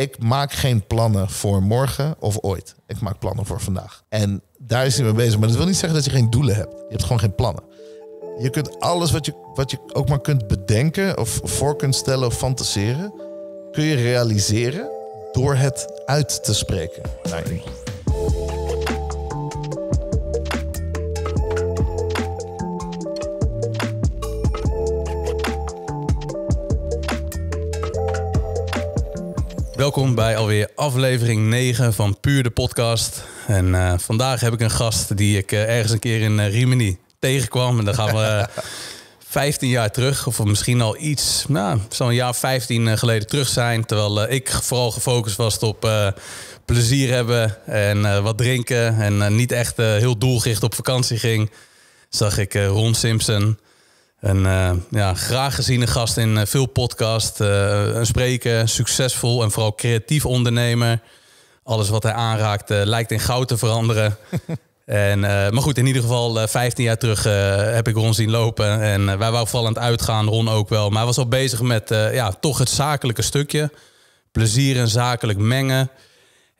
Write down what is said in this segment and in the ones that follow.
ik maak geen plannen voor morgen of ooit. Ik maak plannen voor vandaag. En daar is hij mee bezig. Maar dat wil niet zeggen dat je geen doelen hebt. Je hebt gewoon geen plannen. Je kunt alles wat je, wat je ook maar kunt bedenken of voor kunt stellen of fantaseren, kun je realiseren door het uit te spreken nou, Welkom bij alweer aflevering 9 van Puur de Podcast. En eh, vandaag heb ik een gast die ik eh, ergens een keer in uh, Rimini tegenkwam. En dan gaan we 15 jaar terug, of misschien al iets, nou, zo'n jaar 15 geleden terug zijn. Terwijl ik vooral gefocust was op plezier hebben en wat drinken. En niet echt heel doelgericht op vakantie ging. Zag ik Ron Simpson een eh, ja, graag geziene gast in eh, veel podcasts. Eh, een spreker, succesvol en vooral creatief ondernemer. Alles wat hij aanraakt lijkt in goud te veranderen. en, maar goed, in ieder geval, 15 jaar terug heb ik Ron zien lopen. En wij waren vooral aan het uitgaan, Ron ook wel. Maar hij was al bezig met ja, toch het zakelijke stukje. Plezier en zakelijk mengen.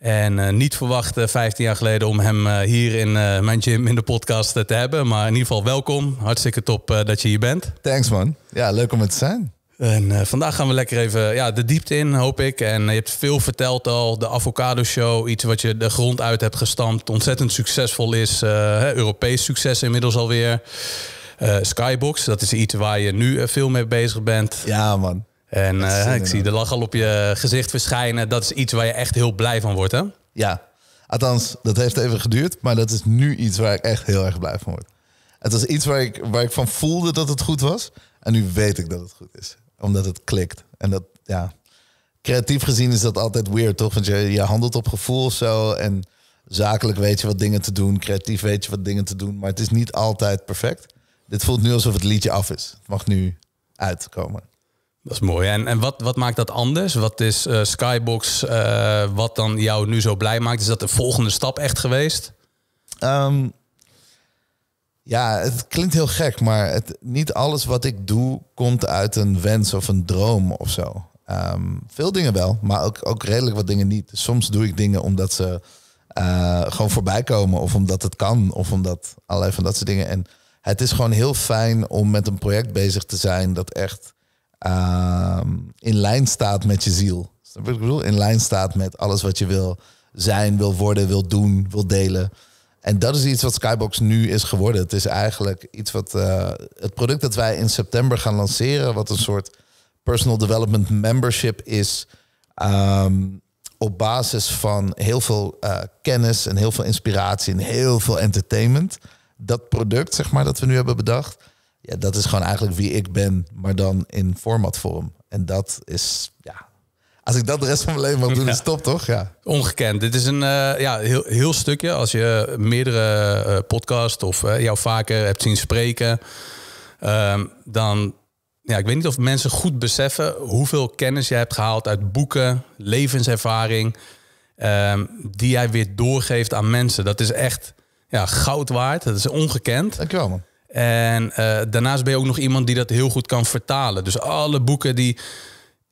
En eh, niet verwachten eh, 15 jaar geleden om hem eh, hier in mijn gym in de podcast te hebben. Maar in ieder geval welkom. Hartstikke top dat je hier bent. Thanks man. Ja, leuk om het te zijn. En vandaag gaan we lekker even ja, de diepte in, hoop ik. En je hebt veel verteld al. De Avocado Show, iets wat je de grond uit hebt gestampt. Ontzettend succesvol is. Europees succes inmiddels alweer. Skybox, dat is iets waar je nu veel mee bezig bent. Ja man, en eh, ik zie de lach al op je gezicht verschijnen. Dat is iets waar je echt heel blij van wordt, hè? Ja, althans, dat heeft even geduurd. Maar dat is nu iets waar ik echt heel erg blij van word. Het was iets waar ik, waar ik van voelde dat het goed was. En nu weet ik dat het goed is. Omdat het klikt. En dat, ja... Creatief gezien is dat altijd weird, toch? Want je, je handelt op gevoel of zo. En zakelijk weet je wat dingen te doen. Creatief weet je wat dingen te doen. Maar het is niet altijd perfect. Dit voelt nu alsof het liedje af is. Het mag nu uitkomen. Dat is mooi. En, en wat, wat maakt dat anders? Wat is eh, Skybox, eh, wat dan jou nu zo blij maakt? Is dat de volgende stap echt geweest? Ehm, ja, het klinkt heel gek, maar het, niet alles wat ik doe komt uit een wens of een droom of zo. Ehm, veel dingen wel, maar ook, ook redelijk wat dingen niet. Dus soms doe ik dingen omdat ze eh, gewoon voorbij komen, of omdat het kan, of omdat allerlei van dat soort dingen. En het is gewoon heel fijn om met een project bezig te zijn dat echt Ehm, in lijn staat met je ziel. Snap ik bedoel? In lijn staat met alles wat je wil zijn, wil worden, wil doen, wil delen. En dat is iets wat Skybox nu is geworden. Het is eigenlijk iets wat eh, het product dat wij in september gaan lanceren, wat een soort personal development membership is. Ehm, op basis van heel veel eh, kennis en heel veel inspiratie en heel veel entertainment. Dat product, zeg maar, dat we nu hebben bedacht, ja, dat is gewoon eigenlijk wie ik ben, maar dan in formatvorm. En dat is, ja, als ik dat de rest van mijn leven mag doen, ja. is top, toch? Ja. Ongekend. Dit is een eh, ja, heel, heel stukje. Als je meerdere uh, podcasts of eh, jou vaker hebt zien spreken, ehm, dan. Ja, ik weet niet of mensen goed beseffen hoeveel kennis je hebt gehaald uit boeken, levenservaring, ehm, die jij weer doorgeeft aan mensen. Dat is echt ja, goud waard. Dat is ongekend. Dankjewel, man. En eh, daarnaast ben je ook nog iemand die dat heel goed kan vertalen. Dus alle boeken die.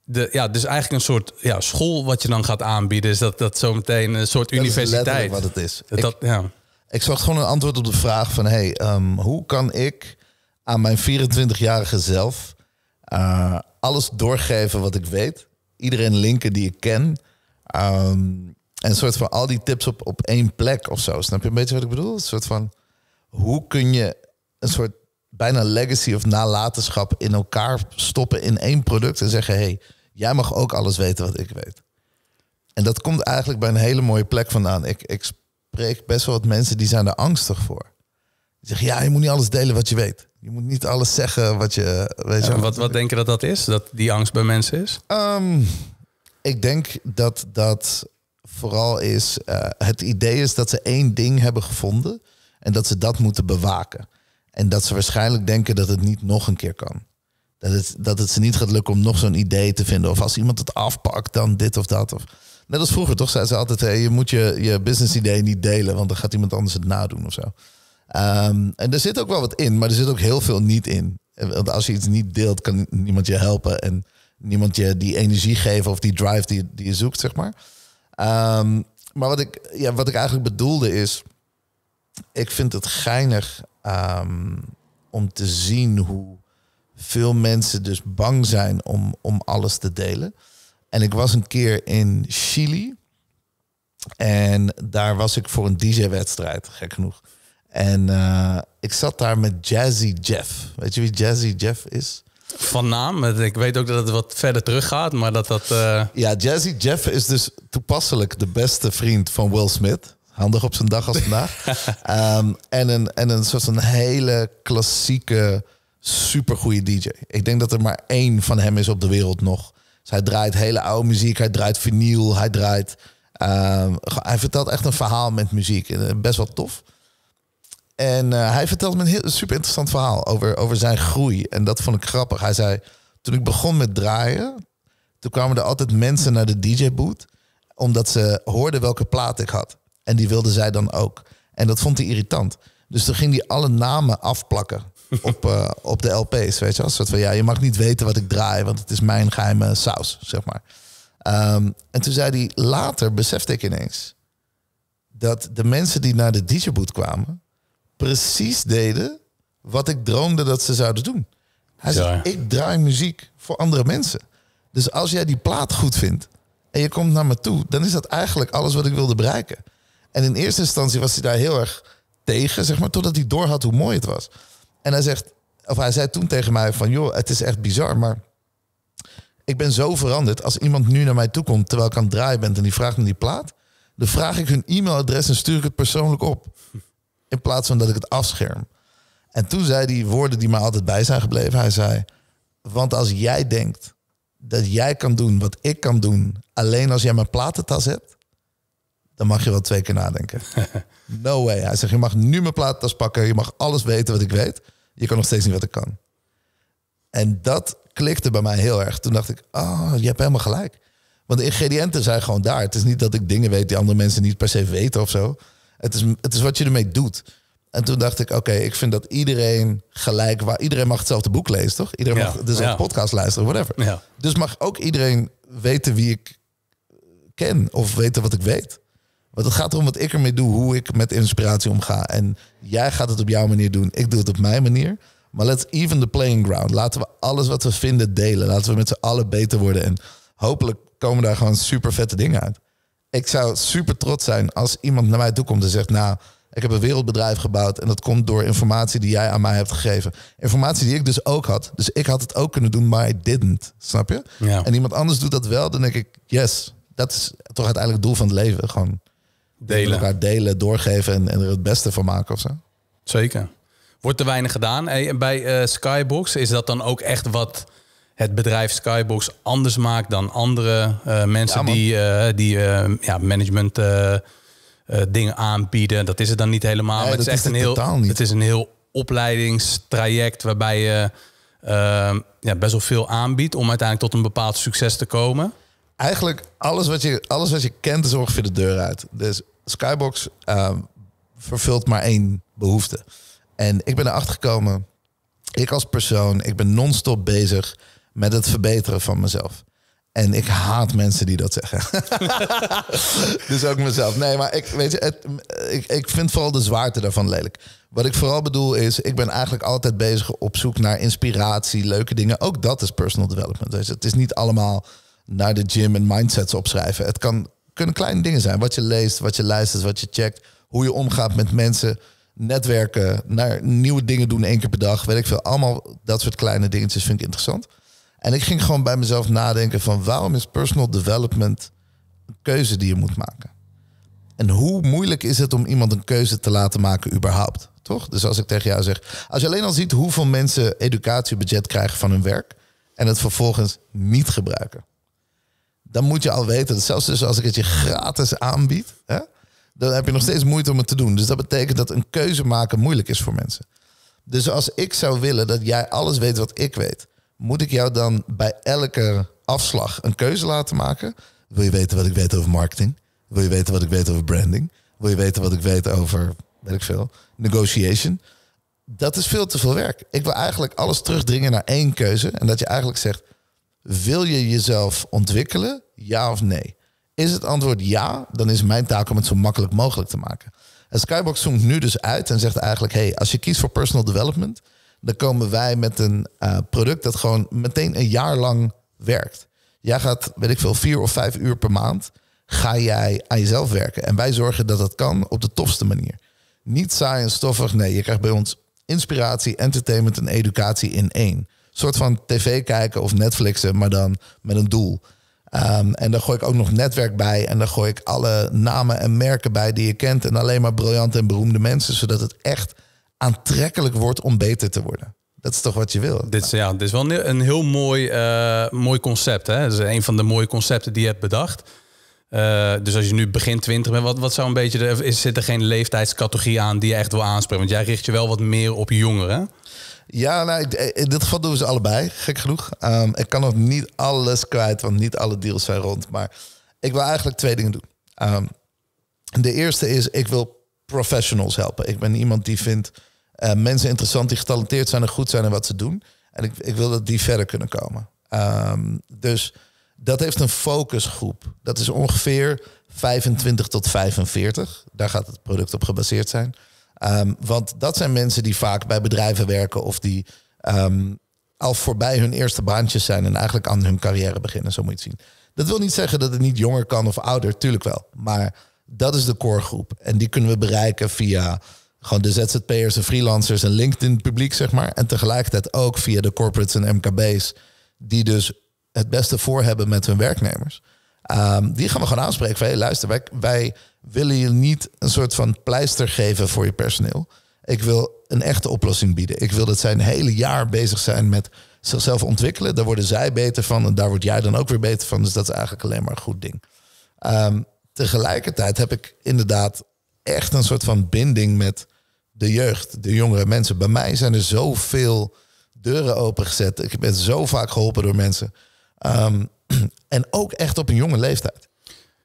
De, ja, dus eigenlijk een soort ja, school wat je dan gaat aanbieden. Is dat, dat zometeen een soort dat universiteit. Is wat het is. Dat, ik, ja. ik gewoon een antwoord op de vraag van... hey, ehm, hoe kan ik aan mijn 24-jarige zelf... Eh, alles doorgeven wat ik weet? Iedereen linken die ik ken... Ehm, en een soort van al die tips op, op één plek of zo. Snap je een beetje wat ik bedoel? Een soort van hoe kun je een soort bijna legacy of nalatenschap in elkaar stoppen in één product en zeggen: hé, hey, jij mag ook alles weten wat ik weet. En dat komt eigenlijk bij een hele mooie plek vandaan. Ik, ik spreek best wel wat mensen die zijn er angstig voor. Die zeggen: ja, je moet niet alles delen wat je weet. Je moet niet alles zeggen wat je weet. wat, wat denk je dat dat is? Dat die angst bij mensen is? Ehm, ik denk dat dat vooral is eh, het idee is dat ze één ding hebben gevonden en dat ze dat moeten bewaken. En dat ze waarschijnlijk denken dat het niet nog een keer kan. Dat het, dat het ze niet gaat lukken om nog zo'n idee te vinden. Of als iemand het afpakt, dan dit of dat. Of, net als vroeger, toch? zeiden ze altijd: hey, je moet je, je business idee niet delen, want dan gaat iemand anders het nadoen of zo. Ehm, en er zit ook wel wat in, maar er zit ook heel veel niet in. Want als je iets niet deelt, kan niemand je helpen. En niemand je die energie geven of die drive die, die je zoekt, zeg maar. Ehm, maar wat ik, ja, wat ik eigenlijk bedoelde is. Ik vind het geinig Ehm, om te zien hoe veel mensen dus bang zijn om, om alles te delen. En ik was een keer in Chili. En daar was ik voor een DJ-wedstrijd, gek genoeg. En eh, ik zat daar met Jazzy Jeff. Weet je wie Jazzy Jeff is? Van naam. Ik weet ook dat het wat verder terug gaat, maar dat dat... Eh, ja, Jazzy Jeff is dus toepasselijk de beste vriend van Will Smith. Handig op zijn dag als vandaag. Ehm, en, een, en een soort van hele klassieke, supergoeie DJ. Ik denk dat er maar één van hem is op de wereld nog. Dus hij draait hele oude muziek, hij draait vinyl, hij draait... Ehm, hij vertelt echt een verhaal met muziek. Eh, best wel tof. En eh, hij vertelt me een heel, super interessant verhaal over, over zijn groei. En dat vond ik grappig. Hij zei, toen ik begon met draaien, toen kwamen er altijd mensen naar de DJ-boot. Omdat ze hoorden welke plaat ik had. En die wilde zij dan ook. En dat vond hij irritant. Dus toen ging hij alle namen afplakken op, eh, op de LP's. Weet je als soort van, ja, je mag niet weten wat ik draai, want het is mijn geheime saus, zeg maar. Ehm, en toen zei hij, later besefte ik ineens dat de mensen die naar de DJ-boot kwamen, precies deden wat ik droomde dat ze zouden doen. Hij zei, ik draai muziek voor andere mensen. Dus als jij die plaat goed vindt en je komt naar me toe, dan is dat eigenlijk alles wat ik wilde bereiken. En in eerste instantie was hij daar heel erg tegen, zeg maar, totdat hij doorhad hoe mooi het was. En hij zegt, of hij zei toen tegen mij van, joh, het is echt bizar, maar ik ben zo veranderd. Als iemand nu naar mij toe komt terwijl ik aan het draaien ben en die vraagt me die plaat, dan vraag ik hun e-mailadres en stuur ik het persoonlijk op. In plaats van dat ik het afscherm. En toen zei die woorden die mij altijd bij zijn gebleven. Hij zei, want als jij denkt dat jij kan doen wat ik kan doen, alleen als jij mijn platentas hebt, dan mag je wel twee keer nadenken. no way. Hij zegt, je mag nu mijn plaattas pakken. Je mag alles weten wat ik weet. Je kan nog steeds niet wat ik kan. En dat klikte bij mij heel erg. Toen dacht ik, oh, je hebt helemaal gelijk. Want de ingrediënten zijn gewoon daar. Het is niet dat ik dingen weet die andere mensen niet per se weten of zo. Het is, het is wat je ermee doet. En toen dacht ik, oké, ik vind dat iedereen gelijk... Waar, iedereen mag hetzelfde boek lezen, toch? Iedereen mag dezelfde dus ja. podcast luisteren, whatever. Dus mag ook iedereen weten wie ik ken of weten wat ik weet. Want het gaat erom wat ik ermee doe, hoe ik met inspiratie omga. En jij gaat het op jouw manier doen, ik doe het op mijn manier. Maar let's even the playing ground. Laten we alles wat we vinden delen. Laten we met z'n allen beter worden. En hopelijk komen daar gewoon super vette dingen uit. Ik zou super trots zijn als iemand naar mij toe komt en zegt... nou, ik heb een wereldbedrijf gebouwd en dat komt door informatie die jij aan mij hebt gegeven. Informatie die ik dus ook had. Dus ik had het ook kunnen doen, maar I didn't. Snap je? Ja. En iemand anders doet dat wel, dan denk ik, yes. Dat is toch uiteindelijk het doel van het leven. Gewoon dus delen. elkaar delen, doorgeven en, en, er het beste van maken of zo. Zeker. Wordt te weinig gedaan. Hey, en bij eh, Skybox, is dat dan ook echt wat het bedrijf Skybox anders maakt dan andere eh, mensen die, eh, die ja, management dingen aanbieden? Dat is het dan niet helemaal. het is echt een heel, niet. het is een heel opleidingstraject waarbij je ja, best wel veel aanbiedt om uiteindelijk tot een bepaald succes te komen eigenlijk alles wat je, alles wat je kent, zorgt voor de deur uit. Dus Skybox uh, vervult maar één behoefte. En ik ben erachter gekomen, ik als persoon, ik ben non-stop bezig met het verbeteren van mezelf. En ik haat mensen die dat zeggen. dus ook mezelf. Nee, maar ik, weet je, het, ik, ik vind vooral de zwaarte daarvan lelijk. Wat ik vooral bedoel is, ik ben eigenlijk altijd bezig op zoek naar inspiratie, leuke dingen. Ook dat is personal development. Dus het is niet allemaal naar de gym en mindsets opschrijven. Het kan kunnen kleine dingen zijn. Wat je leest, wat je luistert, wat je checkt. Hoe je omgaat met mensen. Netwerken, naar nieuwe dingen doen één keer per dag. Weet ik veel. Allemaal dat soort kleine dingetjes vind ik interessant. En ik ging gewoon bij mezelf nadenken van waarom is personal development een keuze die je moet maken? En hoe moeilijk is het om iemand een keuze te laten maken überhaupt? Toch? Dus als ik tegen jou zeg, als je alleen al ziet hoeveel mensen educatiebudget krijgen van hun werk en het vervolgens niet gebruiken dan moet je al weten dat zelfs dus als ik het je gratis aanbied, hè, dan heb je nog steeds moeite om het te doen. Dus dat betekent dat een keuze maken moeilijk is voor mensen. Dus als ik zou willen dat jij alles weet wat ik weet, moet ik jou dan bij elke afslag een keuze laten maken? Wil je weten wat ik weet over marketing? Wil je weten wat ik weet over branding? Wil je weten wat ik weet over, weet ik veel, negotiation? Dat is veel te veel werk. Ik wil eigenlijk alles terugdringen naar één keuze. En dat je eigenlijk zegt, wil je jezelf ontwikkelen? Ja of nee? Is het antwoord ja, dan is mijn taak om het zo makkelijk mogelijk te maken. En Skybox zoomt nu dus uit en zegt eigenlijk: hey, als je kiest voor personal development, dan komen wij met een eh, product dat gewoon meteen een jaar lang werkt. Jij gaat, weet ik veel, vier of vijf uur per maand ga jij aan jezelf werken. En wij zorgen dat dat kan op de tofste manier. Niet saai en stoffig. Nee, je krijgt bij ons inspiratie, entertainment en educatie in één soort van tv kijken of Netflixen, maar dan met een doel. Ehm, en daar gooi ik ook nog netwerk bij. En daar gooi ik alle namen en merken bij die je kent. En alleen maar briljante en beroemde mensen. Zodat het echt aantrekkelijk wordt om beter te worden. Dat is toch wat je wil? Dit is, ja, dit is wel een, heel mooi, eh, mooi concept. Hè? Dat is een van de mooie concepten die je hebt bedacht. Eh, dus als je nu begin 20 bent, wat, wat zou een beetje. De, is, zit er geen leeftijdscategorie aan die je echt wil aanspreekt, Want jij richt je wel wat meer op jongeren. Ja, nou, eh, in dit geval doen we ze allebei, gek genoeg. Ehm, ik kan nog niet alles kwijt, want niet alle deals zijn rond. Maar ik wil eigenlijk twee dingen doen. Ehm, de eerste is, ik wil professionals helpen. Ik ben iemand die vindt eh, mensen interessant, die getalenteerd zijn en goed zijn in wat ze doen. En ik, ik wil dat die verder kunnen komen. Ehm, dus dat heeft een focusgroep. Dat is ongeveer 25 tot 45. Daar gaat het product op gebaseerd zijn. Ehm, want dat zijn mensen die vaak bij bedrijven werken of die ehm, al voorbij hun eerste baantjes zijn en eigenlijk aan hun carrière beginnen, zo moet je het zien. Dat wil niet zeggen dat het niet jonger kan of ouder, tuurlijk wel. Maar dat is de core groep. En die kunnen we bereiken via gewoon de ZZP'ers en freelancers en LinkedIn publiek, zeg maar. En tegelijkertijd ook via de corporates en MKB's, die dus het beste voor hebben met hun werknemers. Ehm, die gaan we gewoon aanspreken van, hey, luister, wij willen je niet een soort van pleister geven voor je personeel. Ik wil een echte oplossing bieden. Ik wil dat zij een hele jaar bezig zijn met zichzelf ontwikkelen. Daar worden zij beter van en daar word jij dan ook weer beter van. Dus dat is eigenlijk alleen maar een goed ding. Ehm, tegelijkertijd heb ik inderdaad echt een soort van binding met de jeugd, de jongere mensen. Bij mij zijn er zoveel deuren opengezet. Ik ben zo vaak geholpen door mensen. Ehm, en ook echt op een jonge leeftijd.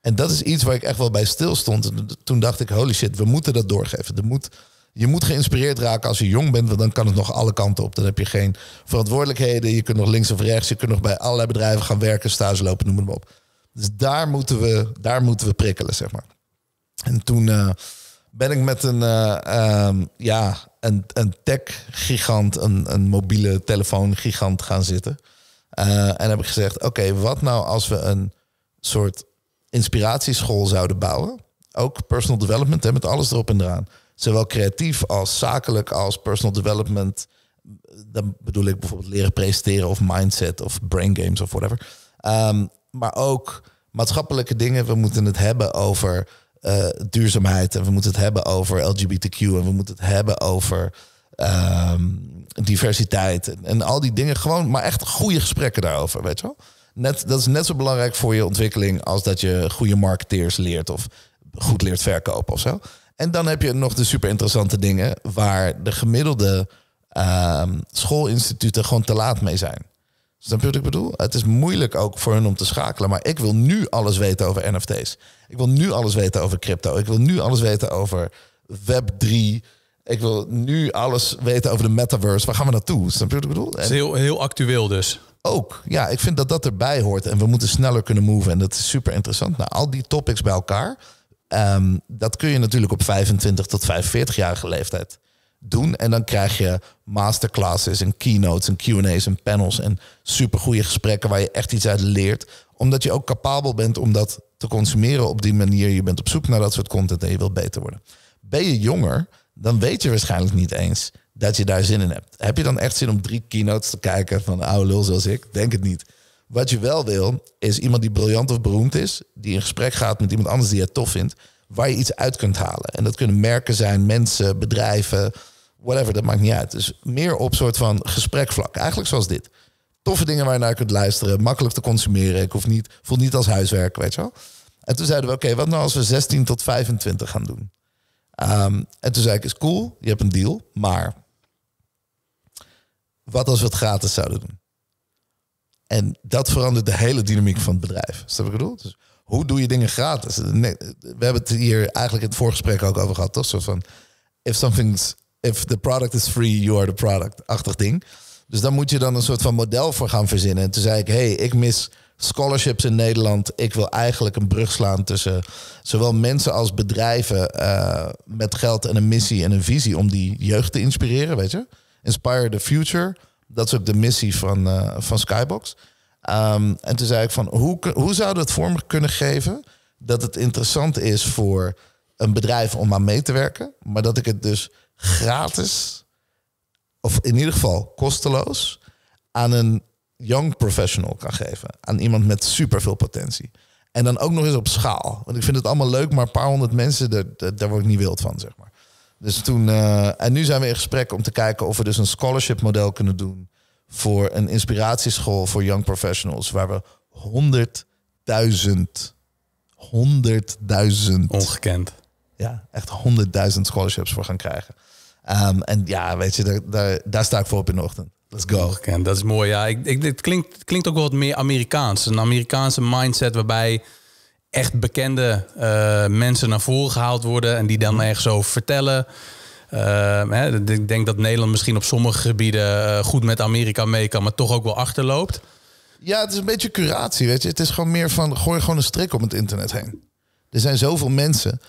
En dat is iets waar ik echt wel bij stil stond. toen dacht ik, holy shit, we moeten dat doorgeven. moet, je moet geïnspireerd raken als je jong bent, want dan kan het nog alle kanten op. Dan heb je geen verantwoordelijkheden, je kunt nog links of rechts, je kunt nog bij allerlei bedrijven gaan werken, stage lopen, noem maar op. Dus daar moeten we, daar moeten we prikkelen, zeg maar. En toen eh, ben ik met een, eh, ehm, ja, een, een tech-gigant, een, een mobiele telefoon-gigant gaan zitten. Eh, en heb ik gezegd, oké, wat nou als we een soort inspiratieschool zouden bouwen. Ook personal development, hè, met alles erop en eraan. Zowel creatief als zakelijk als personal development. Dan bedoel ik bijvoorbeeld leren presenteren of mindset of brain games of whatever. Ehm, maar ook maatschappelijke dingen. We moeten het hebben over eh, duurzaamheid. En we moeten het hebben over LGBTQ. En we moeten het hebben over ehm, diversiteit. En, en, al die dingen. Gewoon, maar echt goede gesprekken daarover, weet je wel net, dat is net zo belangrijk voor je ontwikkeling als dat je goede marketeers leert of goed leert verkopen of zo. En dan heb je nog de super interessante dingen waar de gemiddelde uh, schoolinstituten gewoon te laat mee zijn. Snap je wat ik bedoel? Het is moeilijk ook voor hun om te schakelen. Maar ik wil nu alles weten over NFT's. Ik wil nu alles weten over crypto. Ik wil nu alles weten over Web3. Ik wil nu alles weten over de metaverse. Waar gaan we naartoe? Snap je wat ik bedoel? Het is heel, heel actueel dus ook. Ja, ik vind dat dat erbij hoort. En we moeten sneller kunnen move. En dat is super interessant. Nou, al die topics bij elkaar. Ehm, dat kun je natuurlijk op 25 tot 45-jarige leeftijd doen. En dan krijg je masterclasses en keynotes en QA's en panels en supergoeie gesprekken waar je echt iets uit leert. Omdat je ook capabel bent om dat te consumeren op die manier. Je bent op zoek naar dat soort content en je wilt beter worden. Ben je jonger, dan weet je waarschijnlijk niet eens dat je daar zin in hebt. Heb je dan echt zin om drie keynotes te kijken van een oude lul zoals ik? Denk het niet. Wat je wel wil, is iemand die briljant of beroemd is, die in gesprek gaat met iemand anders die je tof vindt, waar je iets uit kunt halen. En dat kunnen merken zijn, mensen, bedrijven, whatever, dat maakt niet uit. Dus meer op soort van gesprekvlak, eigenlijk zoals dit. Toffe dingen waar je naar kunt luisteren, makkelijk te consumeren. Ik hoef niet, voel niet als huiswerk, weet je wel. En toen zeiden we, oké, wat nou als we 16 tot 25 gaan doen? Ehm, en toen zei ik, is cool, je hebt een deal, maar wat als we het gratis zouden doen? En dat verandert de hele dynamiek van het bedrijf. Snap ik bedoel? Dus hoe doe je dingen gratis? we hebben het hier eigenlijk in het voorgesprek ook over gehad, toch? Soort van, if something's, if the product is free, you are the product-achtig ding. Dus dan moet je dan een soort van model voor gaan verzinnen. En toen zei ik, hey, ik mis scholarships in Nederland. Ik wil eigenlijk een brug slaan tussen zowel mensen als bedrijven eh, met geld en een missie en een visie om die jeugd te inspireren, weet je. Inspire the Future. Dat is ook de missie van, eh, van Skybox. Ehm, en toen zei ik van, hoe, hoe zou dat vorm kunnen geven... dat het interessant is voor een bedrijf om aan mee te werken... maar dat ik het dus gratis, of in ieder geval kosteloos... aan een young professional kan geven. Aan iemand met superveel potentie. En dan ook nog eens op schaal. Want ik vind het allemaal leuk, maar een paar honderd mensen, daar, daar word ik niet wild van, zeg maar. Dus toen, eh, en nu zijn we in gesprek om te kijken of we dus een scholarship model kunnen doen voor een inspiratieschool voor young professionals, waar we 100.000, 100.000. Ongekend. Ja, echt 100.000 scholarships voor gaan krijgen. Ehm, en ja, weet je, daar, daar, sta ik voor op in de ochtend. Let's go. dat is mooi. Ja, ik, ik, dit klinkt, klinkt ook wel wat meer Amerikaans. Een Amerikaanse mindset waarbij echt bekende uh, mensen naar voren gehaald worden en die dan mhm. ergens zo vertellen. Eh, ik denk dat Nederland misschien op sommige gebieden eh, goed met Amerika mee kan, maar toch ook wel achterloopt. Ja, het is een beetje curatie, weet je. Het is gewoon meer van gooi gewoon een strik om het internet heen. Er zijn zoveel mensen.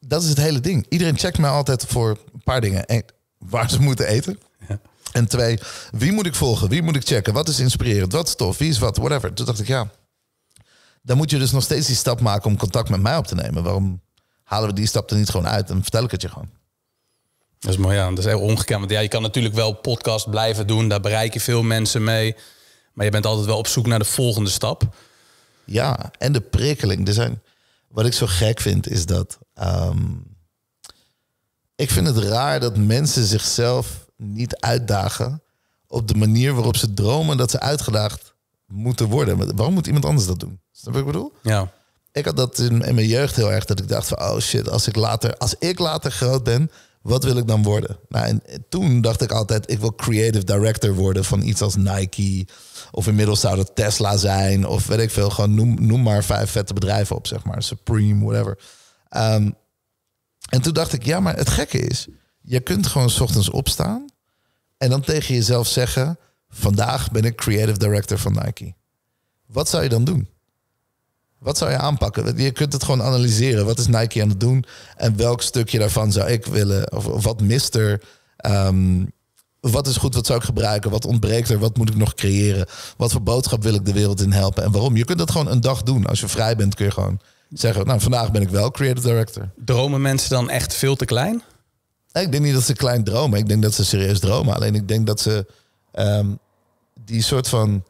Dat is het hele ding. Iedereen checkt mij altijd voor een paar dingen. Eén, waar ze moeten eten. Ja. En twee, wie moet ik volgen? Wie moet ik checken? Wat is inspirerend? Wat is tof? Wie is wat? Whatever. Toen dacht ik, ja, dan moet je dus nog steeds die stap maken om contact met mij op te nemen. Waarom halen we die stap er niet gewoon uit en vertel ik het je gewoon? Dat is mooi, ja. Dat is heel ongekend. Want ja, je kan natuurlijk wel podcast blijven doen. Daar bereik je veel mensen mee. Maar je bent altijd wel op zoek naar de volgende stap. Ja, en de prikkeling. Er zijn, wat ik zo gek vind, is dat... Ehm, ik vind het raar dat mensen zichzelf niet uitdagen... op de manier waarop ze dromen dat ze uitgedaagd moeten worden. Waarom moet iemand anders dat doen? Snap wat ik bedoel? Ja. Ik had dat in, mijn jeugd heel erg, dat ik dacht van, oh shit, als ik later, als ik later groot ben, wat wil ik dan worden? Nou, en toen dacht ik altijd, ik wil creative director worden van iets als Nike. Of inmiddels zou dat Tesla zijn. Of weet ik veel, gewoon noem, noem maar vijf vette bedrijven op, zeg maar. Supreme, whatever. Ehm, en toen dacht ik, ja, maar het gekke is, je kunt gewoon s ochtends opstaan en dan tegen jezelf zeggen, vandaag ben ik creative director van Nike. Wat zou je dan doen? Wat zou je aanpakken? Je kunt het gewoon analyseren. Wat is Nike aan het doen? En welk stukje daarvan zou ik willen? Of, wat mist er? Ehm, wat is goed? Wat zou ik gebruiken? Wat ontbreekt er? Wat moet ik nog creëren? Wat voor boodschap wil ik de wereld in helpen? En waarom? Je kunt dat gewoon een dag doen. Als je vrij bent, kun je gewoon zeggen: Nou, vandaag ben ik wel creative director. Dromen mensen dan echt veel te klein? Ik denk niet dat ze klein dromen. Ik denk dat ze serieus dromen. Alleen ik denk dat ze ehm, die soort van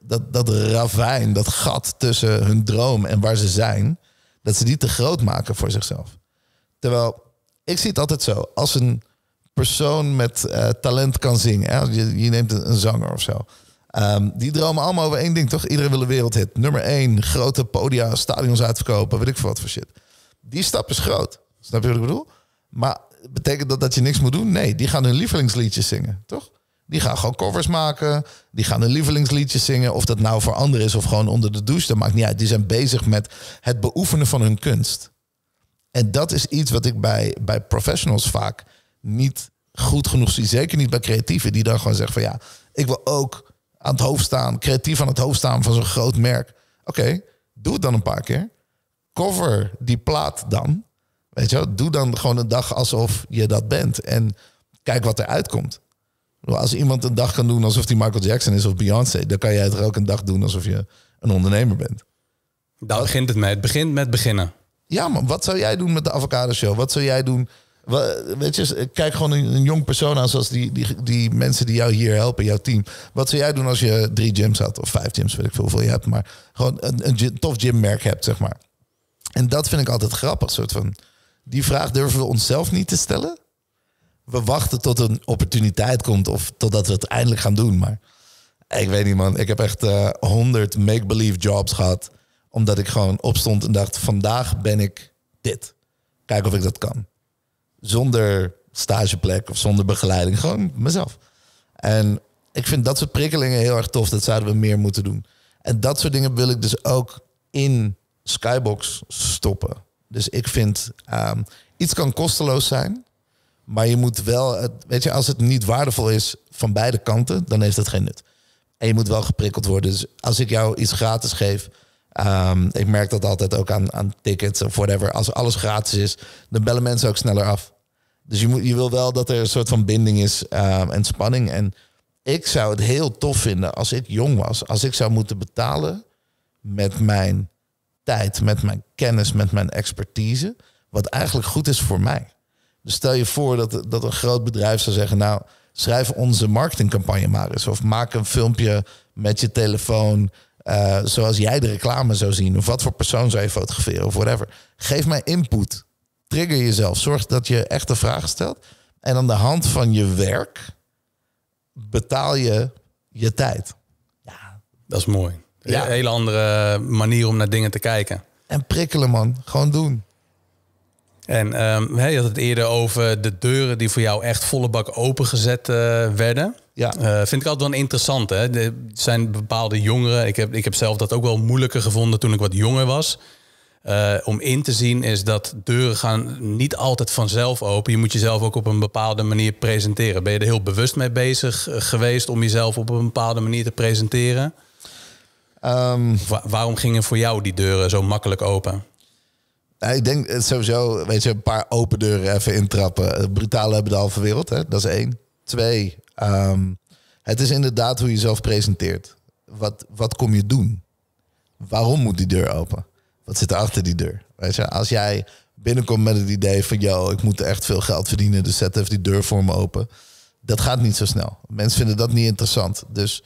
dat, dat ravijn, dat gat tussen hun droom en waar ze zijn, dat ze die te groot maken voor zichzelf. Terwijl ik zie het altijd zo, als een persoon met eh, talent kan zingen, hè, je, neemt een, zanger of zo. Ehm, die dromen allemaal over één ding, toch? Iedereen wil een wereldhit. Nummer één, grote podia, stadions uitverkopen, weet ik veel wat voor shit. Die stap is groot. Snap je wat ik bedoel? Maar betekent dat dat je niks moet doen? Nee, die gaan hun lievelingsliedjes zingen, toch? Die gaan gewoon covers maken. Die gaan een lievelingsliedje zingen. Of dat nou voor anderen is of gewoon onder de douche. Dat maakt niet uit. Die zijn bezig met het beoefenen van hun kunst. En dat is iets wat ik bij, bij professionals vaak niet goed genoeg zie. Zeker niet bij creatieven die dan gewoon zeggen van ja, ik wil ook aan het hoofd staan, creatief aan het hoofd staan van zo'n groot merk. Oké, doe het dan een paar keer. Cover die plaat dan. Weet je wel, doe dan gewoon een dag alsof je dat bent. En kijk wat eruit komt. Als iemand een dag kan doen alsof die Michael Jackson is of Beyoncé, dan kan jij het ook een dag doen alsof je een ondernemer bent. Daar begint het mee. Het begint met beginnen. Ja, man. Wat zou jij doen met de Avocado Show? Wat zou jij doen? Weet je, kijk gewoon een, jong persoon aan, zoals die, die, die mensen die jou hier helpen, jouw team. Wat zou jij doen als je drie gyms had, of vijf gyms, weet ik veel hoeveel je hebt, maar gewoon een, een tof gymmerk hebt, zeg maar. En dat vind ik altijd grappig, soort van. Die vraag durven we onszelf niet te stellen we wachten tot een opportuniteit komt of totdat we het eindelijk gaan doen. Maar ik weet niet, man. Ik heb echt eh, honderd make-believe jobs gehad. Omdat ik gewoon opstond en dacht: vandaag ben ik dit. Kijk of ik dat kan. Zonder stageplek of zonder begeleiding. Gewoon mezelf. En ik vind dat soort prikkelingen heel erg tof. Dat zouden we meer moeten doen. En dat soort dingen wil ik dus ook in Skybox stoppen. Dus ik vind ehm, iets kan kosteloos zijn. Maar je moet wel, weet je, als het niet waardevol is van beide kanten, dan heeft het geen nut. En je moet wel geprikkeld worden. Dus als ik jou iets gratis geef, ehm, ik merk dat altijd ook aan, aan tickets of whatever. Als alles gratis is, dan bellen mensen ook sneller af. Dus je, moet, je wil wel dat er een soort van binding is ehm, en spanning. En ik zou het heel tof vinden als ik jong was, als ik zou moeten betalen met mijn tijd, met mijn kennis, met mijn expertise, wat eigenlijk goed is voor mij. Dus stel je voor dat, dat een groot bedrijf zou zeggen, nou, schrijf onze marketingcampagne maar eens. Of maak een filmpje met je telefoon. Eh, zoals jij de reclame zou zien. Of wat voor persoon zou je fotograferen of whatever. Geef mij input. Trigger jezelf. Zorg dat je echte vragen stelt. En aan de hand van je werk betaal je je tijd. Ja. Dat is mooi. Ja. Een hele andere manier om naar dingen te kijken. En prikkelen, man. Gewoon doen. En ehm, je had het eerder over de deuren die voor jou echt volle bak opengezet eh, werden. Ja. Eh, vind ik altijd wel interessant. Hè? Er zijn bepaalde jongeren. Ik heb, ik heb zelf dat ook wel moeilijker gevonden toen ik wat jonger was. Eh, om in te zien is dat deuren gaan niet altijd vanzelf open. Je moet jezelf ook op een bepaalde manier presenteren. Ben je er heel bewust mee bezig geweest om jezelf op een bepaalde manier te presenteren? Ehm. waarom gingen voor jou die deuren zo makkelijk open? ik denk eh, sowieso, weet je, een paar open deuren even intrappen. Eh, Brutale hebben de halve wereld, hè? dat is één. Twee, ehm, het is inderdaad hoe je jezelf presenteert. Wat, wat kom je doen? Waarom moet die deur open? Wat zit er achter die deur? Weet je, als jij binnenkomt met het idee van, yo, ik moet echt veel geld verdienen, dus zet even die deur voor me open. Dat gaat niet zo snel. Mensen vinden dat niet interessant. Dus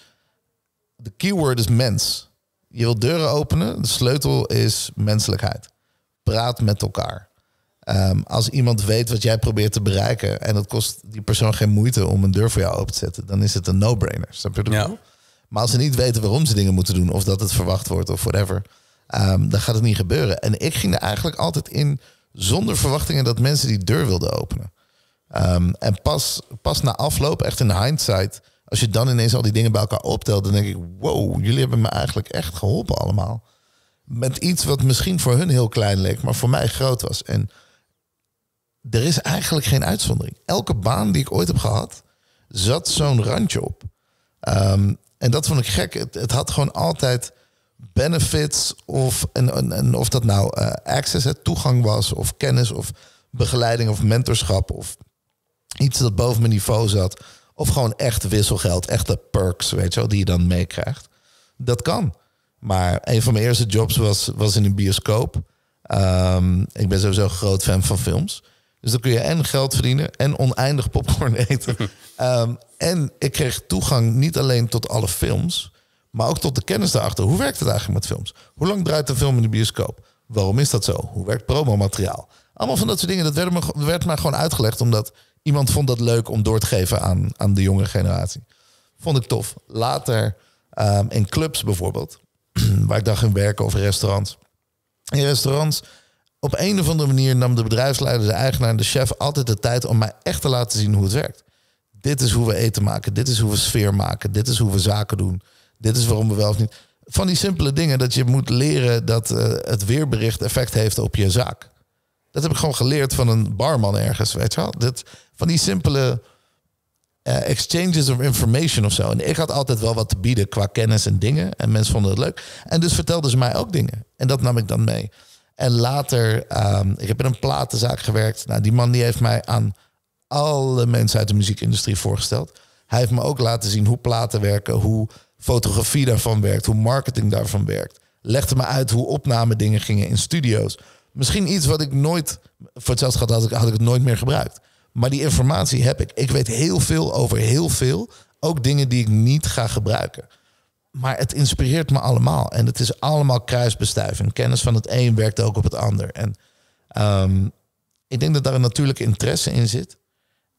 de keyword is mens. Je wilt deuren openen, de sleutel is menselijkheid praat met elkaar. Ehm, als iemand weet wat jij probeert te bereiken en het kost die persoon geen moeite om een deur voor jou open te zetten, dan is het een no-brainer. Snap je? Ja. Maar als ze niet weten waarom ze dingen moeten doen of dat het verwacht wordt of whatever, ehm, dan gaat het niet gebeuren. En ik ging er eigenlijk altijd in zonder verwachtingen dat mensen die deur wilden openen. Ehm, en pas, pas na afloop, echt in hindsight, als je dan ineens al die dingen bij elkaar optelt, dan denk ik, wow, jullie hebben me eigenlijk echt geholpen allemaal met iets wat misschien voor hun heel klein leek, maar voor mij groot was. En er is eigenlijk geen uitzondering. Elke baan die ik ooit heb gehad, zat zo'n randje op. Ehm, en dat vond ik gek. Het, had gewoon altijd benefits of, en, of dat nou eh, access, toegang was, of kennis, of begeleiding, of mentorschap, of iets dat boven mijn niveau zat. Of gewoon echt wisselgeld, echte perks, weet je wel, die je dan meekrijgt. Dat kan. Maar een van mijn eerste jobs was, was in een bioscoop. Ehm, ik ben sowieso een groot fan van films. Dus dan kun je en geld verdienen en oneindig popcorn eten. Ehm, en ik kreeg toegang niet alleen tot alle films, maar ook tot de kennis daarachter. Hoe werkt het eigenlijk met films? Hoe lang draait een film in de bioscoop? Waarom is dat zo? Hoe werkt promomateriaal? Allemaal van dat soort dingen. Dat werd me, werd maar gewoon uitgelegd omdat iemand vond dat leuk om door te geven aan, aan de jonge generatie. Vond ik tof. Later ehm, in clubs bijvoorbeeld waar ik dan in werken of restaurants. In restaurants, op een of andere manier nam de bedrijfsleider, de eigenaar en de chef altijd de tijd om mij echt te laten zien hoe het werkt. Dit is hoe we eten maken, dit is hoe we sfeer maken, dit is hoe we zaken doen, dit is waarom we wel of niet. Van die simpele dingen dat je moet leren dat eh, het weerbericht effect heeft op je zaak. Dat heb ik gewoon geleerd van een barman ergens, weet je wel. Dat, van die simpele eh, exchanges of information of zo. En ik had altijd wel wat te bieden qua kennis en dingen. En mensen vonden het leuk. En dus vertelden ze mij ook dingen. En dat nam ik dan mee. En later, ehm, ik heb in een platenzaak gewerkt. Nou, die man die heeft mij aan alle mensen uit de muziekindustrie voorgesteld. Hij heeft me ook laten zien hoe platen werken, hoe fotografie daarvan werkt, hoe marketing daarvan werkt. Legde me uit hoe opname dingen gingen in studio's. Misschien iets wat ik nooit, voor hetzelfde gehad had had ik het nooit meer gebruikt. Maar die informatie heb ik. Ik weet heel veel over heel veel. Ook dingen die ik niet ga gebruiken. Maar het inspireert me allemaal. En het is allemaal kruisbestuiving. Kennis van het een werkt ook op het ander. En ehm, ik denk dat daar een natuurlijke interesse in zit.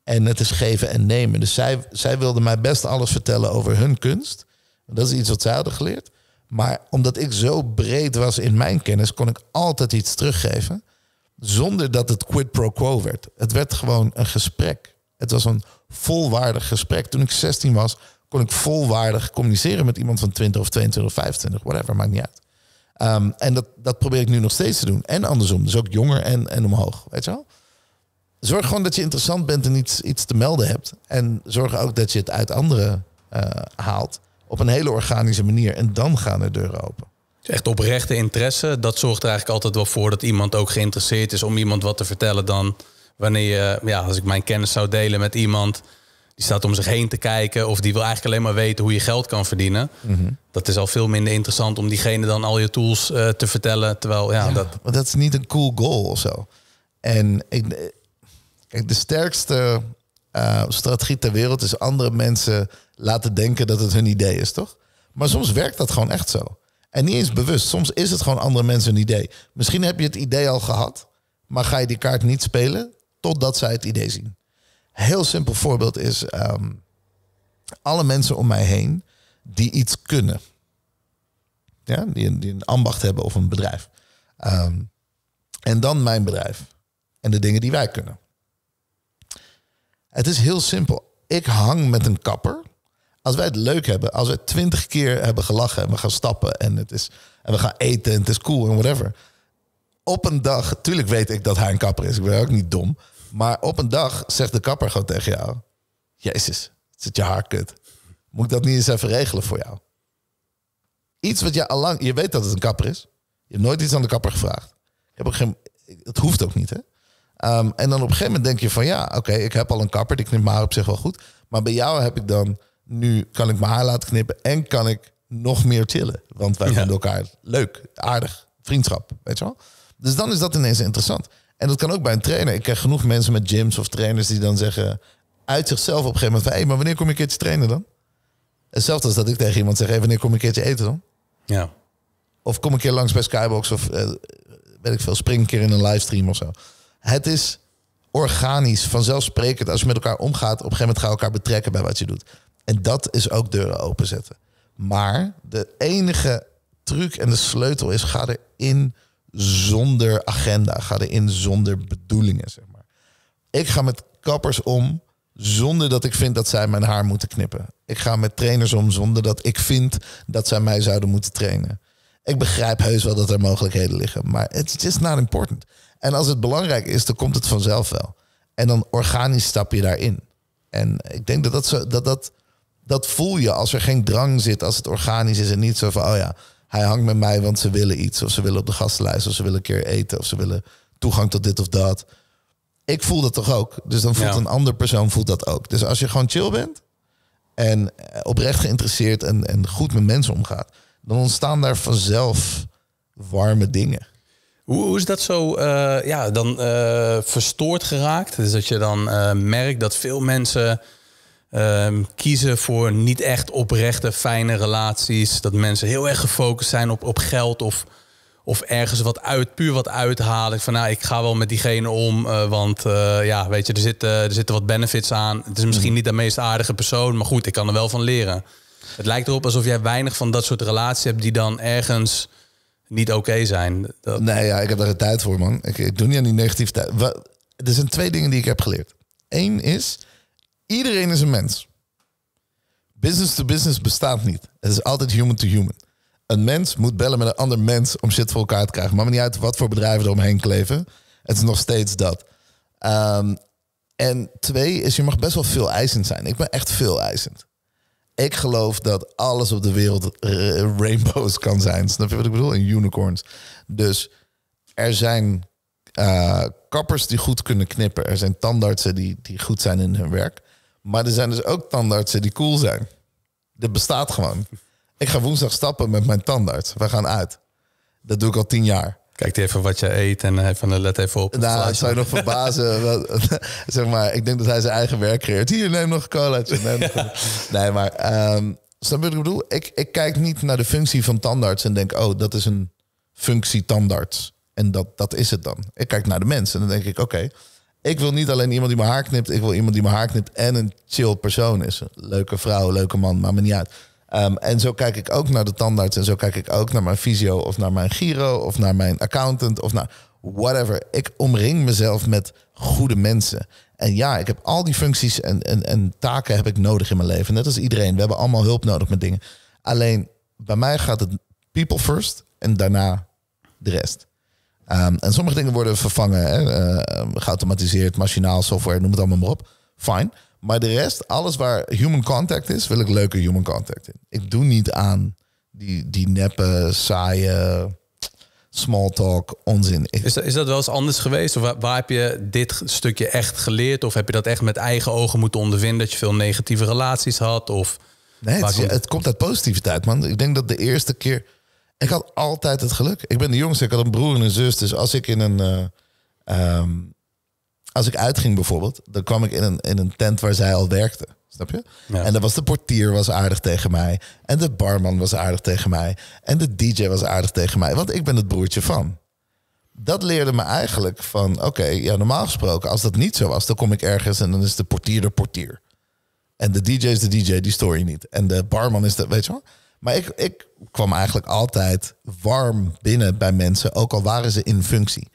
En het is geven en nemen. Dus zij, zij wilde mij best alles vertellen over hun kunst. Dat is iets wat zij hadden geleerd. Maar omdat ik zo breed was in mijn kennis, kon ik altijd iets teruggeven. Zonder dat het quid pro quo werd. Het werd gewoon een gesprek. Het was een volwaardig gesprek. Toen ik 16 was, kon ik volwaardig communiceren met iemand van 20 of 22 of 25, whatever, maakt niet uit. Ehm, en dat, dat probeer ik nu nog steeds te doen. En andersom, dus ook jonger en, en omhoog, weet je wel? Zorg gewoon dat je interessant bent en iets, iets te melden hebt. En zorg ook dat je het uit anderen eh, haalt op een hele organische manier. En dan gaan de deuren open. Echt oprechte interesse, dat zorgt er eigenlijk altijd wel voor dat iemand ook geïnteresseerd is om iemand wat te vertellen dan wanneer je, ja, als ik mijn kennis zou delen met iemand die staat om zich heen te kijken of die wil eigenlijk alleen maar weten hoe je geld kan verdienen. Mhm. Dat is al veel minder interessant om diegene dan al je tools eh, te vertellen. Terwijl ja, dat. dat is niet een cool goal of zo. En de sterkste eh, strategie ter wereld is andere mensen laten denken dat het hun idee is, toch? Maar soms werkt dat gewoon echt zo. En niet eens bewust. Soms is het gewoon andere mensen een idee. Misschien heb je het idee al gehad, maar ga je die kaart niet spelen totdat zij het idee zien. Heel simpel voorbeeld is ehm, alle mensen om mij heen die iets kunnen. Ja, die, een ambacht hebben of een bedrijf. Ehm, en dan mijn bedrijf. En de dingen die wij kunnen. Het is heel simpel. Ik hang met een kapper als wij het leuk hebben, als we twintig keer hebben gelachen en we gaan stappen en, het is, en we gaan eten en het is cool en whatever. Op een dag, tuurlijk weet ik dat hij een kapper is, ik ben ook niet dom. Maar op een dag zegt de kapper gewoon tegen jou: Jezus, zit je haar kut. Moet ik dat niet eens even regelen voor jou? Iets wat je allang, je weet dat het een kapper is. Je hebt nooit iets aan de kapper gevraagd. heb ook geen, het hoeft ook niet, hè? Ehm, en dan op een gegeven moment denk je van ja, oké, ik heb al een kapper, die knipt maar op zich wel goed. Maar bij jou heb ik dan nu kan ik mijn haar laten knippen en kan ik nog meer chillen. Want wij ja. vinden elkaar leuk, aardig, vriendschap, weet je wel. Dus dan is dat ineens interessant. En dat kan ook bij een trainer. Ik krijg genoeg mensen met gyms of trainers die dan zeggen... uit zichzelf op een gegeven moment van... hé, maar wanneer kom je een keertje trainen dan? Hetzelfde als dat ik tegen iemand zeg... "Even wanneer kom je een keertje eten dan? Ja. Of kom een keer langs bij Skybox of... Uh, weet ik veel, spring een keer in een livestream of zo. Het is organisch, vanzelfsprekend. Als je met elkaar omgaat, op een gegeven moment ga je elkaar betrekken bij wat je doet. En dat is ook deuren openzetten. Maar de enige truc en de sleutel is: ga erin zonder agenda. Ga erin zonder bedoelingen, zeg maar. Ik ga met kappers om zonder dat ik vind dat zij mijn haar moeten knippen. Ik ga met trainers om zonder dat ik vind dat zij mij zouden moeten trainen. Ik begrijp heus wel dat er mogelijkheden liggen, maar it's just not important. En als het belangrijk is, dan komt het vanzelf wel. En dan organisch stap je daarin. En ik denk dat dat, zo, dat, dat dat voel je als er geen drang zit, als het organisch is en niet zo van, oh ja, hij hangt met mij, want ze willen iets, of ze willen op de gastenlijst, of ze willen een keer eten, of ze willen toegang tot dit of dat. Ik voel dat toch ook. Dus dan voelt een ander persoon voelt dat ook. Dus als je gewoon chill bent en eh, oprecht geïnteresseerd en, en goed met mensen omgaat, dan ontstaan daar vanzelf warme dingen. Hoe, hoe is dat zo eh, ja, dan eh, verstoord geraakt? Dus dat je dan merkt dat veel mensen Ehm, kiezen voor niet echt oprechte, fijne relaties. Dat mensen heel erg gefocust zijn op, op geld of, of ergens wat uit, puur wat uithalen. Van nou, ik ga wel met diegene om, eh, want eh, ja, weet je, er zitten, er zitten wat benefits aan. Het is misschien mhm. niet de meest aardige persoon, maar goed, ik kan er wel van leren. Het lijkt erop alsof jij weinig van dat soort relaties hebt die dan ergens niet oké zijn. Nee, ja, ik heb daar de tijd voor, man. Ik, ik doe niet aan die negativiteit. Er zijn twee dingen die ik heb geleerd. Eén is, Iedereen is een mens. Business to business bestaat niet. Het is altijd human to human. Een mens moet bellen met een ander mens om shit voor elkaar te krijgen. Maakt niet uit wat voor bedrijven er omheen kleven. Het is nog steeds dat. Ehm, en twee is, je mag best wel veel eisend zijn. Ik ben echt veel eisend. Ik geloof dat alles op de wereld rainbows kan zijn. Snap je wat ik bedoel? En unicorns. Dus er zijn eh, kappers die goed kunnen knippen. Er zijn tandartsen die, die goed zijn in hun werk. Maar er zijn dus ook tandartsen die cool zijn. Dit bestaat gewoon. Ik ga woensdag stappen met mijn tandarts. We gaan uit. Dat doe ik al tien jaar. Kijkt even wat je eet en eh, even, let even op. Nou, zou je nog verbazen. zeg maar, ik denk dat hij zijn eigen werk creëert. Hier, neem nog een Nee, maar... Um, snap je wat ik bedoel? Ik, kijk niet naar de functie van tandarts en denk... oh, dat is een functie tandarts. En dat, dat is het dan. Ik kijk naar de mensen en dan denk ik... oké, ik wil niet alleen iemand die mijn haar knipt. Ik wil iemand die mijn haar knipt en een chill persoon is. Leuke vrouw, leuke man, maakt me niet uit. Ehm, en zo kijk ik ook naar de tandarts. En zo kijk ik ook naar mijn fysio of naar mijn giro of naar mijn accountant of naar whatever. Ik omring mezelf met goede mensen. En ja, ik heb al die functies en, en, en taken heb ik nodig in mijn leven. Net als iedereen. We hebben allemaal hulp nodig met dingen. Alleen bij mij gaat het people first en daarna de rest. Ehm, en sommige dingen worden vervangen, hè? Ehm, geautomatiseerd, machinaal, software, noem het allemaal maar op. Fine. Maar de rest, alles waar human contact is, wil ik leuke human contact in. Ik doe niet aan die, die neppe, saaie small talk onzin. Is dat, is dat wel eens anders geweest? Of waar, heb je dit stukje echt geleerd? Of heb je dat echt met eigen ogen moeten ondervinden? Dat je veel negatieve relaties had? Of nee, het, komt... het komt uit positiviteit, man. Ik denk dat de eerste keer ik had altijd het geluk. Ik ben de jongste, ik had een broer en een zus. Dus als ik in een. Eh, ehm, als ik uitging bijvoorbeeld, dan kwam ik in een, in een tent waar zij al werkte. Snap je? En dan was de portier was aardig tegen mij. En de barman was aardig tegen mij. En de DJ was aardig tegen mij. Want ik ben het broertje van. Dat leerde me eigenlijk van, oké, ja, normaal gesproken, als dat niet zo was, dan kom ik ergens en dan is de portier de portier. En de DJ is de DJ, die stoor je niet. En de barman is de weet je wel? Maar ik, ik kwam eigenlijk altijd warm binnen bij mensen, ook al waren ze in functie.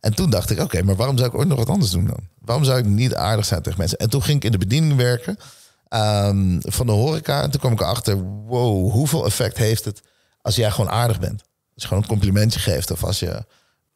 En toen dacht ik, oké, maar waarom zou ik ooit nog wat anders doen dan? Waarom zou ik niet aardig zijn tegen mensen? En toen ging ik in de bediening werken ehm, van de horeca. En toen kwam ik erachter, wow, hoeveel effect heeft het als jij gewoon aardig bent? Als je gewoon een complimentje geeft of als je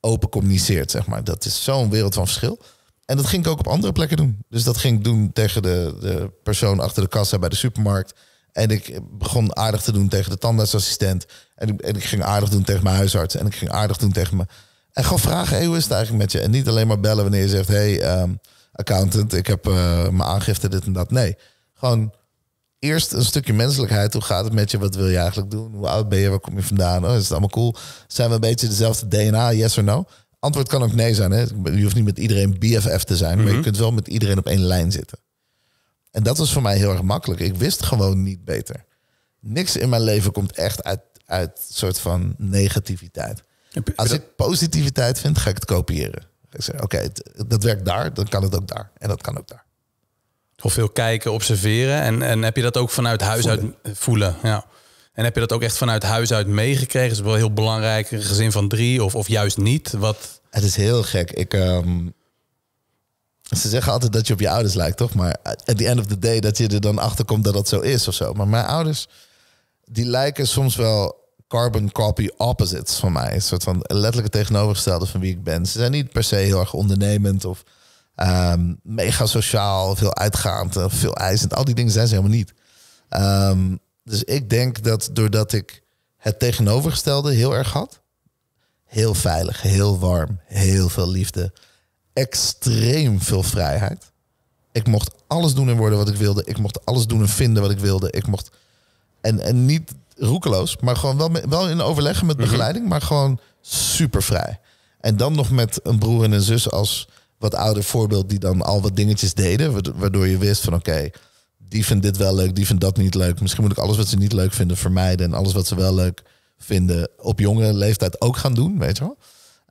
open communiceert, zeg maar. Dat is zo'n wereld van verschil. En dat ging ik ook op andere plekken doen. Dus dat ging ik doen tegen de, de persoon achter de kassa bij de supermarkt. En ik begon aardig te doen tegen de tandartsassistent. En ik, en ik ging aardig doen tegen mijn huisarts. En ik ging aardig doen tegen me. En gewoon vragen, hey, hoe is het eigenlijk met je? En niet alleen maar bellen wanneer je zegt, hey ehm, accountant, ik heb eh, mijn aangifte, dit en dat. Nee, gewoon eerst een stukje menselijkheid. Hoe gaat het met je? Wat wil je eigenlijk doen? Hoe oud ben je? Waar kom je vandaan? Oh, is het allemaal cool? Zijn we een beetje dezelfde DNA? Yes or no? Antwoord kan ook nee zijn. Hè? Je hoeft niet met iedereen BFF te zijn, maar je mhm. kunt wel met iedereen op één lijn zitten. En dat was voor mij heel erg makkelijk. Ik wist gewoon niet beter. Niks in mijn leven komt echt uit, uit soort van negativiteit. Als ik positiviteit vind, ga ik het kopiëren. Ik zeg, oké, dat werkt daar, dan kan het ook daar. En dat kan ook daar. Of veel kijken, observeren. En, en heb je dat ook vanuit huis uit voelen? Ja. En heb je dat ook echt vanuit huis uit meegekregen? Is wel heel belangrijk, een gezin van drie of, of juist niet? Wat... Het is heel gek. Ik, ehm, ze zeggen altijd dat je op je ouders lijkt, toch? Maar at the end of the day, dat je er dan achter komt dat dat zo is of zo. Maar mijn ouders, die lijken soms wel carbon copy opposites van mij. Een soort van letterlijke tegenovergestelde van wie ik ben. Ze zijn niet per se heel erg ondernemend of ehm, mega sociaal, veel uitgaand, veel eisend. Al die dingen zijn ze helemaal niet. Ehm, dus ik denk dat doordat ik het tegenovergestelde heel erg had, heel veilig, heel warm, heel veel liefde extreem veel vrijheid. Ik mocht alles doen en worden wat ik wilde. Ik mocht alles doen en vinden wat ik wilde. Ik mocht. En, en niet roekeloos, maar gewoon wel, wel in overleggen met mhm. begeleiding, maar gewoon super vrij. En dan nog met een broer en een zus als wat ouder voorbeeld, die dan al wat dingetjes deden, waardoor je wist van oké, die vindt dit wel leuk, die vindt dat niet leuk. Misschien moet ik alles wat ze niet leuk vinden vermijden en alles wat ze wel leuk vinden op jonge leeftijd ook gaan doen, weet je wel.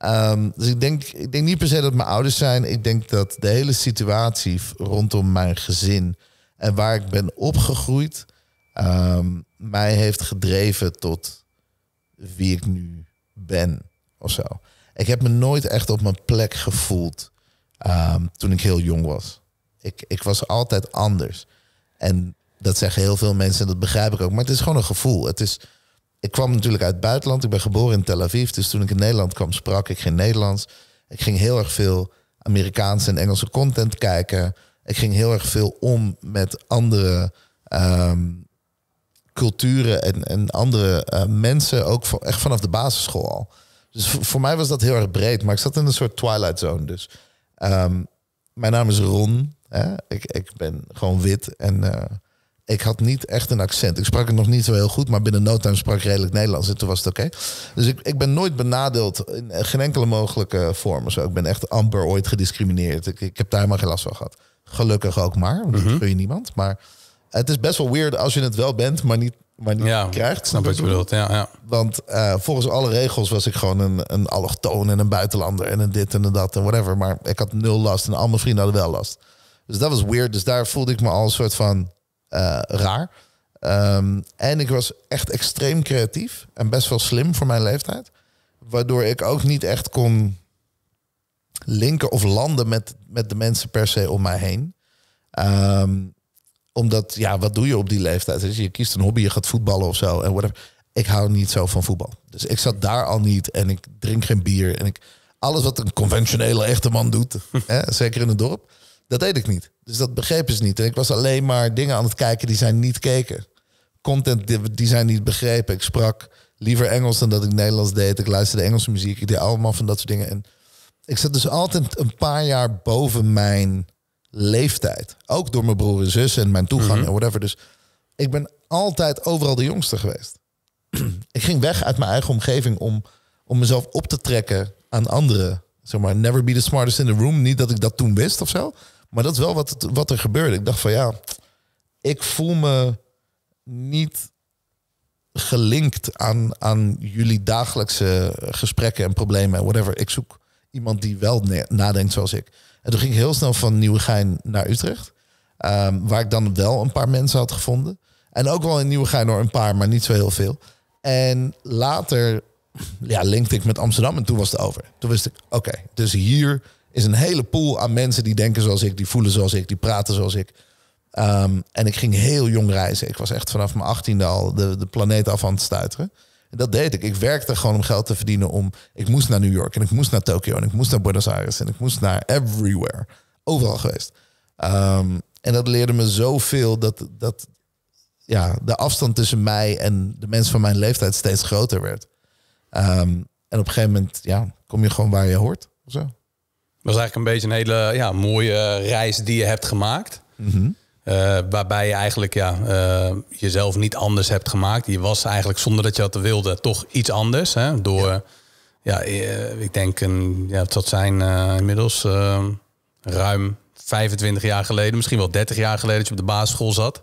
Ehm, dus ik denk, ik denk niet per se dat mijn ouders zijn. Ik denk dat de hele situatie rondom mijn gezin en waar ik ben opgegroeid, ehm, mij heeft gedreven tot wie ik nu ben of zo. Ik heb me nooit echt op mijn plek gevoeld ehm, toen ik heel jong was. Ik, ik was altijd anders. En dat zeggen heel veel mensen en dat begrijp ik ook. Maar het is gewoon een gevoel. Het is, ik kwam natuurlijk uit het buitenland. Ik ben geboren in Tel Aviv. Dus toen ik in Nederland kwam, sprak ik geen Nederlands. Ik ging heel erg veel Amerikaanse en Engelse content kijken. Ik ging heel erg veel om met andere ehm, culturen en, en andere eh, mensen. Ook echt vanaf de basisschool al. Dus voor, mij was dat heel erg breed. Maar ik zat in een soort twilight zone. Dus ehm, mijn naam is Ron. Hè? Ik, ik ben gewoon wit en... Eh, ik had niet echt een accent. Ik sprak het nog niet zo heel goed, maar binnen no time sprak ik redelijk Nederlands en toen was het oké. Dus ik, ik ben nooit benadeeld in eh, geen enkele mogelijke eh, vorm. Zo. Ik ben echt amper ooit gediscrimineerd. Ik, ik heb daar maar geen last van gehad. Gelukkig ook maar, want dat kun mhm. je niemand. Maar het is best wel weird als je het wel bent, maar niet, maar niet krijgt. Snap wat je bedoelt, ja. ja. Want eh, volgens alle regels was ik gewoon een, een allochtoon en een buitenlander en een dit en een dat en whatever. Maar ik had nul last en al mijn vrienden hadden wel last. Dus dat was weird. Dus daar voelde ik me al een soort van eh, raar. Ehm, en ik was echt extreem creatief en best wel slim voor mijn leeftijd. Waardoor ik ook niet echt kon linken of landen met, met de mensen per se om mij heen. Ehm, omdat, ja, wat doe je op die leeftijd? Dus je kiest een hobby, je gaat voetballen of zo. En whatever. Ik hou niet zo van voetbal. Dus ik zat daar al niet en ik drink geen bier. En ik, alles wat een conventionele echte man doet, hè, zeker in het dorp. Dat deed ik niet. Dus dat begrepen ze niet. En ik was alleen maar dingen aan het kijken die zijn niet keken. Content die, zijn niet begrepen. Ik sprak liever Engels dan dat ik Nederlands deed. Ik luisterde Engelse muziek. Ik deed allemaal van dat soort dingen. En ik zat dus altijd een paar jaar boven mijn leeftijd. Ook door mijn broer en zus en mijn toegang mhm. en whatever. Dus ik ben altijd overal de jongste geweest. ik ging weg uit mijn eigen omgeving om, om mezelf op te trekken aan anderen. Zeg maar, never be the smartest in the room. Niet dat ik dat toen wist of zo. Maar dat is wel wat, het, wat er gebeurde. Ik dacht van ja, ik voel me niet gelinkt aan, aan jullie dagelijkse gesprekken en problemen en whatever. Ik zoek iemand die wel nadenkt zoals ik. En toen ging ik heel snel van Nieuwegein naar Utrecht. Ehm, waar ik dan wel een paar mensen had gevonden. En ook wel in Nieuwegein nog een paar, maar niet zo heel veel. En later ja, linkte ik met Amsterdam en toen was het over. Toen wist ik, oké, dus hier is een hele pool aan mensen die denken zoals ik, die voelen zoals ik, die praten zoals ik. Ehm, en ik ging heel jong reizen. Ik was echt vanaf mijn achttiende al de, de planeet af aan het stuiteren. En dat deed ik. Ik werkte gewoon om geld te verdienen. Om, ik moest naar New York en ik moest naar Tokio en ik moest naar Buenos Aires en ik moest naar everywhere. Overal geweest. Ehm, en dat leerde me zoveel dat, dat ja, de afstand tussen mij en de mensen van mijn leeftijd steeds groter werd. Ehm, en op een gegeven moment ja, kom je gewoon waar je hoort. zo was eigenlijk een beetje een hele ja, mooie reis die je hebt gemaakt. Mhm. Eh, waarbij je eigenlijk ja, eh, jezelf niet anders hebt gemaakt. Je was eigenlijk zonder dat je dat wilde toch iets anders. Hè? Door, ja, eh, ik denk, een, ja, zijn inmiddels ruim 25 jaar geleden, misschien wel 30 jaar geleden dat je op de basisschool zat.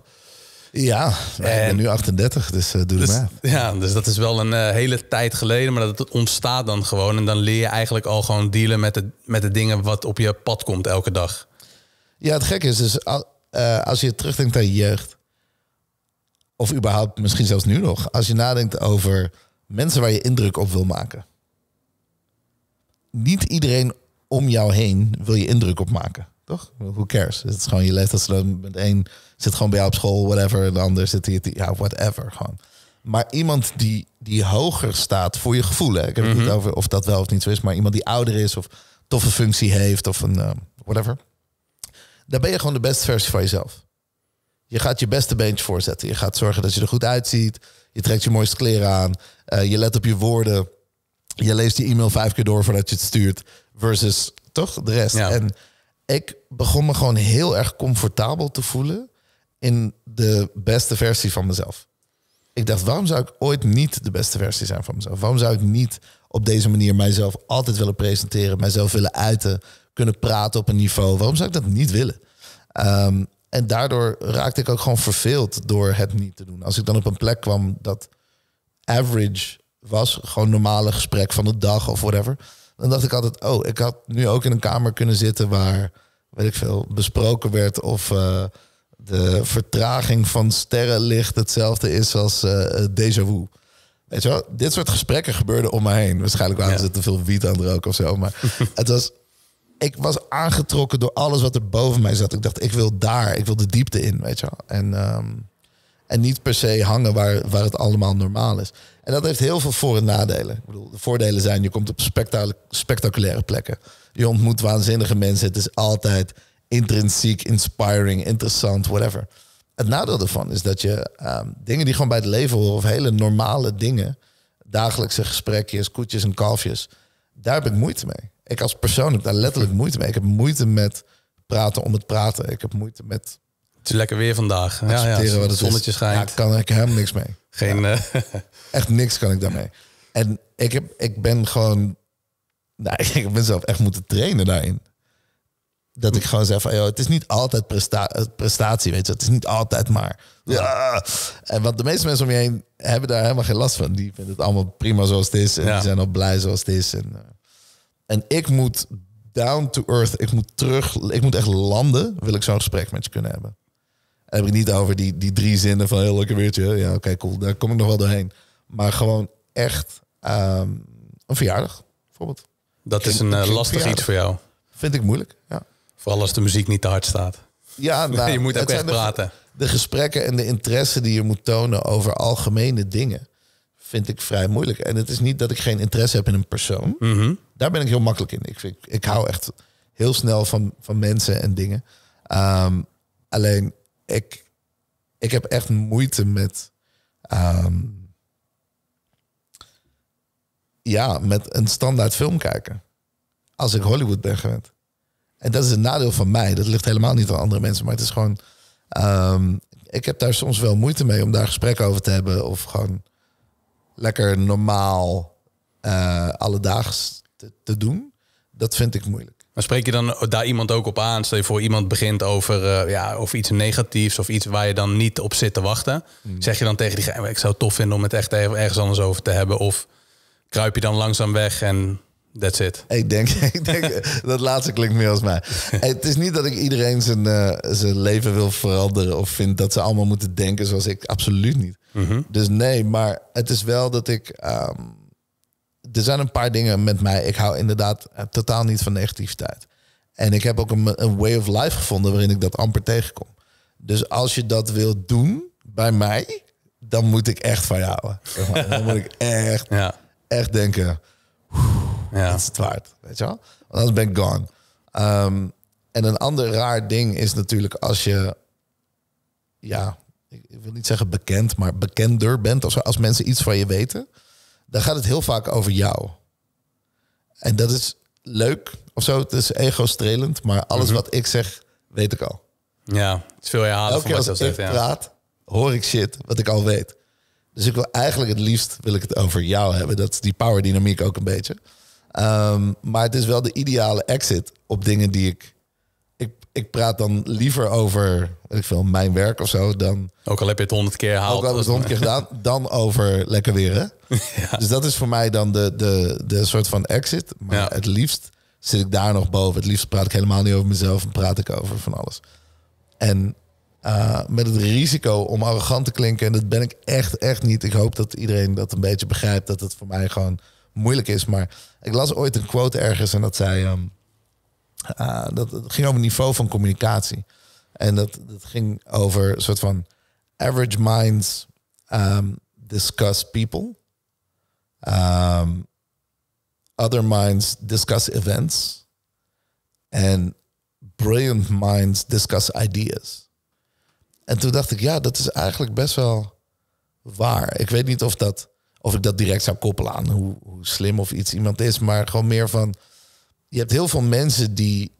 Ja, nou, ik ben nu 38, dus eh, doe dus, het maar. Ja, dus dat is wel een eh, hele tijd geleden, maar dat ontstaat dan gewoon. En dan leer je eigenlijk al gewoon dealen met de, met de dingen wat op je pad komt elke dag. Ja, het gekke is, dus, eh, als je terugdenkt aan je jeugd, of überhaupt misschien zelfs nu nog, als je nadenkt over mensen waar je indruk op wil maken. Niet iedereen om jou heen wil je indruk op maken. Toch? Who cares? Het is gewoon je leeft Dat ze met één zit gewoon bij jou op school, whatever. En de ander zit hier, ja, whatever. Gewoon. Maar iemand die, die hoger staat voor je gevoel. Hè? Ik heb het niet mhm. over of dat wel of niet zo is. Maar iemand die ouder is of toffe functie heeft of een eh, whatever. Daar ben je gewoon de beste versie van jezelf. Je gaat je beste beentje voorzetten. Je gaat zorgen dat je er goed uitziet. Je trekt je mooiste kleren aan. Eh, je let op je woorden. Je leest die e-mail vijf keer door voordat je het stuurt. Versus toch de rest. Ja. En ik begon me gewoon heel erg comfortabel te voelen in de beste versie van mezelf. Ik dacht, waarom zou ik ooit niet de beste versie zijn van mezelf? Waarom zou ik niet op deze manier mijzelf altijd willen presenteren, mijzelf willen uiten, kunnen praten op een niveau? Waarom zou ik dat niet willen? Ehm, en daardoor raakte ik ook gewoon verveeld door het niet te doen. Als ik dan op een plek kwam dat average was, gewoon normale gesprek van de dag of whatever, dan dacht ik altijd, oh, ik had nu ook in een kamer kunnen zitten waar, weet ik veel, besproken werd of eh, de vertraging van sterrenlicht hetzelfde is als uh, vu. Weet je wel, dit soort gesprekken gebeurden om me heen. Waarschijnlijk waren ja. ze te veel wiet aan het roken of zo. Maar het was, ik was aangetrokken door alles wat er boven mij zat. Ik dacht, ik wil daar, ik wil de diepte in, weet je wel. En ehm, en niet per se hangen waar, waar het allemaal normaal is. En dat heeft heel veel voor- en nadelen. Ik bedoel, de voordelen zijn, je komt op spectaculaire plekken. Je ontmoet waanzinnige mensen. Het is altijd intrinsiek, inspiring, interessant, whatever. Het nadeel ervan is dat je ehm, dingen die gewoon bij het leven horen, of hele normale dingen, dagelijkse gesprekjes, koetjes en kalfjes, daar heb ik moeite mee. Ik als persoon heb daar letterlijk moeite mee. Ik heb moeite met praten om het praten. Ik heb moeite met het is lekker weer vandaag. Ja, ja, het, het zonnetje is. schijnt. Ja, kan ik helemaal niks mee. Geen, eh, Echt niks kan ik daarmee. En ik, heb, ik ben gewoon... Nou, ik ben zelf echt moeten trainen daarin. Dat ik gewoon zeg van, joh, het is niet altijd presta prestatie, weet je. Het is niet altijd maar... Ja. En want de meeste mensen om je heen hebben daar helemaal geen last van. Die vinden het allemaal prima zoals het is. En die zijn al blij zoals het is. En, eh. en ik moet down to earth. Ik moet terug. Ik moet echt landen. Wil ik zo'n gesprek met je kunnen hebben heb ik niet over die, die drie zinnen van heel lekker weertje. Ja, oké, cool. Daar kom ik nog wel doorheen. Maar gewoon echt ehm, een verjaardag, bijvoorbeeld. Dat is een, eh, lastig iets voor jou. Vind ik moeilijk, ja. Vooral als de muziek niet te hard staat. Ja, nou, je moet ook echt praten. De, gesprekken en de interesse die je moet tonen over algemene dingen vind ik vrij moeilijk. En het is niet dat ik geen interesse heb in een persoon. Mhm. Daar ben ik heel makkelijk in. Ik, vind, ik hou echt heel snel van, van mensen en dingen. Ehm, alleen ik, ik heb echt moeite met. Ehm, ja, met een standaard film kijken. Als ik Hollywood ben gewend. En dat is een nadeel van mij. Dat ligt helemaal niet aan andere mensen. Maar het is gewoon. Ehm, ik heb daar soms wel moeite mee om daar gesprekken over te hebben. Of gewoon lekker normaal eh, alledaags te doen. Dat vind ik moeilijk spreek je dan daar iemand ook op aan? Stel je voor iemand begint over, eh, ja, of iets negatiefs of iets waar je dan niet op zit te wachten. Hmm. Zeg je dan tegen diegene, ik zou tof vinden om het echt ergens anders over te hebben. Of kruip je dan langzaam weg en That's it. Ik denk, ik denk dat laatste klinkt meer als mij. Het is niet dat ik iedereen zijn, eh, zijn leven wil veranderen of vind dat ze allemaal moeten denken zoals ik. Absoluut niet. Mhm. Dus nee, maar het is wel dat ik ehm, er zijn een paar dingen met mij. Ik hou inderdaad totaal niet van negativiteit. En ik heb ook een, een way of life gevonden waarin ik dat amper tegenkom. Dus als je dat wilt doen bij mij, dan moet ik echt van jou. Dan moet ik echt, echt denken, ja. dat is het waard. Weet je wel? Want anders ben ik gone. Ehm, en een ander raar ding is natuurlijk als je, ja, ik, wil niet zeggen bekend, maar bekender bent. Als, als mensen iets van je weten, dan gaat het heel vaak over jou. En dat is leuk of zo. Het is ego-strelend, maar alles mhm. wat ik zeg, weet ik al. Ja, het is veel herhalen Elke keer als ik praat, ja. hoor ik shit wat ik al weet. Dus ik wil eigenlijk het liefst wil ik het over jou hebben. Dat is die power dynamiek ook een beetje. Ehm, maar het is wel de ideale exit op dingen die ik ik praat dan liever over ik veel, mijn werk of zo dan. Ook al heb je het honderd keer gehaald. Ook al het honderd keer gedaan, dan over lekker weer. Dus dat is voor mij dan de, de, de soort van exit. Maar ja. het liefst zit ik daar nog boven. Het liefst praat ik helemaal niet over mezelf en praat ik over van alles. En eh, met het risico om arrogant te klinken, en dat ben ik echt, echt niet. Ik hoop dat iedereen dat een beetje begrijpt, dat het voor mij gewoon moeilijk is. Maar ik las ooit een quote ergens en dat zei. Um, uh, dat, dat, ging over niveau van communicatie. En dat, dat ging over een soort van average minds um, discuss people. Um, other minds discuss events. En brilliant minds discuss ideas. En toen dacht ik, ja, dat is eigenlijk best wel waar. Ik weet niet of, dat, of ik dat direct zou koppelen aan hoe, hoe slim of iets iemand is, maar gewoon meer van je hebt heel veel mensen die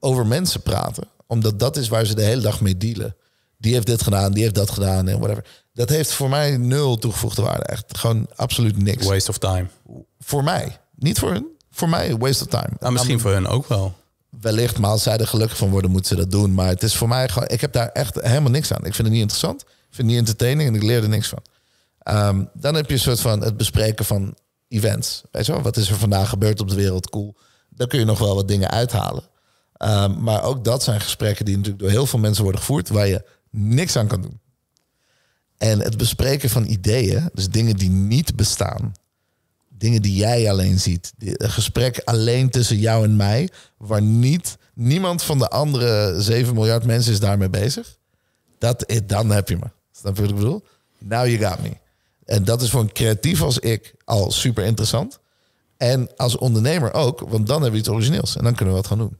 over mensen praten. Omdat dat is waar ze de hele dag mee dealen. Die heeft dit gedaan, die heeft dat gedaan en whatever. Dat heeft voor mij nul toegevoegde waarde. Echt gewoon absoluut niks. Waste of time. Voor mij. Niet voor hun. Voor mij waste of time. Nou, misschien voor hun ook wel. Wellicht, maar als zij er gelukkig van worden, moeten ze dat doen. Maar het is voor mij gewoon... Ik heb daar echt helemaal niks aan. Ik vind het niet interessant. Ik vind het niet entertaining en ik leer er niks van. Ehm, dan heb je een soort van het bespreken van events. Weet je Wat is er vandaag gebeurd op de wereld? Cool daar kun je nog wel wat dingen uithalen. Ehm, maar ook dat zijn gesprekken die natuurlijk door heel veel mensen worden gevoerd, waar je niks aan kan doen. En het bespreken van ideeën, dus dingen die niet bestaan, dingen die jij alleen ziet, een gesprek alleen tussen jou en mij, waar niet, niemand van de andere 7 miljard mensen is daarmee bezig, dat, dan heb je me. Snap je wat ik bedoel? Now you got me. En dat is voor een creatief als ik al super interessant. En als ondernemer ook, want dan hebben we iets origineels. En dan kunnen we wat gaan doen.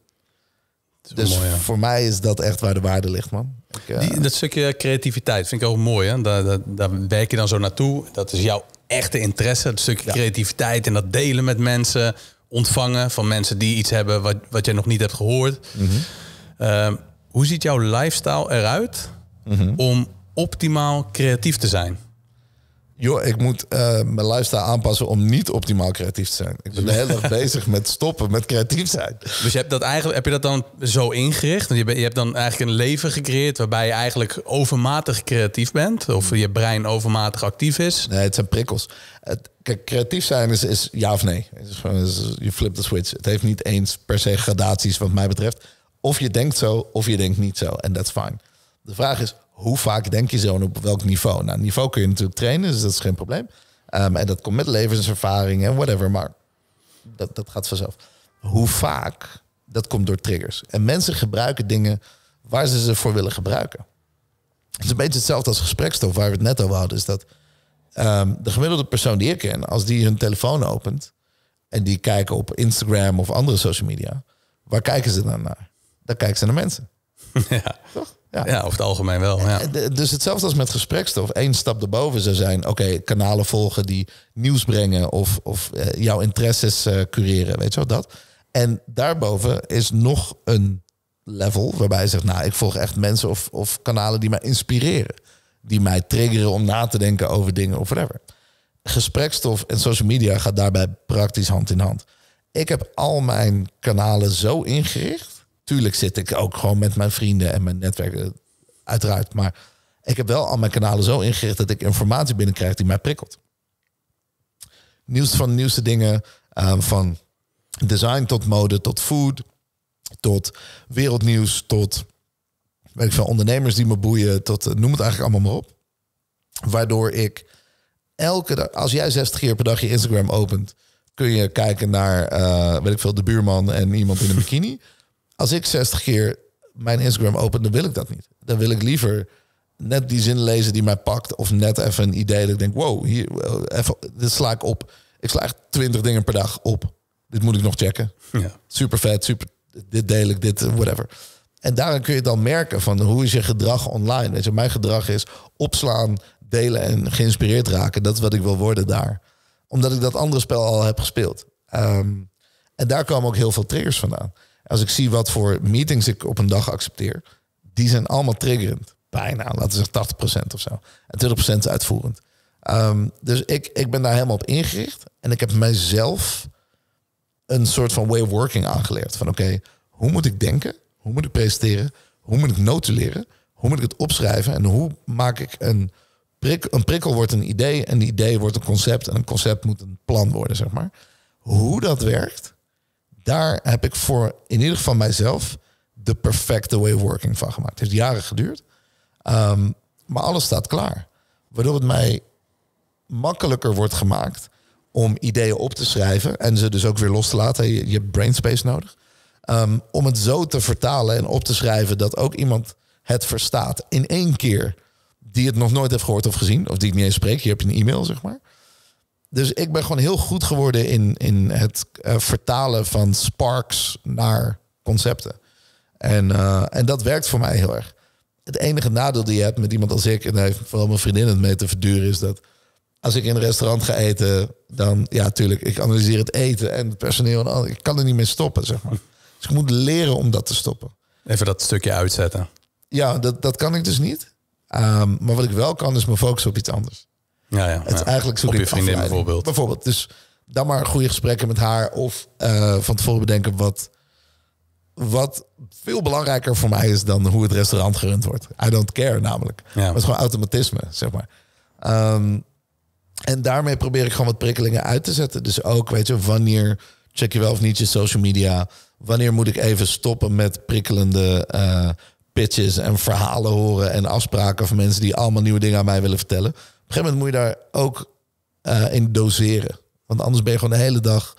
Dus voor mij is dat echt waar de waarde ligt, man. Ik, Die, eh, dat stukje creativiteit vind ik ook mooi. Hè? Daar, werk je dan zo naartoe. Dat is jouw echte interesse. Het stukje creativiteit en dat delen met mensen. Ontvangen van mensen die iets hebben wat, wat jij nog niet hebt gehoord. Mhm. Ehm, hoe ziet jouw lifestyle eruit mhm. om optimaal creatief te zijn? joh, ik moet eh, mijn lifestyle aanpassen om niet optimaal creatief te zijn. Ik ben heel erg bezig met stoppen met creatief zijn. Dus je hebt dat eigenlijk, heb je dat dan zo ingericht? je, hebt dan eigenlijk een leven gecreëerd waarbij je eigenlijk overmatig creatief bent, of je brein overmatig actief is. Nee, het zijn prikkels. Het, kijk, creatief zijn is, is ja of nee. je flipt de switch. Het heeft niet eens per se gradaties, wat mij betreft. Of je denkt zo, of je denkt niet zo. En dat is fijn. De vraag is, hoe vaak denk je zo en op welk niveau? Nou, niveau kun je natuurlijk trainen, dus dat is geen probleem. Ehm, en dat komt met levenservaring en whatever, maar dat, dat gaat vanzelf. Hoe vaak, dat komt door triggers. En mensen gebruiken dingen waar ze ze voor willen gebruiken. Het is een beetje hetzelfde als gesprekstof waar we het net over hadden. Is dat ehm, de gemiddelde persoon die ik ken, als die hun telefoon opent en die kijken op Instagram of andere social media, waar kijken ze dan naar? Dan kijken ze naar mensen. Ja. Toch? Ja. ja, over het algemeen wel. Ja. Eh, dus hetzelfde als met gesprekstof. Eén stap erboven zou zijn, oké, kanalen volgen die nieuws brengen of, of eh, jouw interesses uh, cureren, weet je wat dat. En daarboven is nog een level waarbij je zegt, nou, ik volg echt mensen of, of kanalen die mij inspireren. Die mij triggeren om na te denken over dingen of whatever. Gesprekstof en social media gaat daarbij praktisch hand in hand. Ik heb al mijn kanalen zo ingericht Tuurlijk zit ik ook gewoon met mijn vrienden en mijn netwerk, eh, uiteraard. Maar ik heb wel al mijn kanalen zo ingericht dat ik informatie binnenkrijg die mij prikkelt. Nieuws van nieuwste dingen, ehm, van design tot mode, tot food, tot wereldnieuws, tot weet ik veel, ondernemers die me boeien, tot eh, noem het eigenlijk allemaal maar op. Waardoor ik elke dag, als jij 60 keer per dag je Instagram opent, kun je kijken naar, eh, weet ik veel, de buurman en iemand in een bikini. Als ik 60 keer mijn Instagram open, dan wil ik dat niet. Dan wil ik liever net die zin lezen die mij pakt. Of net even een idee dat ik denk, wow, hier, eh, even, dit sla ik op. Ik sla echt twintig dingen per dag op. Dit moet ik nog checken. Ja. Super vet, super, dit deel ik, dit, whatever. En daarin kun je dan merken van hoe is je gedrag online. Weet mijn gedrag is opslaan, delen en geïnspireerd raken. Dat is wat ik wil worden daar. Omdat ik dat andere spel al heb gespeeld. Ehm, en daar komen ook heel veel triggers vandaan. Als ik zie wat voor meetings ik op een dag accepteer, die zijn allemaal triggerend. Bijna, laten we zeggen 80% of zo. En 20% uitvoerend. Ehm, dus ik, ik ben daar helemaal op ingericht. En ik heb mijzelf een soort van way of working aangeleerd. Van oké, hoe moet ik denken? Hoe moet ik presenteren? Hoe moet ik notuleren? Hoe moet ik het opschrijven? En hoe maak ik een, prik, een prikkel wordt een idee, en een idee wordt een concept en een concept moet een plan worden, zeg maar. Hoe dat werkt, daar heb ik voor in ieder geval mijzelf de perfecte way of working van gemaakt. Het heeft jaren geduurd, ehm, maar alles staat klaar. Waardoor het mij makkelijker wordt gemaakt om ideeën op te schrijven en ze dus ook weer los te laten. Je, je hebt brainspace nodig. Ehm, om het zo te vertalen en op te schrijven dat ook iemand het verstaat in één keer die het nog nooit heeft gehoord of gezien, of die het niet eens spreekt. Hier heb je een e-mail, zeg maar. Dus ik ben gewoon heel goed geworden in, in het eh, vertalen van sparks naar concepten. En, eh, en dat werkt voor mij heel erg. Het enige nadeel die je hebt met iemand als ik, en vooral mijn vriendin het mee te verduren, is dat als ik in een restaurant ga eten, dan ja, tuurlijk, ik analyseer het eten en het personeel. En ik kan er niet mee stoppen, zeg maar. Dus ik moet leren om dat te stoppen. Even dat stukje uitzetten. Ja, dat, dat kan ik dus niet. Ehm, maar wat ik wel kan, is me focussen op iets anders. Ja, ja, het ja. eigenlijk Op je vriendin bijvoorbeeld. Dus dan maar goede gesprekken met haar. Of eh, van tevoren bedenken wat, wat veel belangrijker voor mij is dan hoe het restaurant gerund wordt. I don't care namelijk. Ja. Maar het is gewoon automatisme, zeg maar. Ehm, en daarmee probeer ik gewoon wat prikkelingen uit te zetten. Dus ook, weet je, wanneer check je wel of niet je social media? Wanneer moet ik even stoppen met prikkelende eh, pitches en verhalen horen en afspraken van mensen die allemaal nieuwe dingen aan mij willen vertellen? een gegeven moment moet je daar ook eh, in doseren. Want anders ben je gewoon de hele dag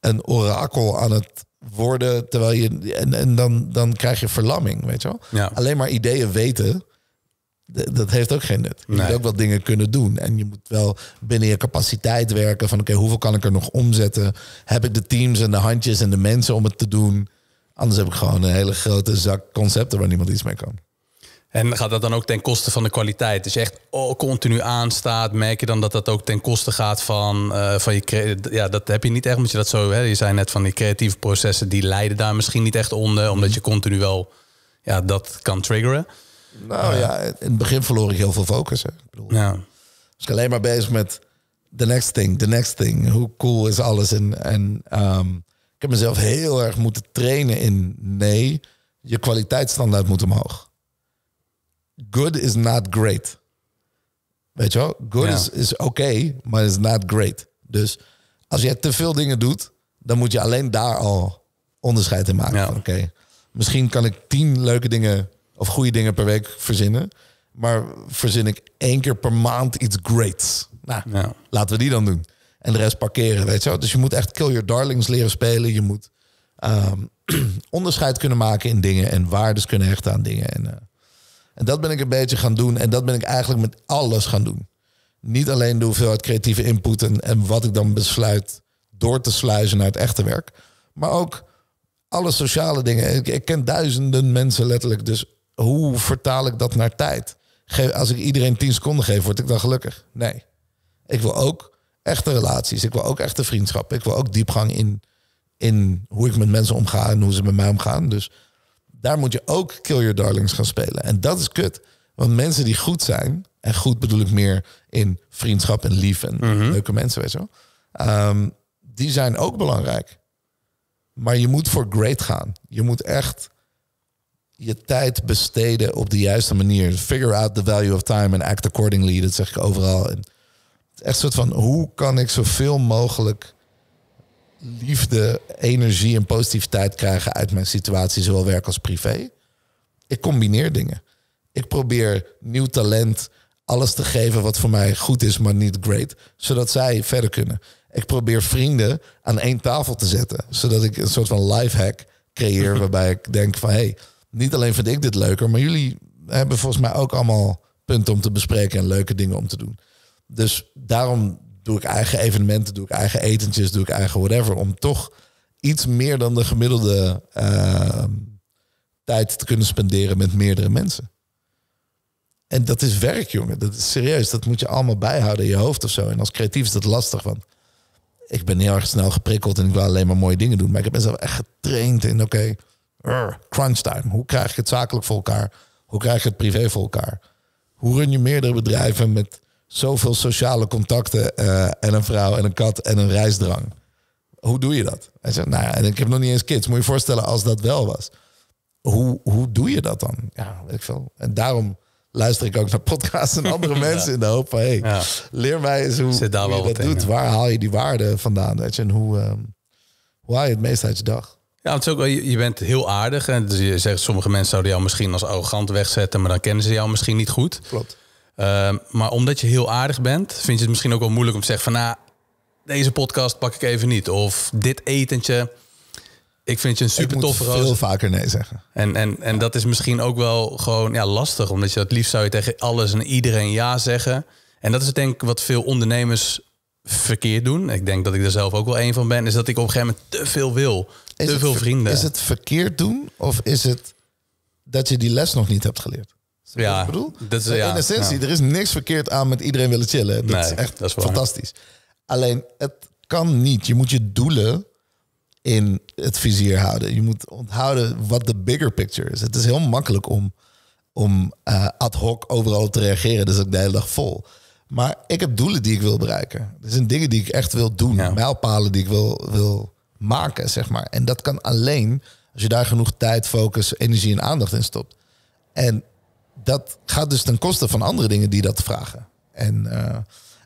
een orakel aan het worden. Terwijl je, en en dan, dan krijg je verlamming, weet je wel. Alleen maar ideeën weten, dat heeft ook geen nut. Je moet ook wat dingen kunnen doen. En je moet wel binnen je capaciteit werken van oké, hoeveel kan ik er nog omzetten? Heb ik de teams en de handjes en de mensen om het te doen? Anders heb ik gewoon een hele grote zak concepten waar niemand iets mee kan. En gaat dat dan ook ten koste van de kwaliteit? Dus je echt oh, continu aanstaat, merk je dan dat dat ook ten koste gaat van, uh, van je... Ja, dat heb je niet echt, Moet je dat zo... Hè, je zei net van die creatieve processen, die leiden daar misschien niet echt onder. Omdat je continu wel ja, dat kan triggeren. Nou eh. ja, in het begin verloor ik heel veel focus. Hè. Ik bedoel, ja. was ik alleen maar bezig met the next thing, the next thing. Hoe cool is alles? En, en ehm, ik heb mezelf heel erg moeten trainen in nee, je kwaliteitsstandaard moet omhoog good is not great. Weet je wel? Good is, is oké, maar is not great. Dus als jij te veel dingen doet, dan moet je alleen daar al onderscheid in maken. Oké, misschien kan ik tien leuke dingen of goede dingen per week verzinnen. Maar verzin ik één keer per maand iets greats. Nou, laten we die dan doen. En de rest parkeren, weet je wel. Dus je moet echt Kill Your Darlings leren spelen. Je moet ehm, onderscheid kunnen maken in dingen en waardes kunnen hechten aan dingen. En, eh, en dat ben ik een beetje gaan doen. En dat ben ik eigenlijk met alles gaan doen. Niet alleen de hoeveelheid creatieve input en, wat ik dan besluit door te sluizen naar het echte werk. Maar ook alle sociale dingen. Ik, ik ken duizenden mensen letterlijk. Dus hoe vertaal ik dat naar tijd? Geef, als ik iedereen tien seconden geef, word ik dan gelukkig? Nee. Ik wil ook echte relaties. Ik wil ook echte vriendschappen. Ik wil ook diepgang in, in hoe ik met mensen omga en hoe ze met mij omgaan. Dus daar moet je ook Kill Your Darlings gaan spelen. En dat is kut. Want mensen die goed zijn, en goed bedoel ik meer in vriendschap en lief en mhm. leuke mensen, weet je wel. Ehm, die zijn ook belangrijk. Maar je moet voor great gaan. Je moet echt je tijd besteden op de juiste manier. Figure out the value of time and act accordingly. Dat zeg ik overal. En echt een soort van hoe kan ik zoveel mogelijk liefde, energie en positiviteit krijgen uit mijn situatie, zowel werk als privé. Ik combineer dingen. Ik probeer nieuw talent, alles te geven wat voor mij goed is, maar niet great, zodat zij verder kunnen. Ik probeer vrienden aan één tafel te zetten, zodat ik een soort van life hack creëer waarbij ik denk van hé, hey, niet alleen vind ik dit leuker, maar jullie hebben volgens mij ook allemaal punten om te bespreken en leuke dingen om te doen. Dus daarom doe ik eigen evenementen, doe ik eigen etentjes, doe ik eigen whatever. Om toch iets meer dan de gemiddelde ehm, tijd te kunnen spenderen met meerdere mensen. En dat is werk, jongen. Dat is serieus. Dat moet je allemaal bijhouden in je hoofd of zo. En als creatief is dat lastig, want ik ben heel erg snel geprikkeld en ik wil alleen maar mooie dingen doen. Maar ik heb mezelf echt getraind in, oké, crunch time. Hoe krijg ik het zakelijk voor elkaar? Hoe krijg ik het privé voor elkaar? Hoe run je meerdere bedrijven met zoveel sociale contacten eh, en een vrouw en een kat en een reisdrang. Hoe doe je dat? Hij zegt, nou ja, en ik heb nog niet eens kids. Moet je je voorstellen als dat wel was. Hoe, hoe doe je dat dan? Ja, weet ik veel. En daarom luister ik ook naar podcasts en andere mensen in de hoop van... Hey, leer mij eens hoe, je dat doet. Waar haal je die waarde vandaan? Weet En hoe, ehm, hoe haal je het meest uit je dag? Ja, het is ook wel, je bent heel aardig. En dus je zegt, sommige mensen zouden jou misschien als arrogant wegzetten... maar dan kennen ze jou misschien niet goed. Klopt. Ehm, maar omdat je heel aardig bent, vind je het misschien ook wel moeilijk om te zeggen van nou, deze podcast pak ik even niet. Of dit etentje. Ik vind je een super toffe roos. veel vaker nee zeggen. En, en, en dat is misschien ook wel gewoon ja, lastig. Omdat je het liefst zou je tegen alles en iedereen ja zeggen. En dat is denk ik wat veel ondernemers verkeerd doen. Ik denk dat ik er zelf ook wel een van ben. Is dat ik op een gegeven moment te veel wil. te veel vrienden. Is het verkeerd doen? Of is het dat je die les nog niet hebt geleerd? Ja, ik bedoel? ja, in essentie, er is niks verkeerd aan met iedereen willen chillen. Dat is echt fantastisch. Alleen, het kan niet. Je moet je doelen in het vizier houden. Je moet onthouden wat de bigger picture is. Het is heel makkelijk om, om eh, ad hoc overal te reageren. Dus ik de hele dag vol. Maar ik heb doelen die ik wil bereiken. Er zijn dingen die ik echt wil doen. Ja. Mijlpalen die ik wil, wil maken, zeg maar. En dat kan alleen als je daar genoeg tijd, focus, energie en aandacht in stopt. En dat gaat dus ten koste van andere dingen die dat vragen. En, eh,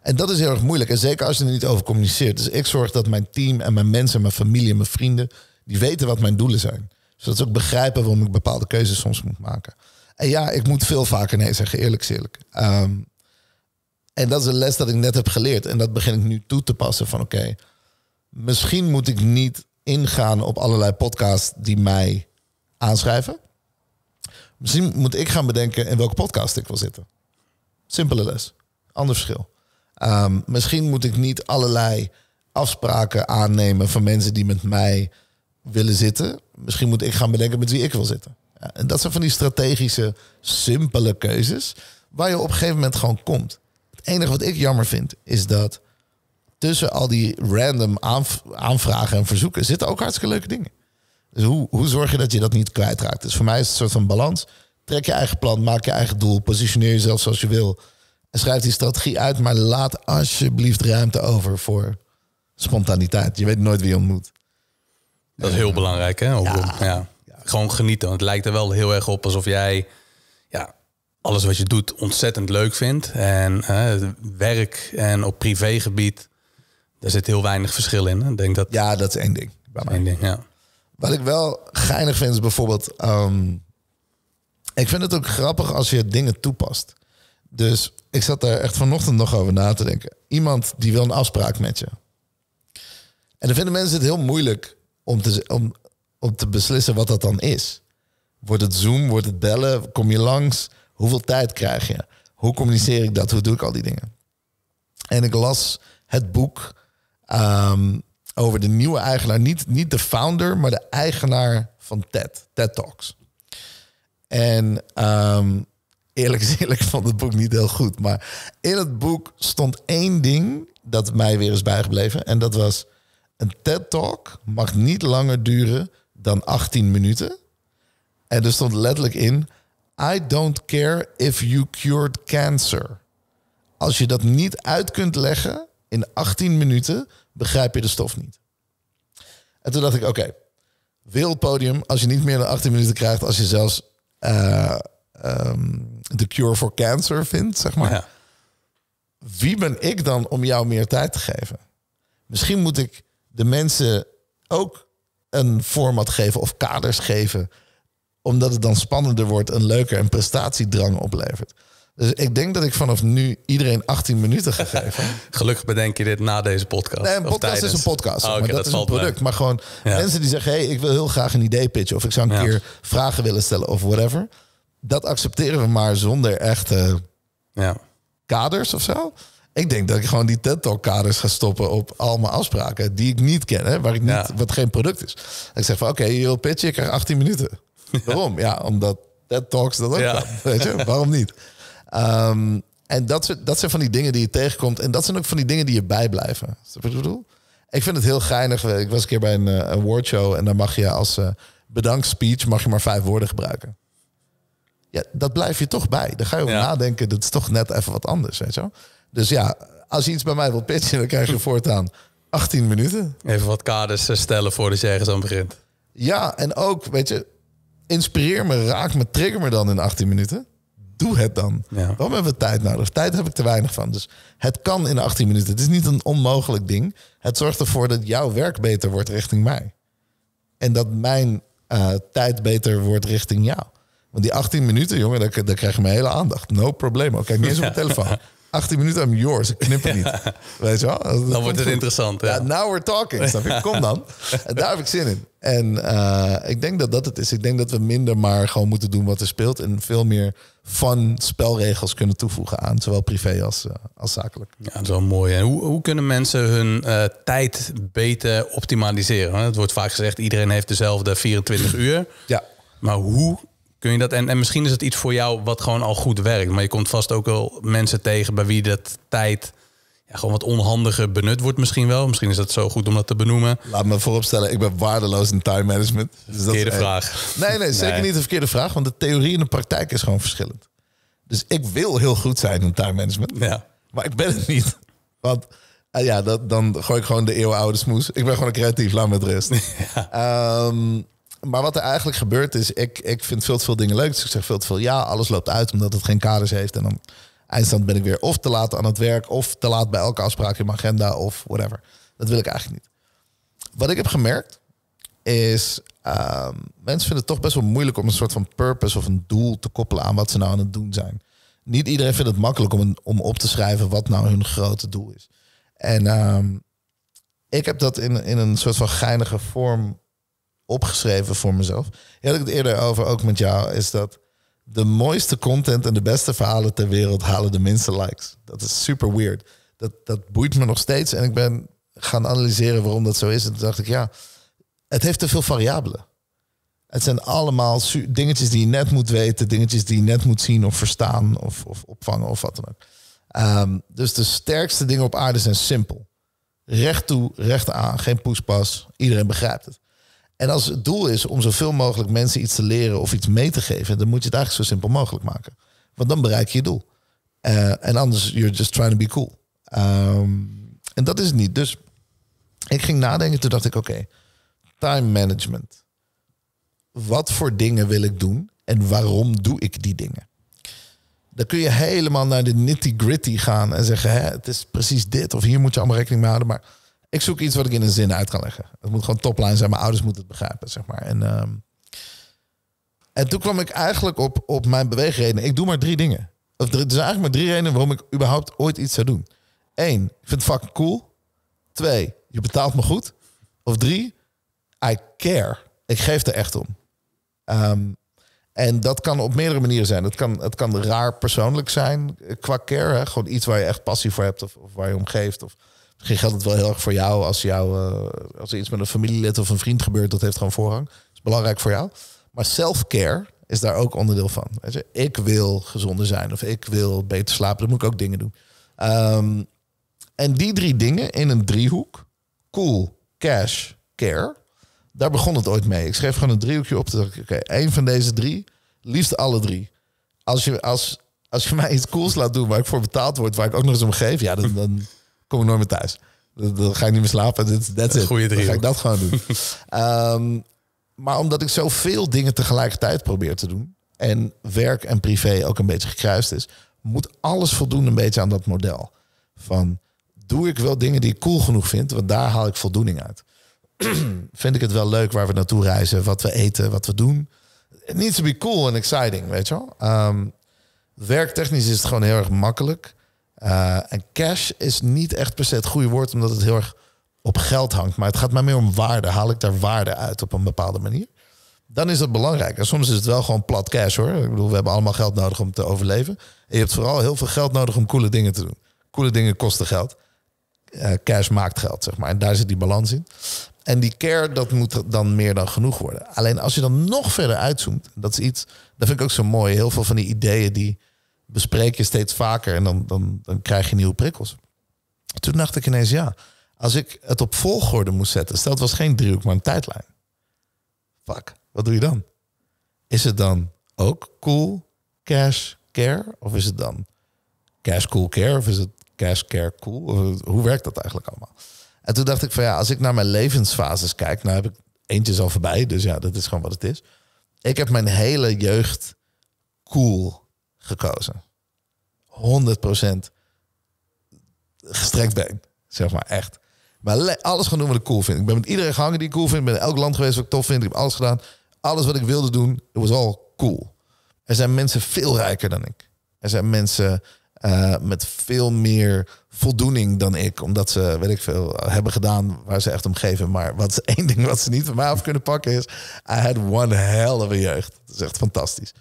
en dat is heel erg moeilijk. En zeker als je er niet over communiceert. Dus ik zorg dat mijn team en mijn mensen, mijn familie en mijn vrienden, die weten wat mijn doelen zijn. Zodat ze ook begrijpen waarom ik bepaalde keuzes soms moet maken. En ja, ik moet veel vaker nee zeggen, eerlijk eerlijk. Ehm, en dat is een les dat ik net heb geleerd. En dat begin ik nu toe te passen van oké, misschien moet ik niet ingaan op allerlei podcasts die mij aanschrijven. Misschien moet ik gaan bedenken in welke podcast ik wil zitten. Simpele les. Ander verschil. Ehm, misschien moet ik niet allerlei afspraken aannemen van mensen die met mij willen zitten. Misschien moet ik gaan bedenken met wie ik wil zitten. Ja, en dat zijn van die strategische, simpele keuzes waar je op een gegeven moment gewoon komt. Het enige wat ik jammer vind is dat tussen al die random aanvragen en verzoeken zitten ook hartstikke leuke dingen. Dus hoe, hoe zorg je dat je dat niet kwijtraakt? Dus voor mij is het een soort van balans. Trek je eigen plan, maak je eigen doel, positioneer jezelf zoals je wil. En schrijf die strategie uit, maar laat alsjeblieft ruimte over voor spontaniteit. Je weet nooit wie je ontmoet. Dat is heel belangrijk, hè? ja. Gewoon genieten. Want het lijkt er wel heel erg op alsof jij ja, alles wat je doet ontzettend leuk vindt. En hè, werk en op privégebied, daar zit heel weinig verschil in. Ik denk dat, ja, dat is één ding. Bij mij. Één ding, ja. Wat ik wel geinig vind is bijvoorbeeld... Ehm, ik vind het ook grappig als je dingen toepast. Dus ik zat daar echt vanochtend nog over na te denken. Iemand die wil een afspraak met je. En dan vinden mensen het heel moeilijk om te, om, om te beslissen wat dat dan is. Wordt het Zoom? Wordt het bellen? Kom je langs? Hoeveel tijd krijg je? Hoe communiceer ik dat? Hoe doe ik al die dingen? En ik las het boek ehm, over de nieuwe eigenaar. Niet, niet de founder, maar de eigenaar van TED, TED Talks. En ehm, eerlijk gezegd eerlijk, vond het boek niet heel goed. Maar in het boek stond één ding dat mij weer is bijgebleven. En dat was, een TED Talk mag niet langer duren dan 18 minuten. En er stond letterlijk in, I don't care if you cured cancer. Als je dat niet uit kunt leggen in 18 minuten, begrijp je de stof niet. En toen dacht ik, oké, okay, wereldpodium als je niet meer dan 18 minuten krijgt, als je zelfs eh, ehm, de cure for cancer vindt, zeg maar. Wie ben ik dan om jou meer tijd te geven? Misschien moet ik de mensen ook een format geven of kaders geven, omdat het dan spannender wordt en leuker en prestatiedrang oplevert. Dus ik denk dat ik vanaf nu iedereen 18 minuten ga geven. Gelukkig bedenk je dit na deze podcast. Nee, een podcast is een podcast. Oh, maar dat, is een product. Maar gewoon mensen die zeggen: hey, ik wil heel graag een idee pitchen. Of ik zou een keer vragen willen stellen of whatever. Dat accepteren we maar zonder echte ja. kaders of zo. Ik denk dat ik gewoon die TED Talk kaders ga stoppen op al mijn afspraken die ik niet ken, hè, waar ik niet, wat geen product is. ik zeg van oké, je wil pitchen, ik krijg 18 minuten. Waarom? Ja, omdat TED Talks dat ook weet je? Waarom niet? Ehm, en dat, dat zijn van die dingen die je tegenkomt. En dat zijn ook van die dingen die je bijblijven. wat ik bedoel? Ik vind het heel geinig. Eh, ik was een keer bij een uh, en daar mag je als uh, bedankt speech mag je maar vijf woorden gebruiken. Ja, dat blijf je toch bij. Dan ga je over nadenken. Dat is toch net even wat anders, weet je Dus ja, als je iets bij mij wilt pitchen, dan krijg je voortaan 18 minuten. Even wat kaders stellen voordat je ergens aan begint. Ja, en ook, weet je, inspireer me, raak me, trigger me dan in 18 minuten doe het dan. Waarom hebben we tijd nodig? Tijd heb ik te weinig van. Dus het kan in 18 minuten. Het is niet een onmogelijk ding. Het zorgt ervoor dat jouw werk beter wordt richting mij. En dat mijn eh, tijd beter wordt richting jou. Want die 18 minuten, jongen, daar, krijg je mijn hele aandacht. No probleem. Kijk niet eens op mijn telefoon. 18 minuten, aan yours. Ik knip het niet. Weet je wel? dan wordt het interessant. Ja. ja. now we're talking. Snap Kom dan. daar heb ik zin in. En eh, ik denk dat dat het is. Ik denk dat we minder maar gewoon moeten doen wat er speelt. En veel meer van spelregels kunnen toevoegen aan. Zowel privé als, eh, als zakelijk. Ja, dat is wel mooi. En hoe, hoe kunnen mensen hun eh, tijd beter optimaliseren? Het wordt vaak gezegd, iedereen heeft dezelfde 24 uur. Ja. Maar hoe Kun je dat, en, en misschien is het iets voor jou wat gewoon al goed werkt, maar je komt vast ook wel mensen tegen bij wie dat tijd ja, gewoon wat onhandiger benut wordt misschien wel. Misschien is dat zo goed om dat te benoemen. Laat me vooropstellen, ik ben waardeloos in time management. Dus verkeerde dat is, vraag. Nee, nee, zeker niet de verkeerde vraag, want de theorie en de praktijk is gewoon verschillend. Dus ik wil heel goed zijn in time management, ja. maar ik ben het niet. Want eh, ja, dan gooi ik gewoon de eeuwenoude smoes. Ik ben gewoon een creatief, laat me het rest Ja. Ehm, maar wat er eigenlijk gebeurt is, ik, ik vind veel te veel dingen leuk. Dus ik zeg veel te veel ja, alles loopt uit omdat het geen kaders heeft. En dan eindstand ben ik weer of te laat aan het werk, of te laat bij elke afspraak in mijn agenda, of whatever. Dat wil ik eigenlijk niet. Wat ik heb gemerkt is, ehm, mensen vinden het toch best wel moeilijk om een soort van purpose of een doel te koppelen aan wat ze nou aan het doen zijn. Niet iedereen vindt het makkelijk om, om op te schrijven wat nou hun grote doel is. En ehm, ik heb dat in, in een soort van geinige vorm opgeschreven voor mezelf. Heb had ik het eerder over, ook met jou, is dat de mooiste content en de beste verhalen ter wereld halen de minste likes. Dat is super weird. Dat, dat boeit me nog steeds. En ik ben gaan analyseren waarom dat zo is. En toen dacht ik, ja, het heeft te veel variabelen. Het zijn allemaal dingetjes die je net moet weten, dingetjes die je net moet zien of verstaan of, of opvangen of wat dan ook. Ehm, dus de sterkste dingen op aarde zijn simpel. Recht toe, recht aan, geen poespas. Iedereen begrijpt het. En als het doel is om zoveel mogelijk mensen iets te leren of iets mee te geven, dan moet je het eigenlijk zo simpel mogelijk maken. Want dan bereik je je doel. Eh, en anders, you're just trying to be cool. Ehm, en dat is het niet. Dus ik ging nadenken, toen dacht ik, oké, time management. Wat voor dingen wil ik doen en waarom doe ik die dingen? Dan kun je helemaal naar de nitty-gritty gaan en zeggen, hè, het is precies dit of hier moet je allemaal rekening mee houden. Maar ik zoek iets wat ik in een zin uit kan leggen. Het moet gewoon topline zijn. Mijn ouders moeten het begrijpen, zeg maar. En, ehm, en toen kwam ik eigenlijk op, op mijn beweegreden. Ik doe maar drie dingen. Of er zijn eigenlijk maar drie redenen waarom ik überhaupt ooit iets zou doen. Eén, ik vind het fucking cool. Twee, je betaalt me goed. Of drie, I care. Ik geef er echt om. Ehm, en dat kan op meerdere manieren zijn. Het kan, het kan raar persoonlijk zijn qua care. Hè? Gewoon iets waar je echt passie voor hebt of, of waar je om geeft. Of Misschien geldt het wel heel erg voor jou als, jou, eh, als er iets met een familielid of een vriend gebeurt, dat heeft gewoon voorrang. Dat is belangrijk voor jou. Maar self-care is daar ook onderdeel van. Weet je? Ik wil gezonder zijn of ik wil beter slapen, dan moet ik ook dingen doen. Ehm, en die drie dingen in een driehoek, cool, cash, care, daar begon het ooit mee. Ik schreef gewoon een driehoekje op. oké, okay, één van deze drie, liefst alle drie. Als je, als, als je mij iets cools laat doen waar ik voor betaald word, waar ik ook nog eens om geef, ja, dan, dan kom ik nooit meer thuis. Dan ga ik niet meer slapen. That's, is it. goede drie. ga ik dat gewoon doen. Ehm, maar omdat ik zoveel dingen tegelijkertijd probeer te doen... en werk en privé ook een beetje gekruist is... moet alles voldoen een beetje aan dat model. Van, doe ik wel dingen die ik cool genoeg vind? Want daar haal ik voldoening uit. vind ik het wel leuk waar we naartoe reizen... wat we eten, wat we doen? Niet needs to be cool en exciting, weet je wel? Ehm, werktechnisch is het gewoon heel erg makkelijk... Eh, en cash is niet echt per se het goede woord, omdat het heel erg op geld hangt. Maar het gaat mij meer om waarde. Haal ik daar waarde uit op een bepaalde manier? Dan is dat belangrijk. En soms is het wel gewoon plat cash hoor. Ik bedoel, we hebben allemaal geld nodig om te overleven. En je hebt vooral heel veel geld nodig om coole dingen te doen. Coole dingen kosten geld. Eh, cash maakt geld, zeg maar. En daar zit die balans in. En die care, dat moet dan meer dan genoeg worden. Alleen als je dan nog verder uitzoomt, dat is iets, dat vind ik ook zo mooi. Heel veel van die ideeën die bespreek je steeds vaker en dan, dan, dan krijg je nieuwe prikkels. Toen dacht ik ineens, ja, als ik het op volgorde moest zetten, stel het was geen driehoek, maar een tijdlijn. Fuck, wat doe je dan? Is het dan ook cool, cash, care? Of is het dan cash, cool, care? Of is het cash, care, cool? hoe werkt dat eigenlijk allemaal? En toen dacht ik van ja, als ik naar mijn levensfases kijk, nou heb ik eentje al voorbij, dus ja, dat is gewoon wat het is. Ik heb mijn hele jeugd cool gekozen. 100% gestrekt been, zeg maar, echt. Maar alles gaan doen wat ik cool vind. Ik ben met iedereen gehangen die ik cool vind. Ik ben in elk land geweest wat ik tof vind. Ik heb alles gedaan. Alles wat ik wilde doen, was al cool. Er zijn mensen veel rijker dan ik. Er zijn mensen eh, met veel meer voldoening dan ik. Omdat ze, weet ik veel, hebben gedaan waar ze echt om geven. Maar wat één ding wat ze niet van mij af kunnen pakken is... I had one hell of a jeugd. Dat is echt fantastisch.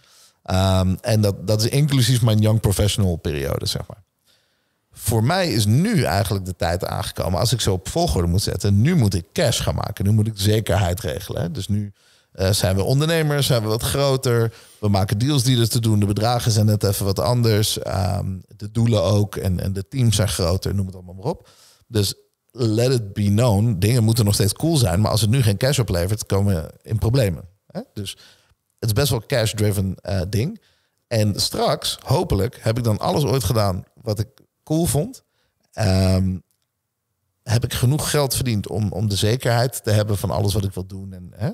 Ehm, en dat, dat is inclusief mijn young professional periode, zeg maar. Voor mij is nu eigenlijk de tijd aangekomen, als ik zo op volgorde moet zetten, nu moet ik cash gaan maken, nu moet ik zekerheid regelen. Dus nu eh, zijn we ondernemers, zijn we wat groter, we maken deals die er te doen, de bedragen zijn net even wat anders, ehm, de doelen ook en, en de teams zijn groter, noem het allemaal maar op. Dus let it be known, dingen moeten nog steeds cool zijn, maar als het nu geen cash oplevert, komen we in problemen. Hè? Dus het is best wel cash-driven eh, ding. En straks, hopelijk, heb ik dan alles ooit gedaan wat ik cool vond. Ehm, heb ik genoeg geld verdiend om, om de zekerheid te hebben van alles wat ik wil doen. En, hè?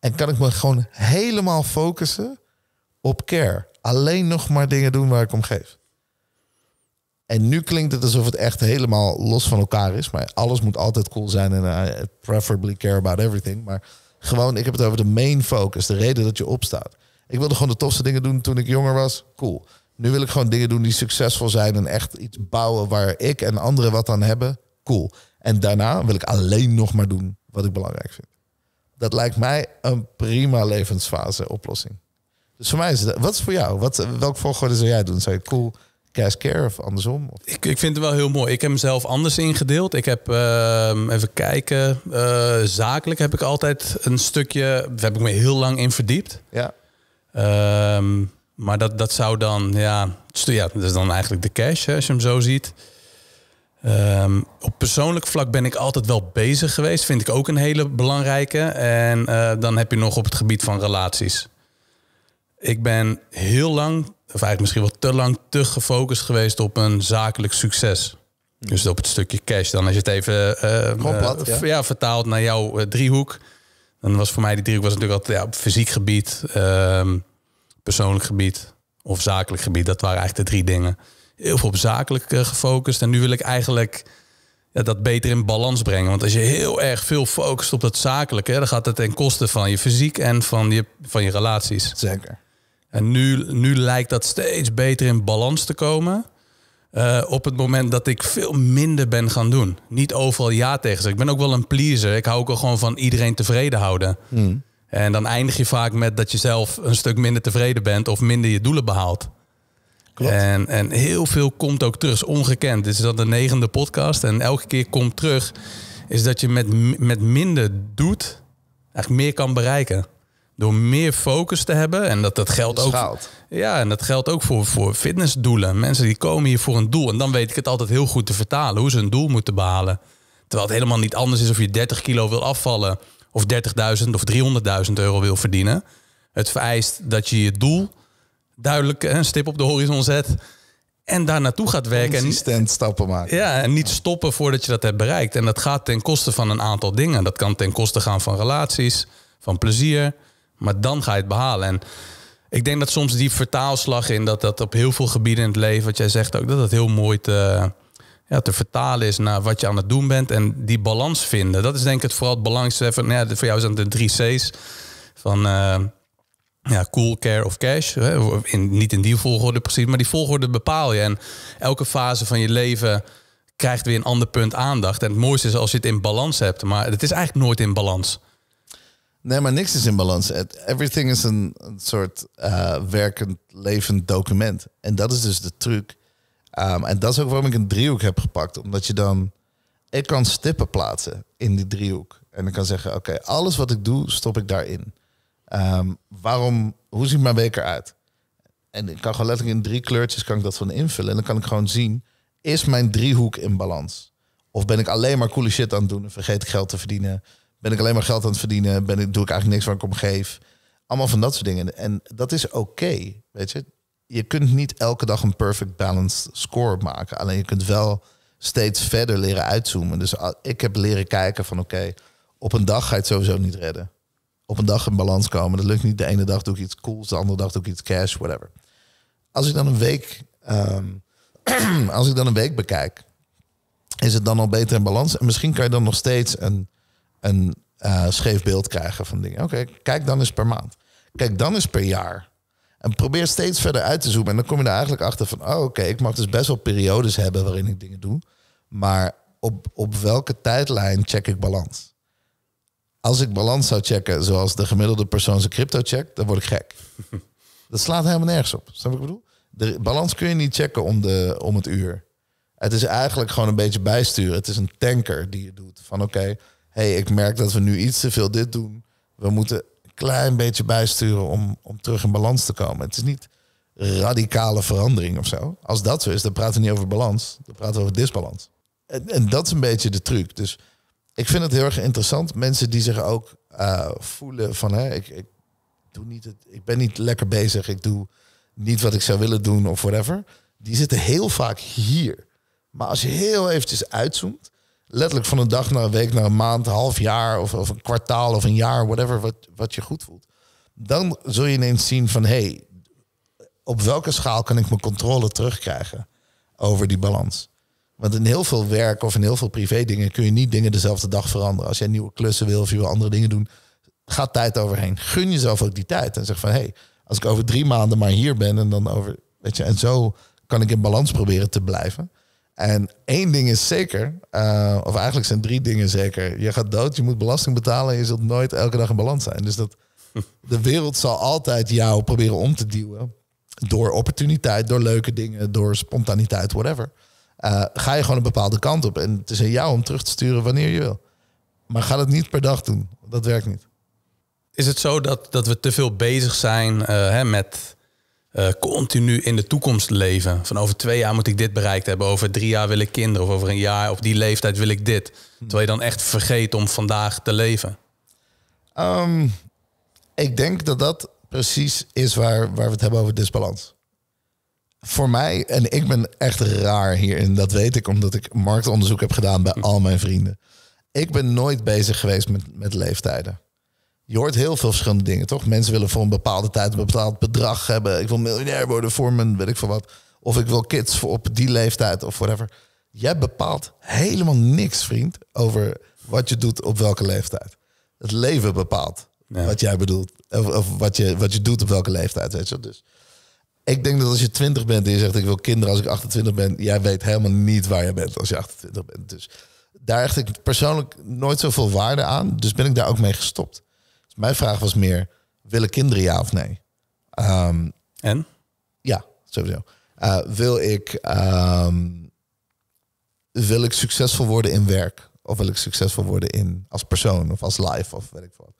en kan ik me gewoon helemaal focussen op care. Alleen nog maar dingen doen waar ik om geef. En nu klinkt het alsof het echt helemaal los van elkaar is. Maar alles moet altijd cool zijn en eh, preferably care about everything. Maar gewoon, ik heb het over de main focus, de reden dat je opstaat. Ik wilde gewoon de tofste dingen doen toen ik jonger was. Cool. Nu wil ik gewoon dingen doen die succesvol zijn en echt iets bouwen waar ik en anderen wat aan hebben. Cool. En daarna wil ik alleen nog maar doen wat ik belangrijk vind. Dat lijkt mij een prima levensfase oplossing. Dus voor mij is dat. Wat is voor jou? Wat, welk volgorde zou jij doen? Zou je cool cash care of andersom? Ik, ik vind het wel heel mooi. Ik heb mezelf anders ingedeeld. Ik heb, ehm, even kijken, eh, zakelijk heb ik altijd een stukje, daar heb ik me heel lang in verdiept. Ja. Ehm, maar dat, dat zou dan, ja, ja, dat is dan eigenlijk de cash hè, als je hem zo ziet. Ehm, op persoonlijk vlak ben ik altijd wel bezig geweest. Vind ik ook een hele belangrijke. En eh, dan heb je nog op het gebied van relaties. Ik ben heel lang of eigenlijk misschien wel te lang te gefocust geweest op een zakelijk succes. Dus op het stukje cash. Dan als je het even eh, eh, ja. ja. vertaalt naar jouw eh, driehoek. Dan was voor mij die driehoek was natuurlijk altijd ja, op fysiek gebied, ehm, persoonlijk gebied of zakelijk gebied. Dat waren eigenlijk de drie dingen. Heel veel op zakelijk gefocust. En nu wil ik eigenlijk ja, dat beter in balans brengen. Want als je heel erg veel focust op dat zakelijke, dan gaat het ten koste van je fysiek en van je, van je relaties. Zeker. En nu, nu lijkt dat steeds beter in balans te komen. Eh, op het moment dat ik veel minder ben gaan doen. Niet overal ja tegen zeggen. Ik ben ook wel een pleaser. Ik hou ook al gewoon van iedereen tevreden houden. Hmm. En dan eindig je vaak met dat je zelf een stuk minder tevreden bent of minder je doelen behaalt. Klopt. En, en heel veel komt ook terug. is ongekend. Dit is dan de negende podcast. En elke keer komt terug is dat je met, met minder doet, eigenlijk meer kan bereiken door meer focus te hebben. En dat, dat geldt ook. Ja, en dat geldt ook voor, voor fitnessdoelen. Mensen die komen hier voor een doel. En dan weet ik het altijd heel goed te vertalen hoe ze een doel moeten behalen. Terwijl het helemaal niet anders is of je 30 kilo wil afvallen. Of 30.000 of 300.000 euro wil verdienen. Het vereist dat je je doel duidelijk een stip op de horizon zet. En daar naartoe gaat werken. Consistent stappen maken. Ja, en niet stoppen voordat je dat hebt bereikt. En dat gaat ten koste van een aantal dingen. Dat kan ten koste gaan van relaties, van plezier maar dan ga je het behalen. En ik denk dat soms die vertaalslag in dat dat op heel veel gebieden in het leven, wat jij zegt ook, dat dat heel mooi te, ja, te vertalen is naar wat je aan het doen bent. En die balans vinden. Dat is denk ik het vooral het belangrijkste. Van, ja, voor jou zijn het de drie C's. Van eh, ja, cool, care of cash. In, niet in die volgorde precies, maar die volgorde bepaal je. En elke fase van je leven krijgt weer een ander punt aandacht. En het mooiste is als je het in balans hebt. Maar het is eigenlijk nooit in balans. Nee, maar niks is in balans. Everything is een, soort eh, werkend, levend document. En dat is dus de truc. Ehm, en dat is ook waarom ik een driehoek heb gepakt. Omdat je dan... Ik kan stippen plaatsen in die driehoek. En ik kan zeggen, oké, alles wat ik doe, stop ik daarin. Um, waarom, hoe ziet mijn week eruit? En ik kan gewoon letterlijk in drie kleurtjes kan ik dat van invullen. En dan kan ik gewoon zien, is mijn driehoek in balans? Of ben ik alleen maar coole shit aan het doen en vergeet ik geld te verdienen? Ben ik alleen maar geld aan het verdienen? Ben ik, doe ik eigenlijk niks waar ik om geef? Allemaal van dat soort dingen. En dat is oké, weet je. Je kunt niet elke dag een perfect balanced score maken. Alleen je kunt wel steeds verder leren uitzoomen. Dus ik heb leren kijken van oké, op een dag ga je het sowieso niet redden. Op een dag in balans komen, dat lukt niet. De ene dag doe ik iets cools, de andere dag doe ik iets cash, whatever. Als ik dan een week, ehm, als ik dan een week bekijk, is het dan al beter in balans? En misschien kan je dan nog steeds een een uh, scheef beeld krijgen van dingen. Oké, kijk dan eens per maand. Kijk dan eens per jaar. En probeer steeds verder uit te zoomen. En dan kom je er eigenlijk achter van, oh oké, ik mag dus best wel periodes hebben waarin ik dingen doe. Maar op, op welke tijdlijn check ik balans? Als ik balans zou checken zoals de gemiddelde persoon zijn crypto checkt, dan word ik gek. Dat slaat helemaal nergens op. Snap ik wat ik bedoel? De balans kun je niet checken om, de, om het uur. Het is eigenlijk gewoon een beetje bijsturen. Het is een tanker die je doet. Van oké, hey, ik merk dat we nu iets te veel dit doen. We moeten een klein beetje bijsturen om, om terug in balans te komen. Het is niet radicale verandering of zo. Als dat zo is, dan praten we niet over balans, dan praten we over disbalans. En, en dat is een beetje de truc. Dus ik vind het heel erg interessant. Mensen die zich ook eh, voelen van, hè, ik, ik, doe niet het, ik ben niet lekker bezig, ik doe niet wat ik zou willen doen of whatever. Die zitten heel vaak hier. Maar als je heel eventjes uitzoomt, letterlijk van een dag naar een week, naar een maand, een half jaar of, of een kwartaal of een jaar, whatever, wat, wat je goed voelt. Dan zul je ineens zien van hé, hey, op welke schaal kan ik mijn controle terugkrijgen over die balans? Want in heel veel werk of in heel veel privé dingen kun je niet dingen dezelfde dag veranderen. Als jij nieuwe klussen wil of je wil andere dingen doen, gaat tijd overheen. Gun jezelf ook die tijd en zeg van hé, hey, als ik over drie maanden maar hier ben en dan over, weet je, en zo kan ik in balans proberen te blijven. En één ding is zeker, eh, of eigenlijk zijn drie dingen zeker. Je gaat dood, je moet belasting betalen en je zult nooit elke dag in balans zijn. Dus dat, de wereld zal altijd jou proberen om te duwen. Door opportuniteit, door leuke dingen, door spontaniteit, whatever. Eh, ga je gewoon een bepaalde kant op. En het is aan jou om terug te sturen wanneer je wil. Maar ga dat niet per dag doen. Dat werkt niet. Is het zo dat, dat we te veel bezig zijn eh, hè, met uh, continu in de toekomst leven. Van over twee jaar moet ik dit bereikt hebben. Over drie jaar wil ik kinderen. Of over een jaar op die leeftijd wil ik dit. Hmm. Terwijl je dan echt vergeet om vandaag te leven. Ehm, ik denk dat dat precies is waar, waar we het hebben over disbalans. Voor mij, en ik ben echt raar hierin, dat weet ik omdat ik marktonderzoek heb gedaan bij hm. al mijn vrienden. Ik ben nooit bezig geweest met, met leeftijden. Je hoort heel veel verschillende dingen, toch? Mensen willen voor een bepaalde tijd een bepaald bedrag hebben. Ik wil miljonair worden voor mijn, weet ik veel wat. Of ik wil kids voor op die leeftijd of whatever. Jij bepaalt helemaal niks, vriend, over wat je doet op welke leeftijd. Het leven bepaalt wat jij bedoelt. Of, wat, je, wat je doet op welke leeftijd, weet je. Dus ik denk dat als je 20 bent en je zegt ik wil kinderen als ik 28 ben, jij weet helemaal niet waar je bent als je 28 bent. Dus daar hecht ik persoonlijk nooit zoveel waarde aan. Dus ben ik daar ook mee gestopt mijn vraag was meer, willen kinderen ja of nee? Ehm, en? Ja, sowieso. Uh, wil, ik, ehm, wil ik succesvol worden in werk? Of wil ik succesvol worden in, als persoon of als life of weet ik wat?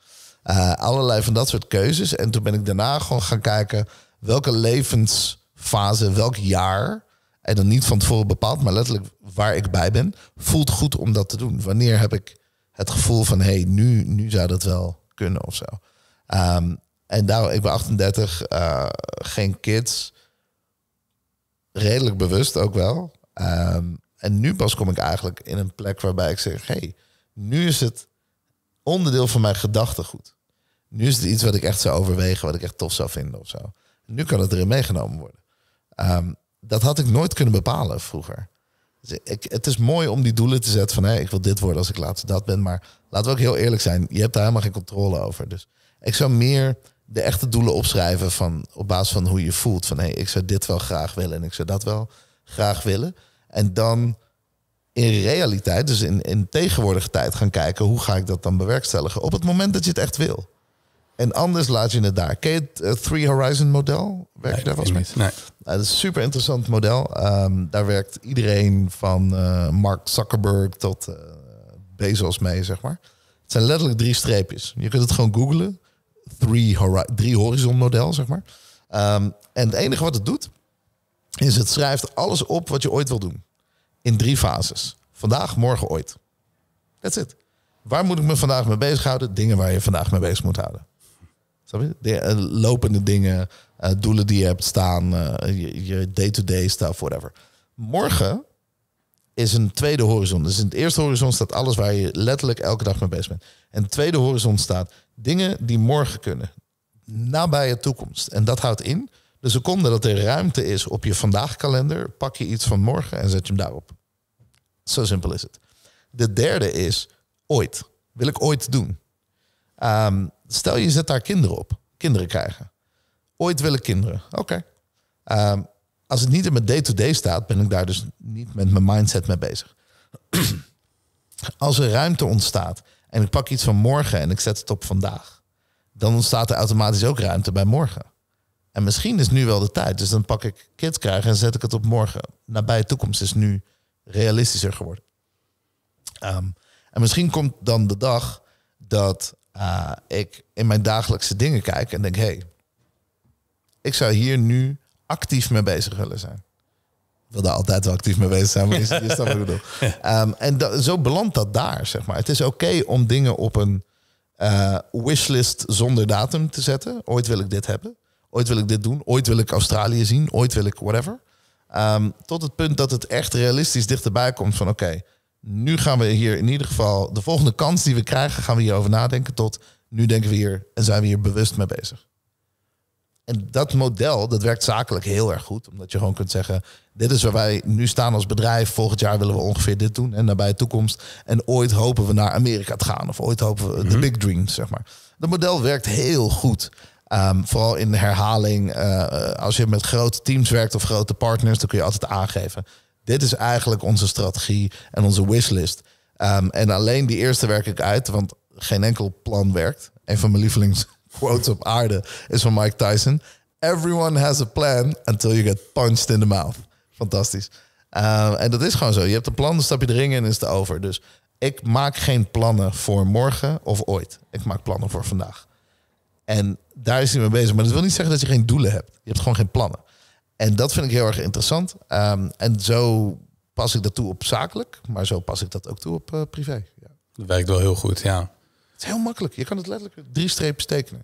Eh, allerlei van dat soort keuzes. En toen ben ik daarna gewoon gaan kijken welke levensfase, welk jaar, en dan niet van tevoren bepaald, maar letterlijk waar ik bij ben, voelt goed om dat te doen. Wanneer heb ik het gevoel van hé, hey, nu, nu zou dat wel kunnen of zo. Ehm, en nou ik ben 38, eh, geen kids. Redelijk bewust ook wel. Ehm, en nu pas kom ik eigenlijk in een plek waarbij ik zeg: hey, nu is het onderdeel van mijn gedachtegoed. Nu is het iets wat ik echt zou overwegen, wat ik echt tof zou vinden of zo. Nu kan het erin meegenomen worden. Ehm, dat had ik nooit kunnen bepalen vroeger. Dus het is mooi om die doelen te zetten van hé, ik wil dit worden als ik laatst dat ben. Maar laten we ook heel eerlijk zijn, je hebt daar helemaal geen controle over. Dus ik zou meer de echte doelen opschrijven van, op basis van hoe je voelt. Van hé, ik zou dit wel graag willen en ik zou dat wel graag willen. En dan in realiteit, dus in, in tegenwoordige tijd gaan kijken, hoe ga ik dat dan bewerkstelligen? Op het moment dat je het echt wil. En anders laat je het daar. Ken je het eh, Three Horizon model? Werk je daar vast mee? Nee. Nou, dat is een super interessant model. Ehm, daar werkt iedereen van eh, Mark Zuckerberg tot uh, Bezos mee, zeg maar. Het zijn letterlijk drie streepjes. Je kunt het gewoon googlen. Three, horizon model, zeg maar. Ehm, en het enige wat het doet, is het schrijft alles op wat je ooit wil doen. In drie fases. Vandaag, morgen, ooit. That's it. Waar moet ik me vandaag mee bezighouden? Dingen waar je vandaag mee bezig moet houden. De, eh, lopende dingen, eh, doelen die je hebt staan, eh, je day-to-day stuff, whatever. Morgen is een tweede horizon. Dus in het eerste horizon staat alles waar je letterlijk elke dag mee bezig bent. En het tweede horizon staat dingen die morgen kunnen. de toekomst. En dat houdt in, de seconde dat er ruimte is op je vandaag kalender, pak je iets van morgen en zet je hem daarop. Zo simpel is het. De derde is ooit. Wil ik ooit doen? Ehm, stel je zet daar kinderen op. Kinderen krijgen. Ooit willen kinderen. Oké. Ehm, als het niet in mijn day-to-day staat, ben ik daar dus niet met mijn mindset mee bezig. als er ruimte ontstaat en ik pak iets van morgen en ik zet het op vandaag, dan ontstaat er automatisch ook ruimte bij morgen. En misschien is nu wel de tijd, dus dan pak ik kids krijgen en zet ik het op morgen. Nabij de toekomst is nu realistischer geworden. Ehm, en misschien komt dan de dag dat uh, ik in mijn dagelijkse dingen kijk en denk, hé, hey, ik zou hier nu actief mee bezig willen zijn. Ik wil daar altijd wel actief mee bezig zijn, maar is, is dat wat ik bedoel. Ehm, en zo belandt dat daar, zeg maar. Het is oké om dingen op een eh, wishlist zonder datum te zetten. Ooit wil ik dit hebben. Ooit wil ik dit doen. Ooit wil ik Australië zien. Ooit wil ik whatever. Ehm, tot het punt dat het echt realistisch dichterbij komt van oké, nu gaan we hier in ieder geval, de volgende kans die we krijgen, gaan we hierover nadenken tot nu denken we hier en zijn we hier bewust mee bezig. En dat model, dat werkt zakelijk heel erg goed. Omdat je gewoon kunt zeggen, dit is waar wij nu staan als bedrijf. Volgend jaar willen we ongeveer dit doen en nabij de toekomst. En ooit hopen we naar Amerika te gaan. Of ooit hopen we de mhm. big dream zeg maar. Dat model werkt heel goed. Ehm, vooral in herhaling. Eh, eh, als je met grote teams werkt of grote partners, dan kun je altijd aangeven dit is eigenlijk onze strategie en onze wishlist. Ehm, en alleen die eerste werk ik uit, want geen enkel plan werkt. Een van mijn lievelingsquotes op aarde is van Mike Tyson. Everyone has a plan until you get punched in the mouth. Fantastisch. Ehm, en dat is gewoon zo. Je hebt een plan, dan stap je de ring en is het over. Dus ik maak geen plannen voor morgen of ooit. Ik maak plannen voor vandaag. En daar is hij mee bezig. Maar dat wil niet zeggen dat je geen doelen hebt. Je hebt gewoon geen plannen. En dat vind ik heel erg interessant. Ehm, en zo pas ik dat toe op zakelijk, maar zo pas ik dat ook toe op eh, privé. Ja. Dat werkt wel heel goed, ja. Het is heel makkelijk. Je kan het letterlijk drie streepjes tekenen.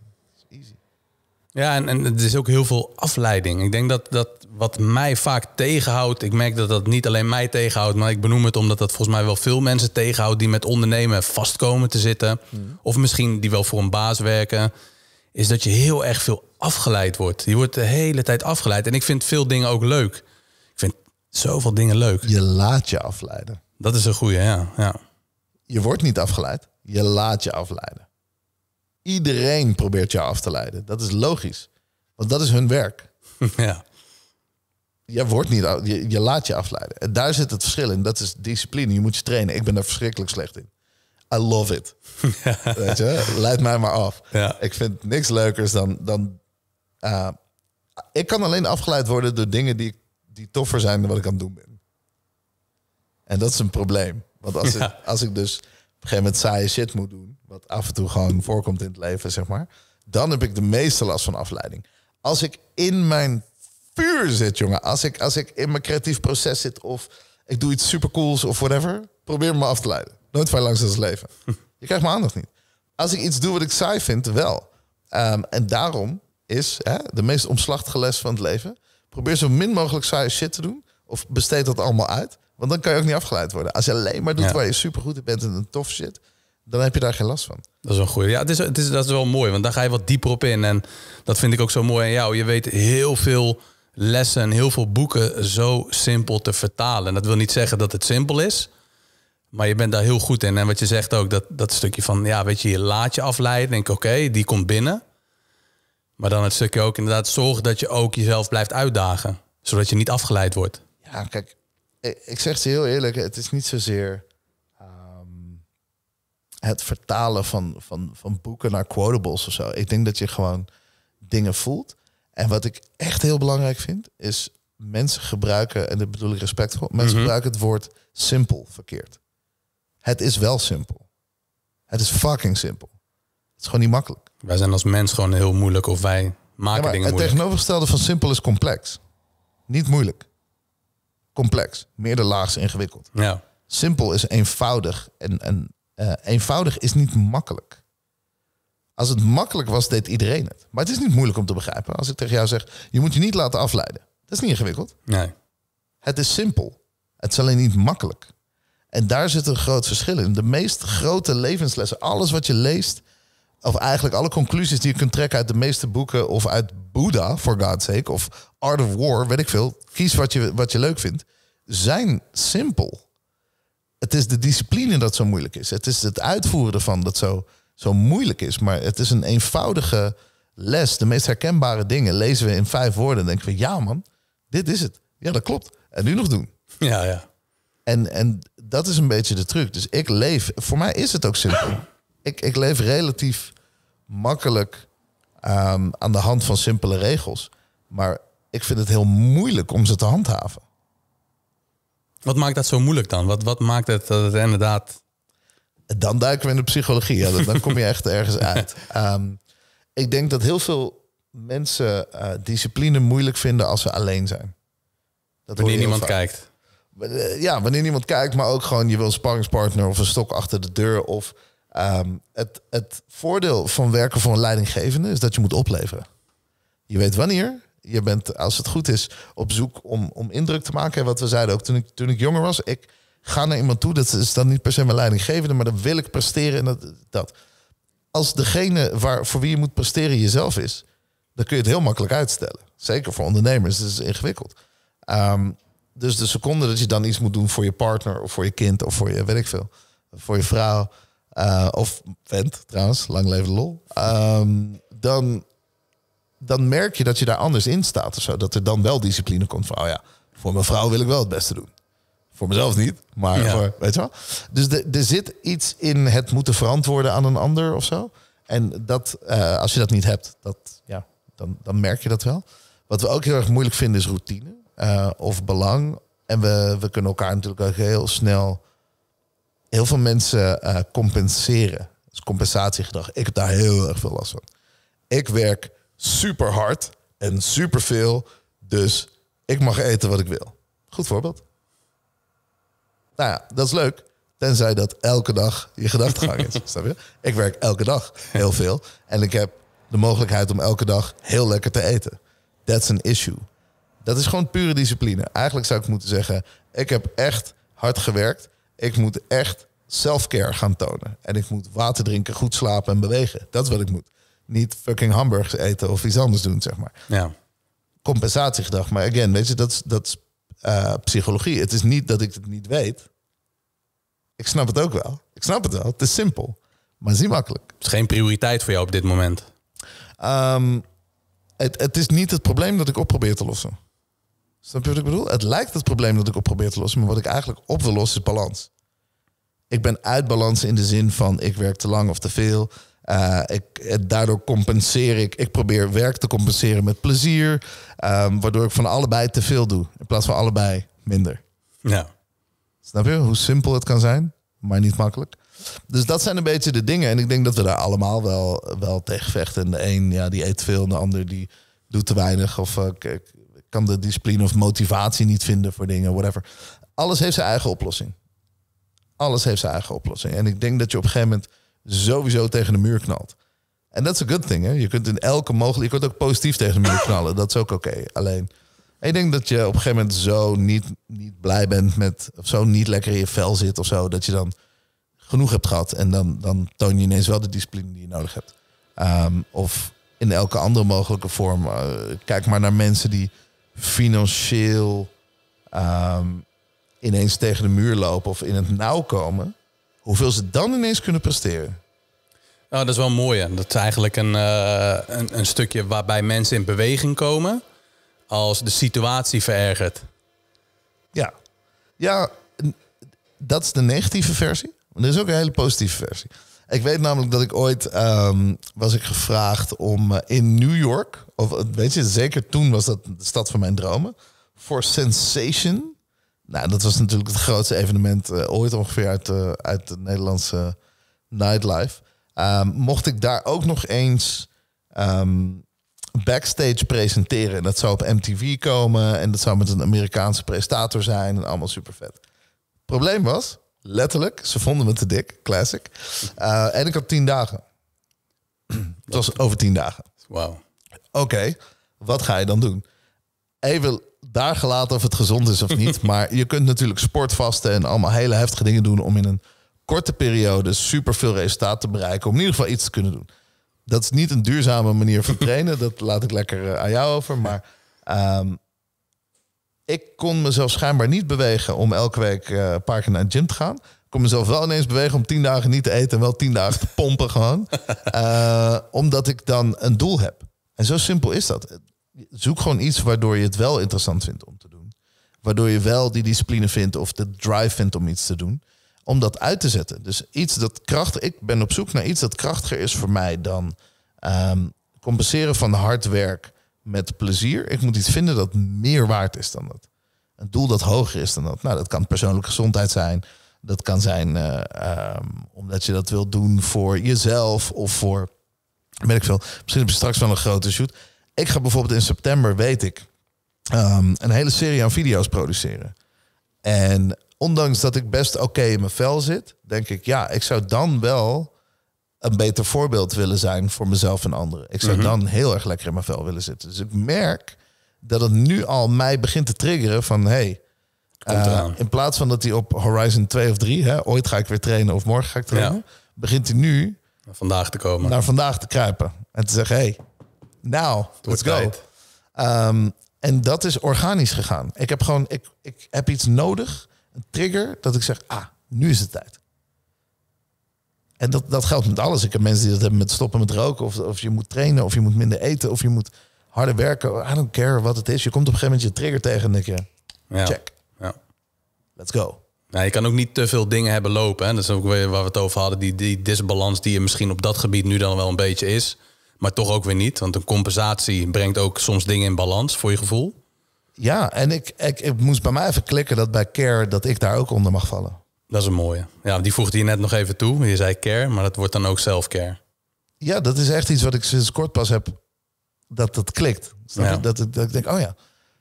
easy. Ja, en, en het is ook heel veel afleiding. Ik denk dat, dat wat mij vaak tegenhoudt, ik merk dat dat niet alleen mij tegenhoudt, maar ik benoem het omdat dat volgens mij wel veel mensen tegenhoudt die met ondernemen vastkomen te zitten. Mhm. Of misschien die wel voor een baas werken is dat je heel erg veel afgeleid wordt. Je wordt de hele tijd afgeleid. En ik vind veel dingen ook leuk. Ik vind zoveel dingen leuk. Je laat je afleiden. Dat is een goede, ja. ja. Je wordt niet afgeleid. Je laat je afleiden. Iedereen probeert je af te leiden. Dat is logisch. Want dat is hun werk. ja. Je, wordt niet, je, laat je afleiden. daar zit het verschil in. Dat is discipline. Je moet je trainen. Ik ben daar verschrikkelijk slecht in. I love it. Ja. Weet je, leid mij maar af. Ja. Ik vind niks leukers dan. dan eh, ik kan alleen afgeleid worden door dingen die, die toffer zijn dan wat ik aan het doen ben. En dat is een probleem. Want als, ik, als ik dus op een gegeven moment saaie shit moet doen, wat af en toe gewoon voorkomt in het leven, zeg maar, dan heb ik de meeste last van afleiding. Als ik in mijn vuur zit, jongen, als ik, als ik in mijn creatief proces zit of ik doe iets supercools of whatever, probeer me af te leiden. Nooit ver langs het leven. Je krijgt mijn aandacht niet. Als ik iets doe wat ik saai vind, wel. Ehm, en daarom is hè, de meest omslachtige les van het leven... probeer zo min mogelijk saaie shit te doen. Of besteed dat allemaal uit. Want dan kan je ook niet afgeleid worden. Als je alleen maar doet waar je supergoed in bent en een tof shit... dan heb je daar geen last van. Dat is een goede. Ja, het is, het is, dat is wel mooi, want daar ga je wat dieper op in. En dat vind ik ook zo mooi aan jou. Je weet heel veel lessen heel veel boeken zo simpel te vertalen. En dat wil niet zeggen dat het simpel is... Maar je bent daar heel goed in. En wat je zegt ook, dat, dat stukje van, ja, weet je, je laat je afleiden. Denk, oké, die komt binnen. Maar dan het stukje ook inderdaad zorg dat je ook jezelf blijft uitdagen. Zodat je niet afgeleid wordt. Ja, kijk, ik zeg het heel eerlijk. Het is niet zozeer ehm, het vertalen van, van, van boeken naar quotables of zo. Ik denk dat je gewoon dingen voelt. En wat ik echt heel belangrijk vind, is mensen gebruiken, en dat bedoel ik respectvol, mensen mhm. gebruiken het woord simpel verkeerd. Het is wel simpel. Het is fucking simpel. Het is gewoon niet makkelijk. Wij zijn als mens gewoon heel moeilijk of wij maken dingen het moeilijk. Het tegenovergestelde van simpel is complex. Niet moeilijk. Complex. Meerderlaags ingewikkeld. Ja. Simpel is eenvoudig. En, en eh, eenvoudig is niet makkelijk. Als het makkelijk was, deed iedereen het. Maar het is niet moeilijk om te begrijpen. Als ik tegen jou zeg, je moet je niet laten afleiden. Dat is niet ingewikkeld. Nee. Het is simpel. Het is alleen niet makkelijk. En daar zit een groot verschil in. De meest grote levenslessen, alles wat je leest, of eigenlijk alle conclusies die je kunt trekken uit de meeste boeken of uit Buddha, for God's sake, of Art of War, weet ik veel. Kies wat je, wat je leuk vindt. Zijn simpel. Het is de discipline dat zo moeilijk is. Het is het uitvoeren ervan dat zo, zo moeilijk is. Maar het is een eenvoudige les. De meest herkenbare dingen lezen we in vijf woorden. En denken we, ja man, dit is het. Ja, dat klopt. En nu nog doen. Ja, ja. En, en dat is een beetje de truc. Dus ik leef, voor mij is het ook simpel. ik, ik leef relatief makkelijk ehm, aan de hand van simpele regels. Maar ik vind het heel moeilijk om ze te handhaven. Wat maakt dat zo moeilijk dan? Wat, wat maakt het dat het inderdaad. Dan duiken we in de psychologie. Ja, dan, kom je echt ergens uit. Ehm, ik denk dat heel veel mensen eh, discipline moeilijk vinden als ze alleen zijn. Dat Wanneer niemand kijkt. Eh, ja, wanneer iemand kijkt, maar ook gewoon je wil een sparringspartner of een stok achter de deur. Of ehm, het, het voordeel van werken voor een leidinggevende is dat je moet opleveren. Je weet wanneer. Je bent, als het goed is, op zoek om, om indruk te maken. En wat we zeiden ook toen ik, toen ik jonger was, ik ga naar iemand toe. Dat is dan niet per se mijn leidinggevende, maar dan wil ik presteren. En dat, dat. Als degene waar, voor wie je moet presteren jezelf is, dan kun je het heel makkelijk uitstellen. Zeker voor ondernemers, dat is ingewikkeld. Um, dus de seconde dat je dan iets moet doen voor je partner of voor je kind of voor je, weet ik veel, voor je vrouw eh, of vent trouwens, lang leven lol, ehm, dan, dan merk je dat je daar anders in staat of zo. Dat er dan wel discipline komt van, oh ja, voor mijn vrouw wil ik wel het beste doen. Voor mezelf niet, maar voor, weet je wel. Dus er zit iets in het moeten verantwoorden aan een ander of zo. En dat, eh, als je dat niet hebt, dat, ja, dan, dan merk je dat wel. Wat we ook heel erg moeilijk vinden is routine. Eh, of belang. En we, we kunnen elkaar natuurlijk ook heel snel heel veel mensen uh, compenseren. Dus compensatiegedrag. Ik heb daar heel erg veel last van. Ik werk super hard en super veel. Dus ik mag eten wat ik wil. Goed voorbeeld. Nou ja, dat is leuk. Tenzij dat elke dag je gedachtegang is. snap je? Ik werk elke dag heel veel. En ik heb de mogelijkheid om elke dag heel lekker te eten. That's an issue. Dat is gewoon pure discipline. Eigenlijk zou ik moeten zeggen, ik heb echt hard gewerkt. Ik moet echt self-care gaan tonen. En ik moet water drinken, goed slapen en bewegen. Dat is wat ik moet. Niet fucking hamburgers eten of iets anders doen, zeg maar. Ja. Compensatiegedrag. Maar again, weet je, dat is, dat eh, psychologie. Het is niet dat ik het niet weet. Ik snap het ook wel. Ik snap het wel. Het is simpel. Maar zie makkelijk. Het is geen prioriteit voor jou op dit moment. Ehm, het, het is niet het probleem dat ik op probeer te lossen. Snap je wat ik bedoel? Het lijkt het probleem dat ik op probeer te lossen, maar wat ik eigenlijk op wil lossen is balans. Ik ben uit balans in de zin van ik werk te lang of te veel. Eh, ik, daardoor compenseer ik. Ik probeer werk te compenseren met plezier. Ehm, waardoor ik van allebei te veel doe. In plaats van allebei minder. Ja. Snap je hoe simpel het kan zijn? Maar niet makkelijk. Dus dat zijn een beetje de dingen. En ik denk dat we daar allemaal wel, wel tegen vechten. En de een ja, die eet veel. En de ander die doet te weinig. Of eh, kan de discipline of motivatie niet vinden voor dingen, whatever. Alles heeft zijn eigen oplossing. Alles heeft zijn eigen oplossing. En ik denk dat je op een gegeven moment sowieso tegen de muur knalt. En dat is een good thing. Hè? Je kunt in elke mogelijk Je kunt ook positief tegen de muur knallen. Dat is ook oké. Alleen. Ik denk dat je op een gegeven moment zo niet, niet blij bent met. of zo niet lekker in je vel zit of zo. dat je dan genoeg hebt gehad. En dan, dan toon je ineens wel de discipline die je nodig hebt. Ehm, of in elke andere mogelijke vorm. Eh, kijk maar naar mensen die financieel ehm, ineens tegen de muur lopen of in het nauw komen, hoeveel ze dan ineens kunnen presteren. Nou, dat is wel mooi. Dat is eigenlijk een, eh, een, een, stukje waarbij mensen in beweging komen als de situatie verergert. Ja, ja dat is de negatieve versie. er is ook een hele positieve versie. Ik weet namelijk dat ik ooit ehm, was ik gevraagd om eh, in New York, of eh, weet je, zeker toen was dat de stad van mijn dromen, voor Sensation. Nou, dat was natuurlijk het grootste evenement eh, ooit ongeveer uit, uit de Nederlandse nightlife. Ehm, mocht ik daar ook nog eens ehm, backstage presenteren. En dat zou op MTV komen en dat zou met een Amerikaanse prestator zijn en allemaal super vet. Probleem was, Letterlijk. Ze vonden me te dik. Classic. Eh, en ik had tien dagen. Het was over tien dagen. Wauw. Oké, wat ga je dan doen? Even daar gelaten of het gezond is of niet. maar je kunt natuurlijk sportvasten en allemaal hele heftige dingen doen... om in een korte periode superveel resultaat te bereiken... om in ieder geval iets te kunnen doen. Dat is niet een duurzame manier van trainen. dat laat ik lekker eh, aan jou over. Maar ehm, ik kon mezelf schijnbaar niet bewegen om elke week uh, een paar keer naar de gym te gaan. Ik kon mezelf wel ineens bewegen om tien dagen niet te eten en wel tien dagen te pompen gewoon. Eh, omdat ik dan een doel heb. En zo simpel is dat. Zoek gewoon iets waardoor je het wel interessant vindt om te doen. Waardoor je wel die discipline vindt of de drive vindt om iets te doen. Om dat uit te zetten. Dus iets dat kracht. Ik ben op zoek naar iets dat krachtiger is voor mij dan ehm, compenseren van hard werk met plezier. Ik moet iets vinden dat meer waard is dan dat. Een doel dat hoger is dan dat. Nou, dat kan persoonlijke gezondheid zijn. Dat kan zijn uh, um, omdat je dat wilt doen voor jezelf of voor, weet ik veel. Misschien heb je straks wel een grote shoot. Ik ga bijvoorbeeld in september, weet ik, ehm, een hele serie aan video's produceren. En ondanks dat ik best oké in mijn vel zit, denk ik, ja, ik zou dan wel een beter voorbeeld willen zijn voor mezelf en anderen. Ik zou mhm. dan heel erg lekker in mijn vel willen zitten. Dus ik merk dat het nu al mij begint te triggeren van hey, eh, in plaats van dat hij op Horizon 2 of 3, hè, ooit ga ik weer trainen of morgen ga ik trainen, begint hij nu naar vandaag te komen. Naar vandaag te kruipen en te zeggen hey, nou, let's go. Ehm, en dat is organisch gegaan. Ik heb gewoon, ik, ik heb iets nodig, een trigger, dat ik zeg, ah, nu is het tijd. En dat, dat geldt met alles. Ik heb mensen die dat hebben met stoppen met roken. Of, of je moet trainen, of je moet minder eten, of je moet harder werken. I don't care wat het is. Je komt op een gegeven moment je trigger tegen en denk je, ja. check. Ja. Let's go. Nou, je kan ook niet te veel dingen hebben lopen. Hè? Dat is ook weer waar we het over hadden. Die, die disbalans die je misschien op dat gebied nu dan wel een beetje is. Maar toch ook weer niet. Want een compensatie brengt ook soms dingen in balans voor je gevoel. Ja, en ik, ik, ik moest bij mij even klikken dat bij Care dat ik daar ook onder mag vallen. Dat is een mooie. Ja, die voegde je net nog even toe. Je zei care, maar dat wordt dan ook self-care. Ja, dat is echt iets wat ik sinds kort pas heb. Dat dat klikt. Dat, dat, ik denk, oh ja,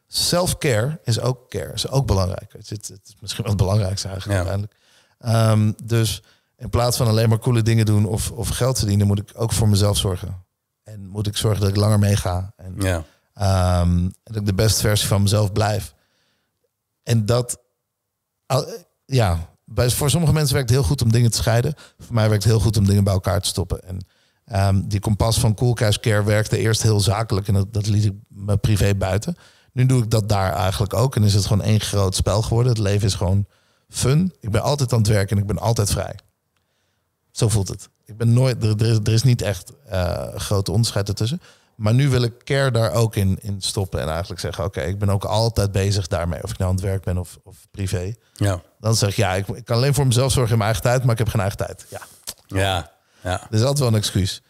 self-care is ook care. Is ook belangrijk. Het, het, is misschien wel het belangrijkste eigenlijk uiteindelijk. Ehm, dus in plaats van alleen maar coole dingen doen of, of geld verdienen, moet ik ook voor mezelf zorgen. En moet ik zorgen dat ik langer meega. En ehm, dat ik de beste versie van mezelf blijf. En dat, eh, ja, voor sommige mensen werkt het heel goed om dingen te scheiden. Voor mij werkt het heel goed om dingen bij elkaar te stoppen. En ehm, die kompas van Cool Care werkte eerst heel zakelijk en dat, dat liet ik me privé buiten. Nu doe ik dat daar eigenlijk ook en is het gewoon één groot spel geworden. Het leven is gewoon fun. Ik ben altijd aan het werken en ik ben altijd vrij. Zo voelt het. Ik ben nooit, er, is, er is, niet echt eh, grote onderscheid ertussen. Maar nu wil ik care daar ook in, in stoppen. En eigenlijk zeggen, oké, ik ben ook altijd bezig daarmee. Of ik nou aan het werk ben of, of privé. Ja. Dan zeg ik, ja, ik, kan alleen voor mezelf zorgen in mijn eigen tijd, maar ik heb geen eigen tijd. Ja. Ja. ja. Dus dat is altijd wel een excuus.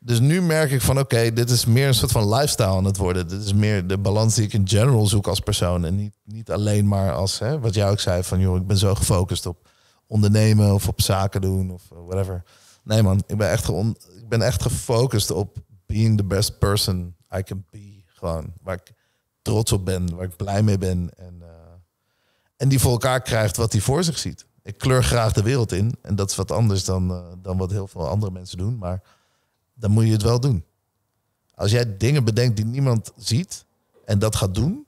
Dus nu merk ik van, oké, dit is meer een soort van lifestyle aan het worden. Dit is meer de balans die ik in general zoek als persoon. En niet, niet alleen maar als, hè, wat jou ook zei, van joh, ik ben zo gefocust op ondernemen of op zaken doen of whatever. Nee man, ik ben echt, ik ben echt gefocust op being the best person I can be. Gewoon. Waar ik trots op ben, waar ik blij mee ben. En, eh, en die voor elkaar krijgt wat hij voor zich ziet. Ik kleur graag de wereld in. En dat is wat anders dan, eh, dan wat heel veel andere mensen doen. Maar dan moet je het wel doen. Als jij dingen bedenkt die niemand ziet en dat gaat doen,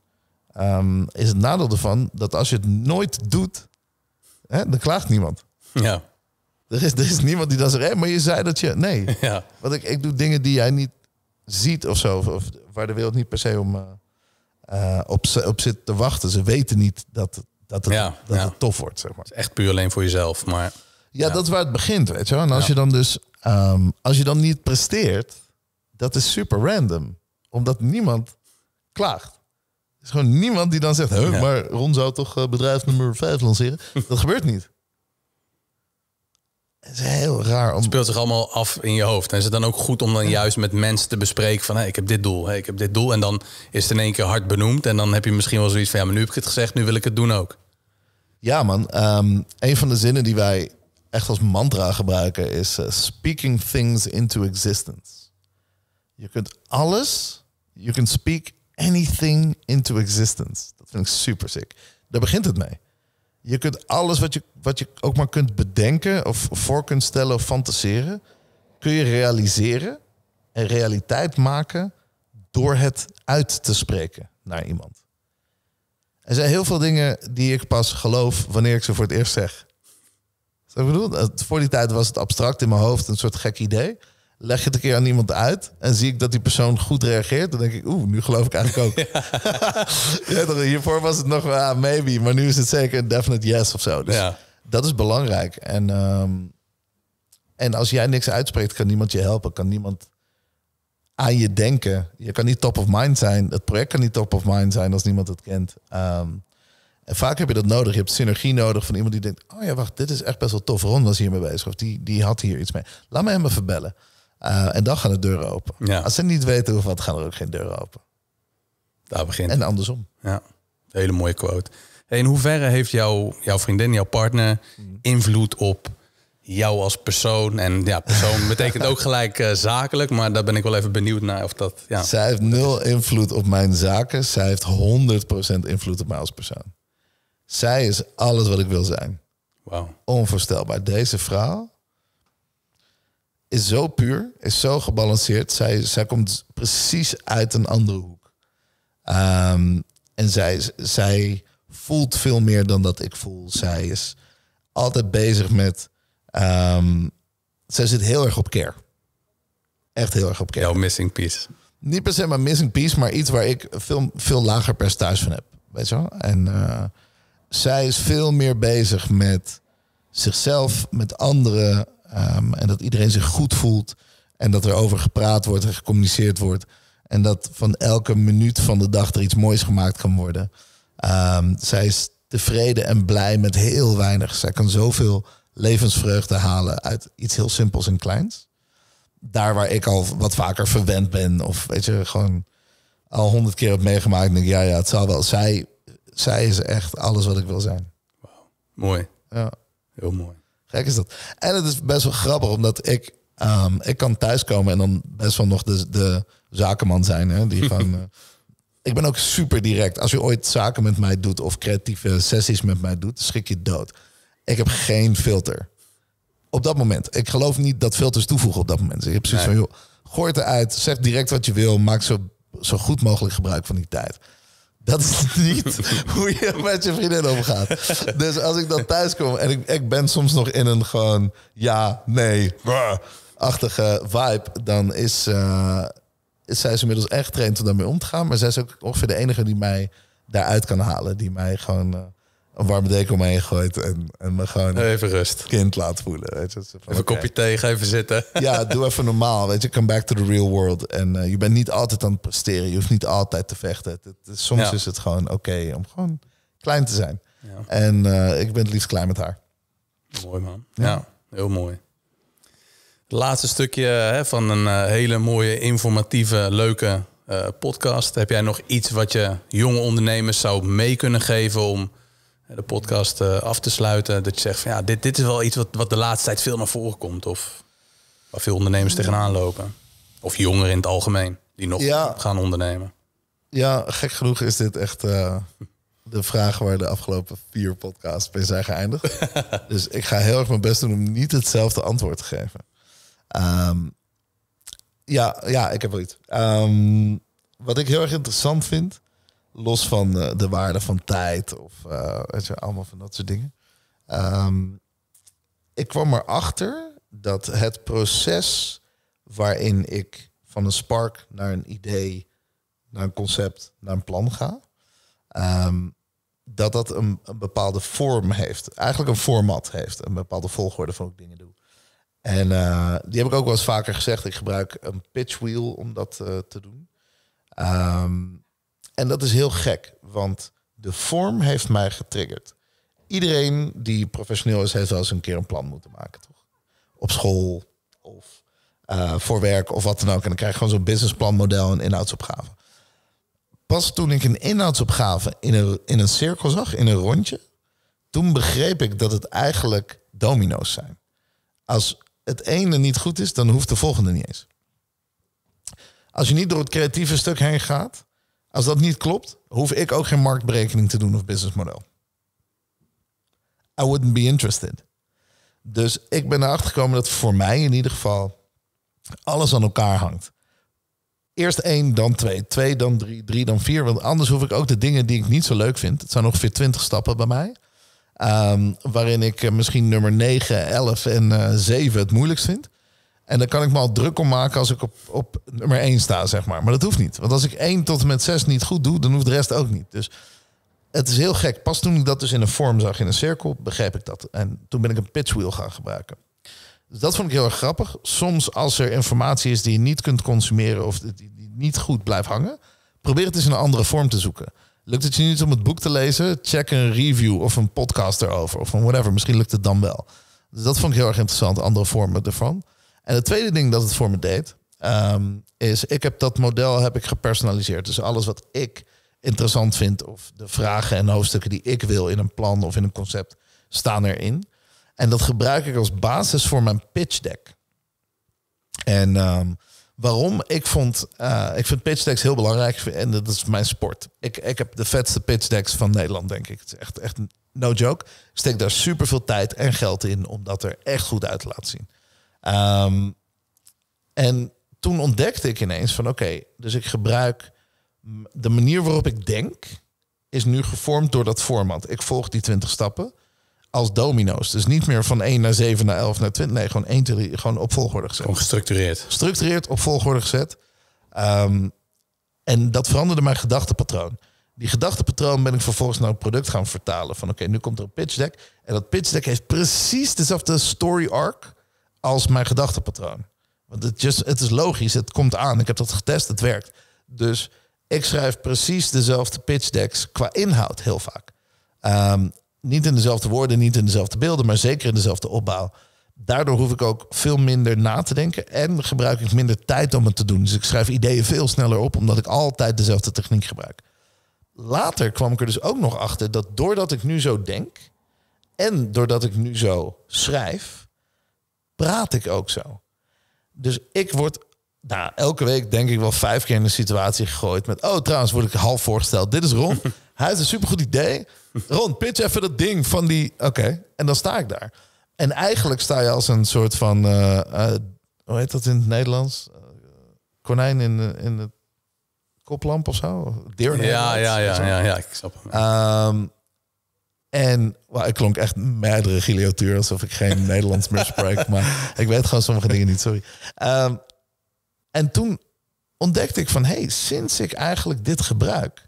ehm, is het nadeel ervan dat als je het nooit doet, hè, dan klaagt niemand. Ja. Er is, niemand die dat zegt, maar je zei dat je... Nee, ja. want ik, ik doe dingen die jij niet ziet of zo. Of, waar de wereld niet per se om, eh, eh, op, op zit te wachten. Ze weten niet dat, dat, het, dat tof wordt, zeg maar. Het is echt puur alleen voor jezelf, maar... Ja, dat is waar het begint, weet je wel. En als je dan dus... Ehm, als je dan niet presteert, dat is super random. Omdat niemand klaagt. Er is gewoon niemand die dan zegt, maar Ron zou toch eh, bedrijf nummer 5 lanceren? Dat gebeurt niet. Het is heel raar. Om... Het speelt zich allemaal af in je hoofd. En is het dan ook goed om dan juist met mensen te bespreken van... ik heb dit doel, hey, ik heb dit doel. En dan is het in één keer hard benoemd. En dan heb je misschien wel zoiets van... ja, maar nu heb ik het gezegd, nu wil ik het doen ook. Ja man, ehm, een van de zinnen die wij echt als mantra gebruiken... is eh, speaking things into existence. Je kunt alles, you can speak anything into existence. Dat vind ik super sick. Daar begint het mee je kunt alles wat je, wat je ook maar kunt bedenken of voor kunt stellen of fantaseren, kun je realiseren en realiteit maken door het uit te spreken naar iemand. Er zijn heel veel dingen die ik pas geloof wanneer ik ze voor het eerst zeg. ik bedoel, voor die tijd was het abstract in mijn hoofd, een soort gek idee leg je het een keer aan iemand uit en zie ik dat die persoon goed reageert, dan denk ik, oeh, nu geloof ik eigenlijk ook. hiervoor was het nog wel ah, maybe, maar nu is het zeker een definite yes of zo. Dus dat is belangrijk. En, ehm, en als jij niks uitspreekt, kan niemand je helpen, kan niemand aan je denken. Je kan niet top of mind zijn. Het project kan niet top of mind zijn als niemand het kent. Ehm, en vaak heb je dat nodig. Je hebt synergie nodig van iemand die denkt: Oh ja, wacht, dit is echt best wel tof. Ron was hiermee bezig. Of die, die had hier iets mee. Laat me hem even verbellen eh, en dan gaan de deuren open. Als ze niet weten hoe wat, gaan er ook geen deuren open. Daar begint En andersom. Ja, hele mooie quote. in hoeverre heeft jouw, jouw vriendin, jouw partner hmm. invloed op jou als persoon? En ja, persoon betekent ook gelijk eh, zakelijk, maar daar ben ik wel even benieuwd naar of dat. Ja. Zij heeft nul invloed op mijn zaken. Zij heeft 100% invloed op mij als persoon. Zij is alles wat ik wil zijn. Wow. Onvoorstelbaar. Deze vrouw is zo puur, is zo gebalanceerd. Zij, zij komt precies uit een andere hoek. Ehm, en zij, zij voelt veel meer dan dat ik voel. Zij is altijd bezig met. Ehm, zij zit heel erg op care. Echt heel erg op care. Jouw missing piece. Niet per se maar missing piece, maar iets waar ik veel, veel lager percentage van heb. Weet je wel? En eh, zij is veel meer bezig met zichzelf, met anderen. Ehm, en dat iedereen zich goed voelt. En dat er over gepraat wordt en gecommuniceerd wordt. En dat van elke minuut van de dag er iets moois gemaakt kan worden. Ehm, zij is tevreden en blij met heel weinig. Zij kan zoveel levensvreugde halen uit iets heel simpels en kleins. Daar waar ik al wat vaker verwend ben. Of weet je, gewoon al honderd keer heb meegemaakt. En denk ja, ja, het zal wel. Zij, zij is echt alles wat ik wil zijn. Wauw, mooi. Ja. Heel mooi. Gek is dat. En het is best wel grappig, omdat ik, ehm, ik kan thuiskomen en dan best wel nog de, de zakenman zijn. Hè, die van. Eh, ik ben ook super direct. Als je ooit zaken met mij doet of creatieve sessies met mij doet, schrik je dood. Ik heb geen filter. Op dat moment. Ik geloof niet dat filters toevoegen op dat moment. Dus ik heb zoiets nee. van, joh, gooi het eruit, zeg direct wat je wil, maak zo, zo goed mogelijk gebruik van die tijd. Dat is niet hoe je met je vriendin omgaat. Dus als ik dan thuis kom en ik, ik ben soms nog in een gewoon ja, nee, achtige vibe, dan is, eh, is zij is inmiddels echt getraind om daarmee om te gaan. Maar zij is ook ongeveer de enige die mij daaruit kan halen. Die mij gewoon eh, een warme deken omheen gooit en, en me gewoon even rust. kind laat voelen. Weet je? even een kopje thee, even zitten. Ja, doe even normaal. Weet je, come back to the real world. En eh, je bent niet altijd aan het presteren. Je hoeft niet altijd te vechten. Het, soms is het gewoon oké om gewoon klein te zijn. Ja. En eh, ik ben het liefst klein met haar. Mooi man. Ja, heel mooi. Het laatste stukje hè, van een eh, hele mooie, informatieve, leuke podcast. Heb jij nog iets wat je jonge ondernemers zou mee kunnen geven om de podcast eh, af te sluiten. Dat je zegt van ja, dit, dit is wel iets wat, wat de laatste tijd veel naar voren komt. Of waar veel ondernemers tegenaan lopen. Of jongeren in het algemeen die nog gaan ondernemen. Ja, gek genoeg is dit echt eh, de vraag waar de afgelopen vier podcasts bij zijn geëindigd. dus ik ga heel erg mijn best doen om niet hetzelfde antwoord te geven. Ehm, ja, ja, ik heb wel iets. Ehm, wat ik heel erg interessant vind, Los van eh, de waarde van tijd of uh, je, allemaal van dat soort dingen. Ehm, ik kwam erachter dat het proces waarin ik van een spark naar een idee, naar een concept, naar een plan ga, ehm, dat dat een, een, bepaalde vorm heeft. Eigenlijk een format heeft, een bepaalde volgorde van ik dingen doe. En eh, die heb ik ook wel eens vaker gezegd. Ik gebruik een wheel om dat te doen. Um, en dat is heel gek, want de vorm heeft mij getriggerd. Iedereen die professioneel is, heeft wel eens een keer een plan moeten maken, toch? Op school of eh, voor werk of wat dan ook. En dan krijg je gewoon zo'n businessplanmodel en inhoudsopgave. Pas toen ik een inhoudsopgave in een, in een cirkel zag, in een rondje, toen begreep ik dat het eigenlijk domino's zijn. Als het ene niet goed is, dan hoeft de volgende niet eens. Als je niet door het creatieve stuk heen gaat, als dat niet klopt, hoef ik ook geen marktberekening te doen of businessmodel. I wouldn't be interested. Dus ik ben erachter gekomen dat voor mij in ieder geval alles aan elkaar hangt. Eerst één, dan twee, twee, dan drie, drie, dan vier. Want anders hoef ik ook de dingen die ik niet zo leuk vind. Het zijn ongeveer twintig stappen bij mij. Ehm, waarin ik eh, misschien nummer 9, 11 en uh, eh, 7 het moeilijkst vind. En daar kan ik me al druk om maken als ik op, op nummer 1 sta, zeg maar. Maar dat hoeft niet. Want als ik 1 tot en met 6 niet goed doe, dan hoeft de rest ook niet. Dus het is heel gek. Pas toen ik dat dus in een vorm zag, in een cirkel, begreep ik dat. En toen ben ik een pitchwheel gaan gebruiken. Dus dat vond ik heel erg grappig. Soms als er informatie is die je niet kunt consumeren of die niet goed blijft hangen, probeer het eens in een andere vorm te zoeken. Lukt het je niet om het boek te lezen? Check een review of een podcast erover of een whatever. Misschien lukt het dan wel. Dus dat vond ik heel erg interessant, andere vormen ervan. En het tweede ding dat het voor me deed, ehm, is ik heb dat model heb ik gepersonaliseerd. Dus alles wat ik interessant vind, of de vragen en hoofdstukken die ik wil in een plan of in een concept, staan erin. En dat gebruik ik als basis voor mijn pitch deck. En ehm, waarom? Ik, vond, eh, ik vind pitch decks heel belangrijk en dat is mijn sport. Ik, ik heb de vetste pitch decks van Nederland, denk ik. Het is echt, echt no joke. Ik steek daar super veel tijd en geld in om dat er echt goed uit te laten zien. Ehm, en toen ontdekte ik ineens van oké, dus ik gebruik de manier waarop ik denk, is nu gevormd door dat format. Ik volg die 20 stappen als domino's. Dus niet meer van 1 naar 7 naar 11 naar 20. Nee, gewoon 1, 2, gewoon op volgorde gezet. Gewoon gestructureerd. Gestructureerd, op volgorde gezet. Ehm, en dat veranderde mijn gedachtepatroon. Die gedachtepatroon ben ik vervolgens naar een product gaan vertalen. Van oké, nu komt er een pitch deck. En dat pitch deck heeft precies dezelfde story arc als mijn gedachtepatroon. Want het, het is logisch, het komt aan. Ik heb dat getest, het werkt. Dus ik schrijf precies dezelfde pitch decks qua inhoud heel vaak. Ehm, niet in dezelfde woorden, niet in dezelfde beelden, maar zeker in dezelfde opbouw. Daardoor hoef ik ook veel minder na te denken en gebruik ik minder tijd om het te doen. Dus ik schrijf ideeën veel sneller op, omdat ik altijd dezelfde techniek gebruik. Later kwam ik er dus ook nog achter dat doordat ik nu zo denk en doordat ik nu zo schrijf, praat ik ook zo. Dus ik word nou, elke week denk ik wel vijf keer in de situatie gegooid met... oh, trouwens word ik half voorgesteld. Dit is Ron. Hij heeft een supergoed idee. Ron, pitch even dat ding van die... Oké, en dan sta ik daar. En eigenlijk sta je als een soort van... Eh, eh, hoe heet dat in het Nederlands? Eh, konijn in de, in de koplamp of zo? ja, ja, ja, ja, ja, ik snap het ehm, en ik klonk echt meerdere giliotuur, alsof ik geen Nederlands meer spreek. Maar ik weet gewoon sommige dingen niet, sorry. Ehm, en toen ontdekte ik van, hey, sinds ik eigenlijk dit gebruik...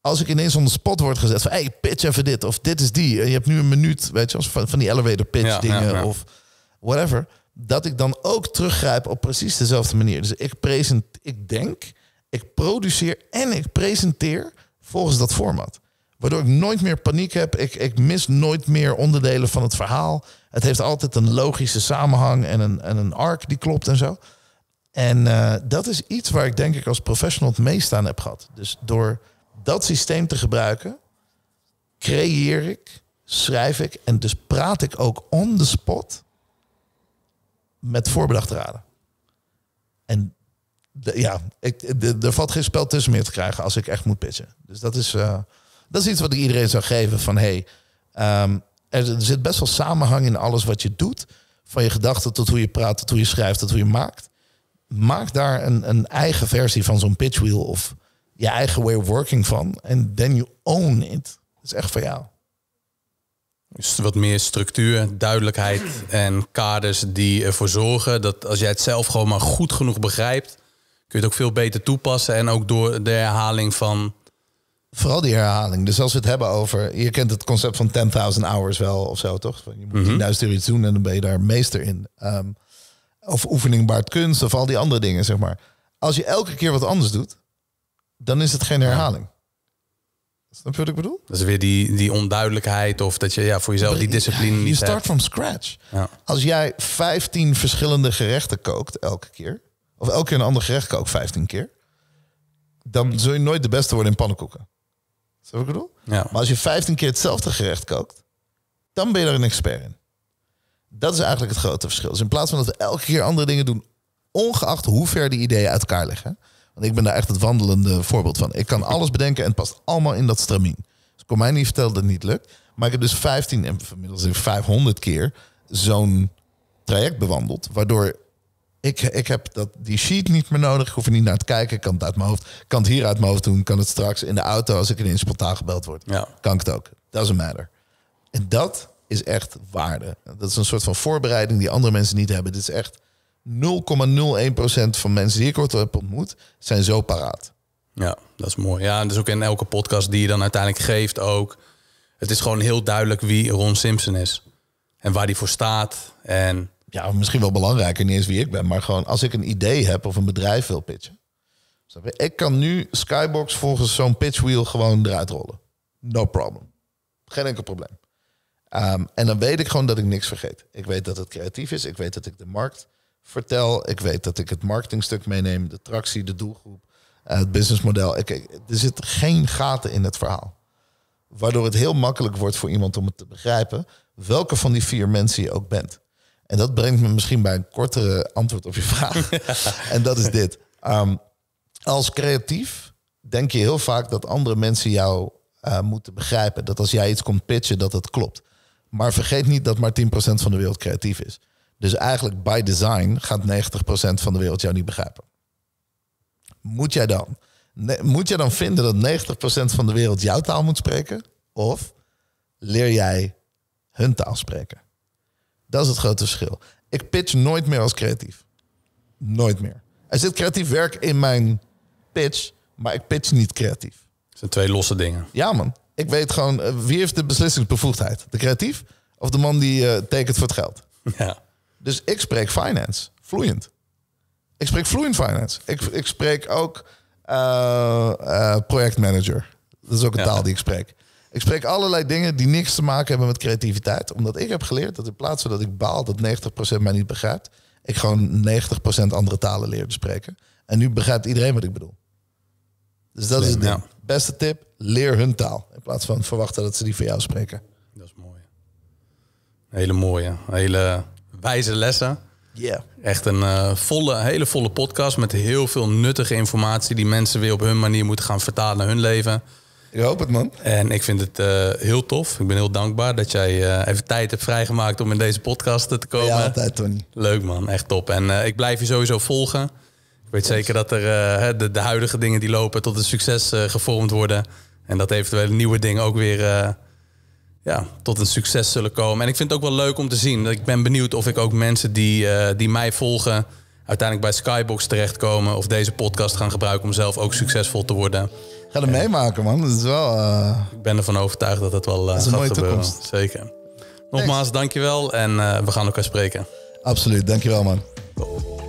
als ik ineens onder spot word gezet van... hey, pitch even dit, of dit is die. En je hebt nu een minuut, weet je, als van, die elevator pitch dingen of whatever... dat ik dan ook teruggrijp op precies dezelfde manier. Dus ik, present, ik denk, ik produceer en ik presenteer volgens dat format. Waardoor ik nooit meer paniek heb. Ik, ik mis nooit meer onderdelen van het verhaal. Het heeft altijd een logische samenhang en een, en een arc die klopt en zo. En eh, dat is iets waar ik denk ik als professional het meest aan heb gehad. Dus door dat systeem te gebruiken, creëer ik, schrijf ik en dus praat ik ook on the spot met voorbedachte raden. En ja, ik, er valt geen spel tussen meer te krijgen als ik echt moet pitchen. Dus dat is. Eh, dat is iets wat ik iedereen zou geven van hey, ehm, er zit best wel samenhang in alles wat je doet. Van je gedachten tot hoe je praat, tot hoe je schrijft, tot hoe je maakt. Maak daar een, een eigen versie van zo'n pitchwheel of je eigen way of working van. En then you own it. Dat is echt van jou. Dus wat meer structuur, duidelijkheid en kaders die ervoor zorgen dat als jij het zelf gewoon maar goed genoeg begrijpt, kun je het ook veel beter toepassen. En ook door de herhaling van Vooral die herhaling. Dus als we het hebben over. Je kent het concept van 10.000 hours wel of zo, toch? Je moet mm -hmm. 10.000 uur iets doen en dan ben je daar meester in. Ehm, of oefening baart kunst of al die andere dingen, zeg maar. Als je elke keer wat anders doet, dan is het geen herhaling. Snap je wat ik bedoel? Dat is weer die, die onduidelijkheid of dat je ja, voor jezelf die discipline niet hebt. Je start from scratch. Ja. Als jij 15 verschillende gerechten kookt elke keer, of elke keer een ander gerecht kookt 15 keer, dan zul je nooit de beste worden in pannenkoeken wat ik bedoel? Maar als je 15 keer hetzelfde gerecht kookt, dan ben je er een expert in. Dat is eigenlijk het grote verschil. Dus in plaats van dat we elke keer andere dingen doen, ongeacht hoe ver die ideeën uit elkaar liggen. Want ik ben daar echt het wandelende voorbeeld van. Ik kan alles bedenken en het past allemaal in dat stramien. Dus ik kon mij niet vertellen dat het niet lukt. Maar ik heb dus 15 en inmiddels 500 keer zo'n traject bewandeld. Waardoor ik, ik heb dat, die sheet niet meer nodig. Ik hoef er niet naar te kijken. Ik kan het uit mijn hoofd. kan het hier uit mijn hoofd doen. kan het straks in de auto als ik ineens spontaan gebeld word. Ja. Kan ik het ook. Doesn't matter. En dat is echt waarde. Dat is een soort van voorbereiding die andere mensen niet hebben. Dit is echt 0,01% van mensen die ik ooit heb ontmoet, zijn zo paraat. Ja, dat is mooi. Ja, en dus ook in elke podcast die je dan uiteindelijk geeft ook. Het is gewoon heel duidelijk wie Ron Simpson is. En waar die voor staat. En ja, misschien wel belangrijker, niet eens wie ik ben, maar gewoon als ik een idee heb of een bedrijf wil pitchen. Ik kan nu Skybox volgens zo'n pitchwheel gewoon eruit rollen. No problem. Geen enkel probleem. Ehm, en dan weet ik gewoon dat ik niks vergeet. Ik weet dat het creatief is. Ik weet dat ik de markt vertel. Ik weet dat ik het marketingstuk meeneem, de tractie, de doelgroep, eh, het businessmodel. er zit geen gaten in het verhaal. Waardoor het heel makkelijk wordt voor iemand om het te begrijpen welke van die vier mensen je ook bent. En dat brengt me misschien bij een kortere antwoord op je vraag. en dat is dit. Ehm, als creatief denk je heel vaak dat andere mensen jou eh, moeten begrijpen. Dat als jij iets komt pitchen, dat het klopt. Maar vergeet niet dat maar 10% van de wereld creatief is. Dus eigenlijk by design gaat 90% van de wereld jou niet begrijpen. Moet jij dan? moet jij dan vinden dat 90% van de wereld jouw taal moet spreken? Of leer jij hun taal spreken? Dat is het grote verschil. Ik pitch nooit meer als creatief. Nooit meer. Er zit creatief werk in mijn pitch, maar ik pitch niet creatief. Het zijn twee losse dingen. Ja, man. Ik weet gewoon, eh, wie heeft de beslissingsbevoegdheid? De creatief of de man die eh, tekent voor het geld? Ja. Dus ik spreek finance, vloeiend. Ik spreek vloeiend finance. Ik, ik spreek ook eh, projectmanager. Dat is ook een taal die ik spreek. Ik spreek allerlei dingen die niks te maken hebben met creativiteit. Omdat ik heb geleerd dat in plaats van dat ik baal dat 90% mij niet begrijpt, ik gewoon 90% andere talen leerde spreken. En nu begrijpt iedereen wat ik bedoel. Dus dat is de beste tip. Leer hun taal. In plaats van verwachten dat ze die voor jou spreken. Dat is mooi. Hele mooie. Hele wijze lessen. Ja. Echt een eh, volle, hele volle podcast met heel veel nuttige informatie die mensen weer op hun manier moeten gaan vertalen naar hun leven. Ik hoop het, man. En ik vind het eh, heel tof. Ik ben heel dankbaar dat jij eh, even tijd hebt vrijgemaakt om in deze podcast te komen. Ja, altijd, Tony. Leuk, man. Echt top. En eh, ik blijf je sowieso volgen. Ik weet zeker dat er de, de, huidige dingen die lopen tot een succes gevormd worden. En dat eventuele nieuwe dingen ook weer ja, tot een succes zullen komen. En ik vind het ook wel leuk om te zien. Ik ben benieuwd of ik ook mensen die, die mij volgen uiteindelijk bij Skybox terechtkomen of deze podcast gaan gebruiken om zelf ook succesvol te worden. Ga hem meemaken, man. Dat is wel... Eh, Ik ben ervan overtuigd dat eh, dat wel een gaat gebeuren. Zeker. Nogmaals, dankjewel. En eh, we gaan elkaar spreken. Absoluut. Dankjewel, man.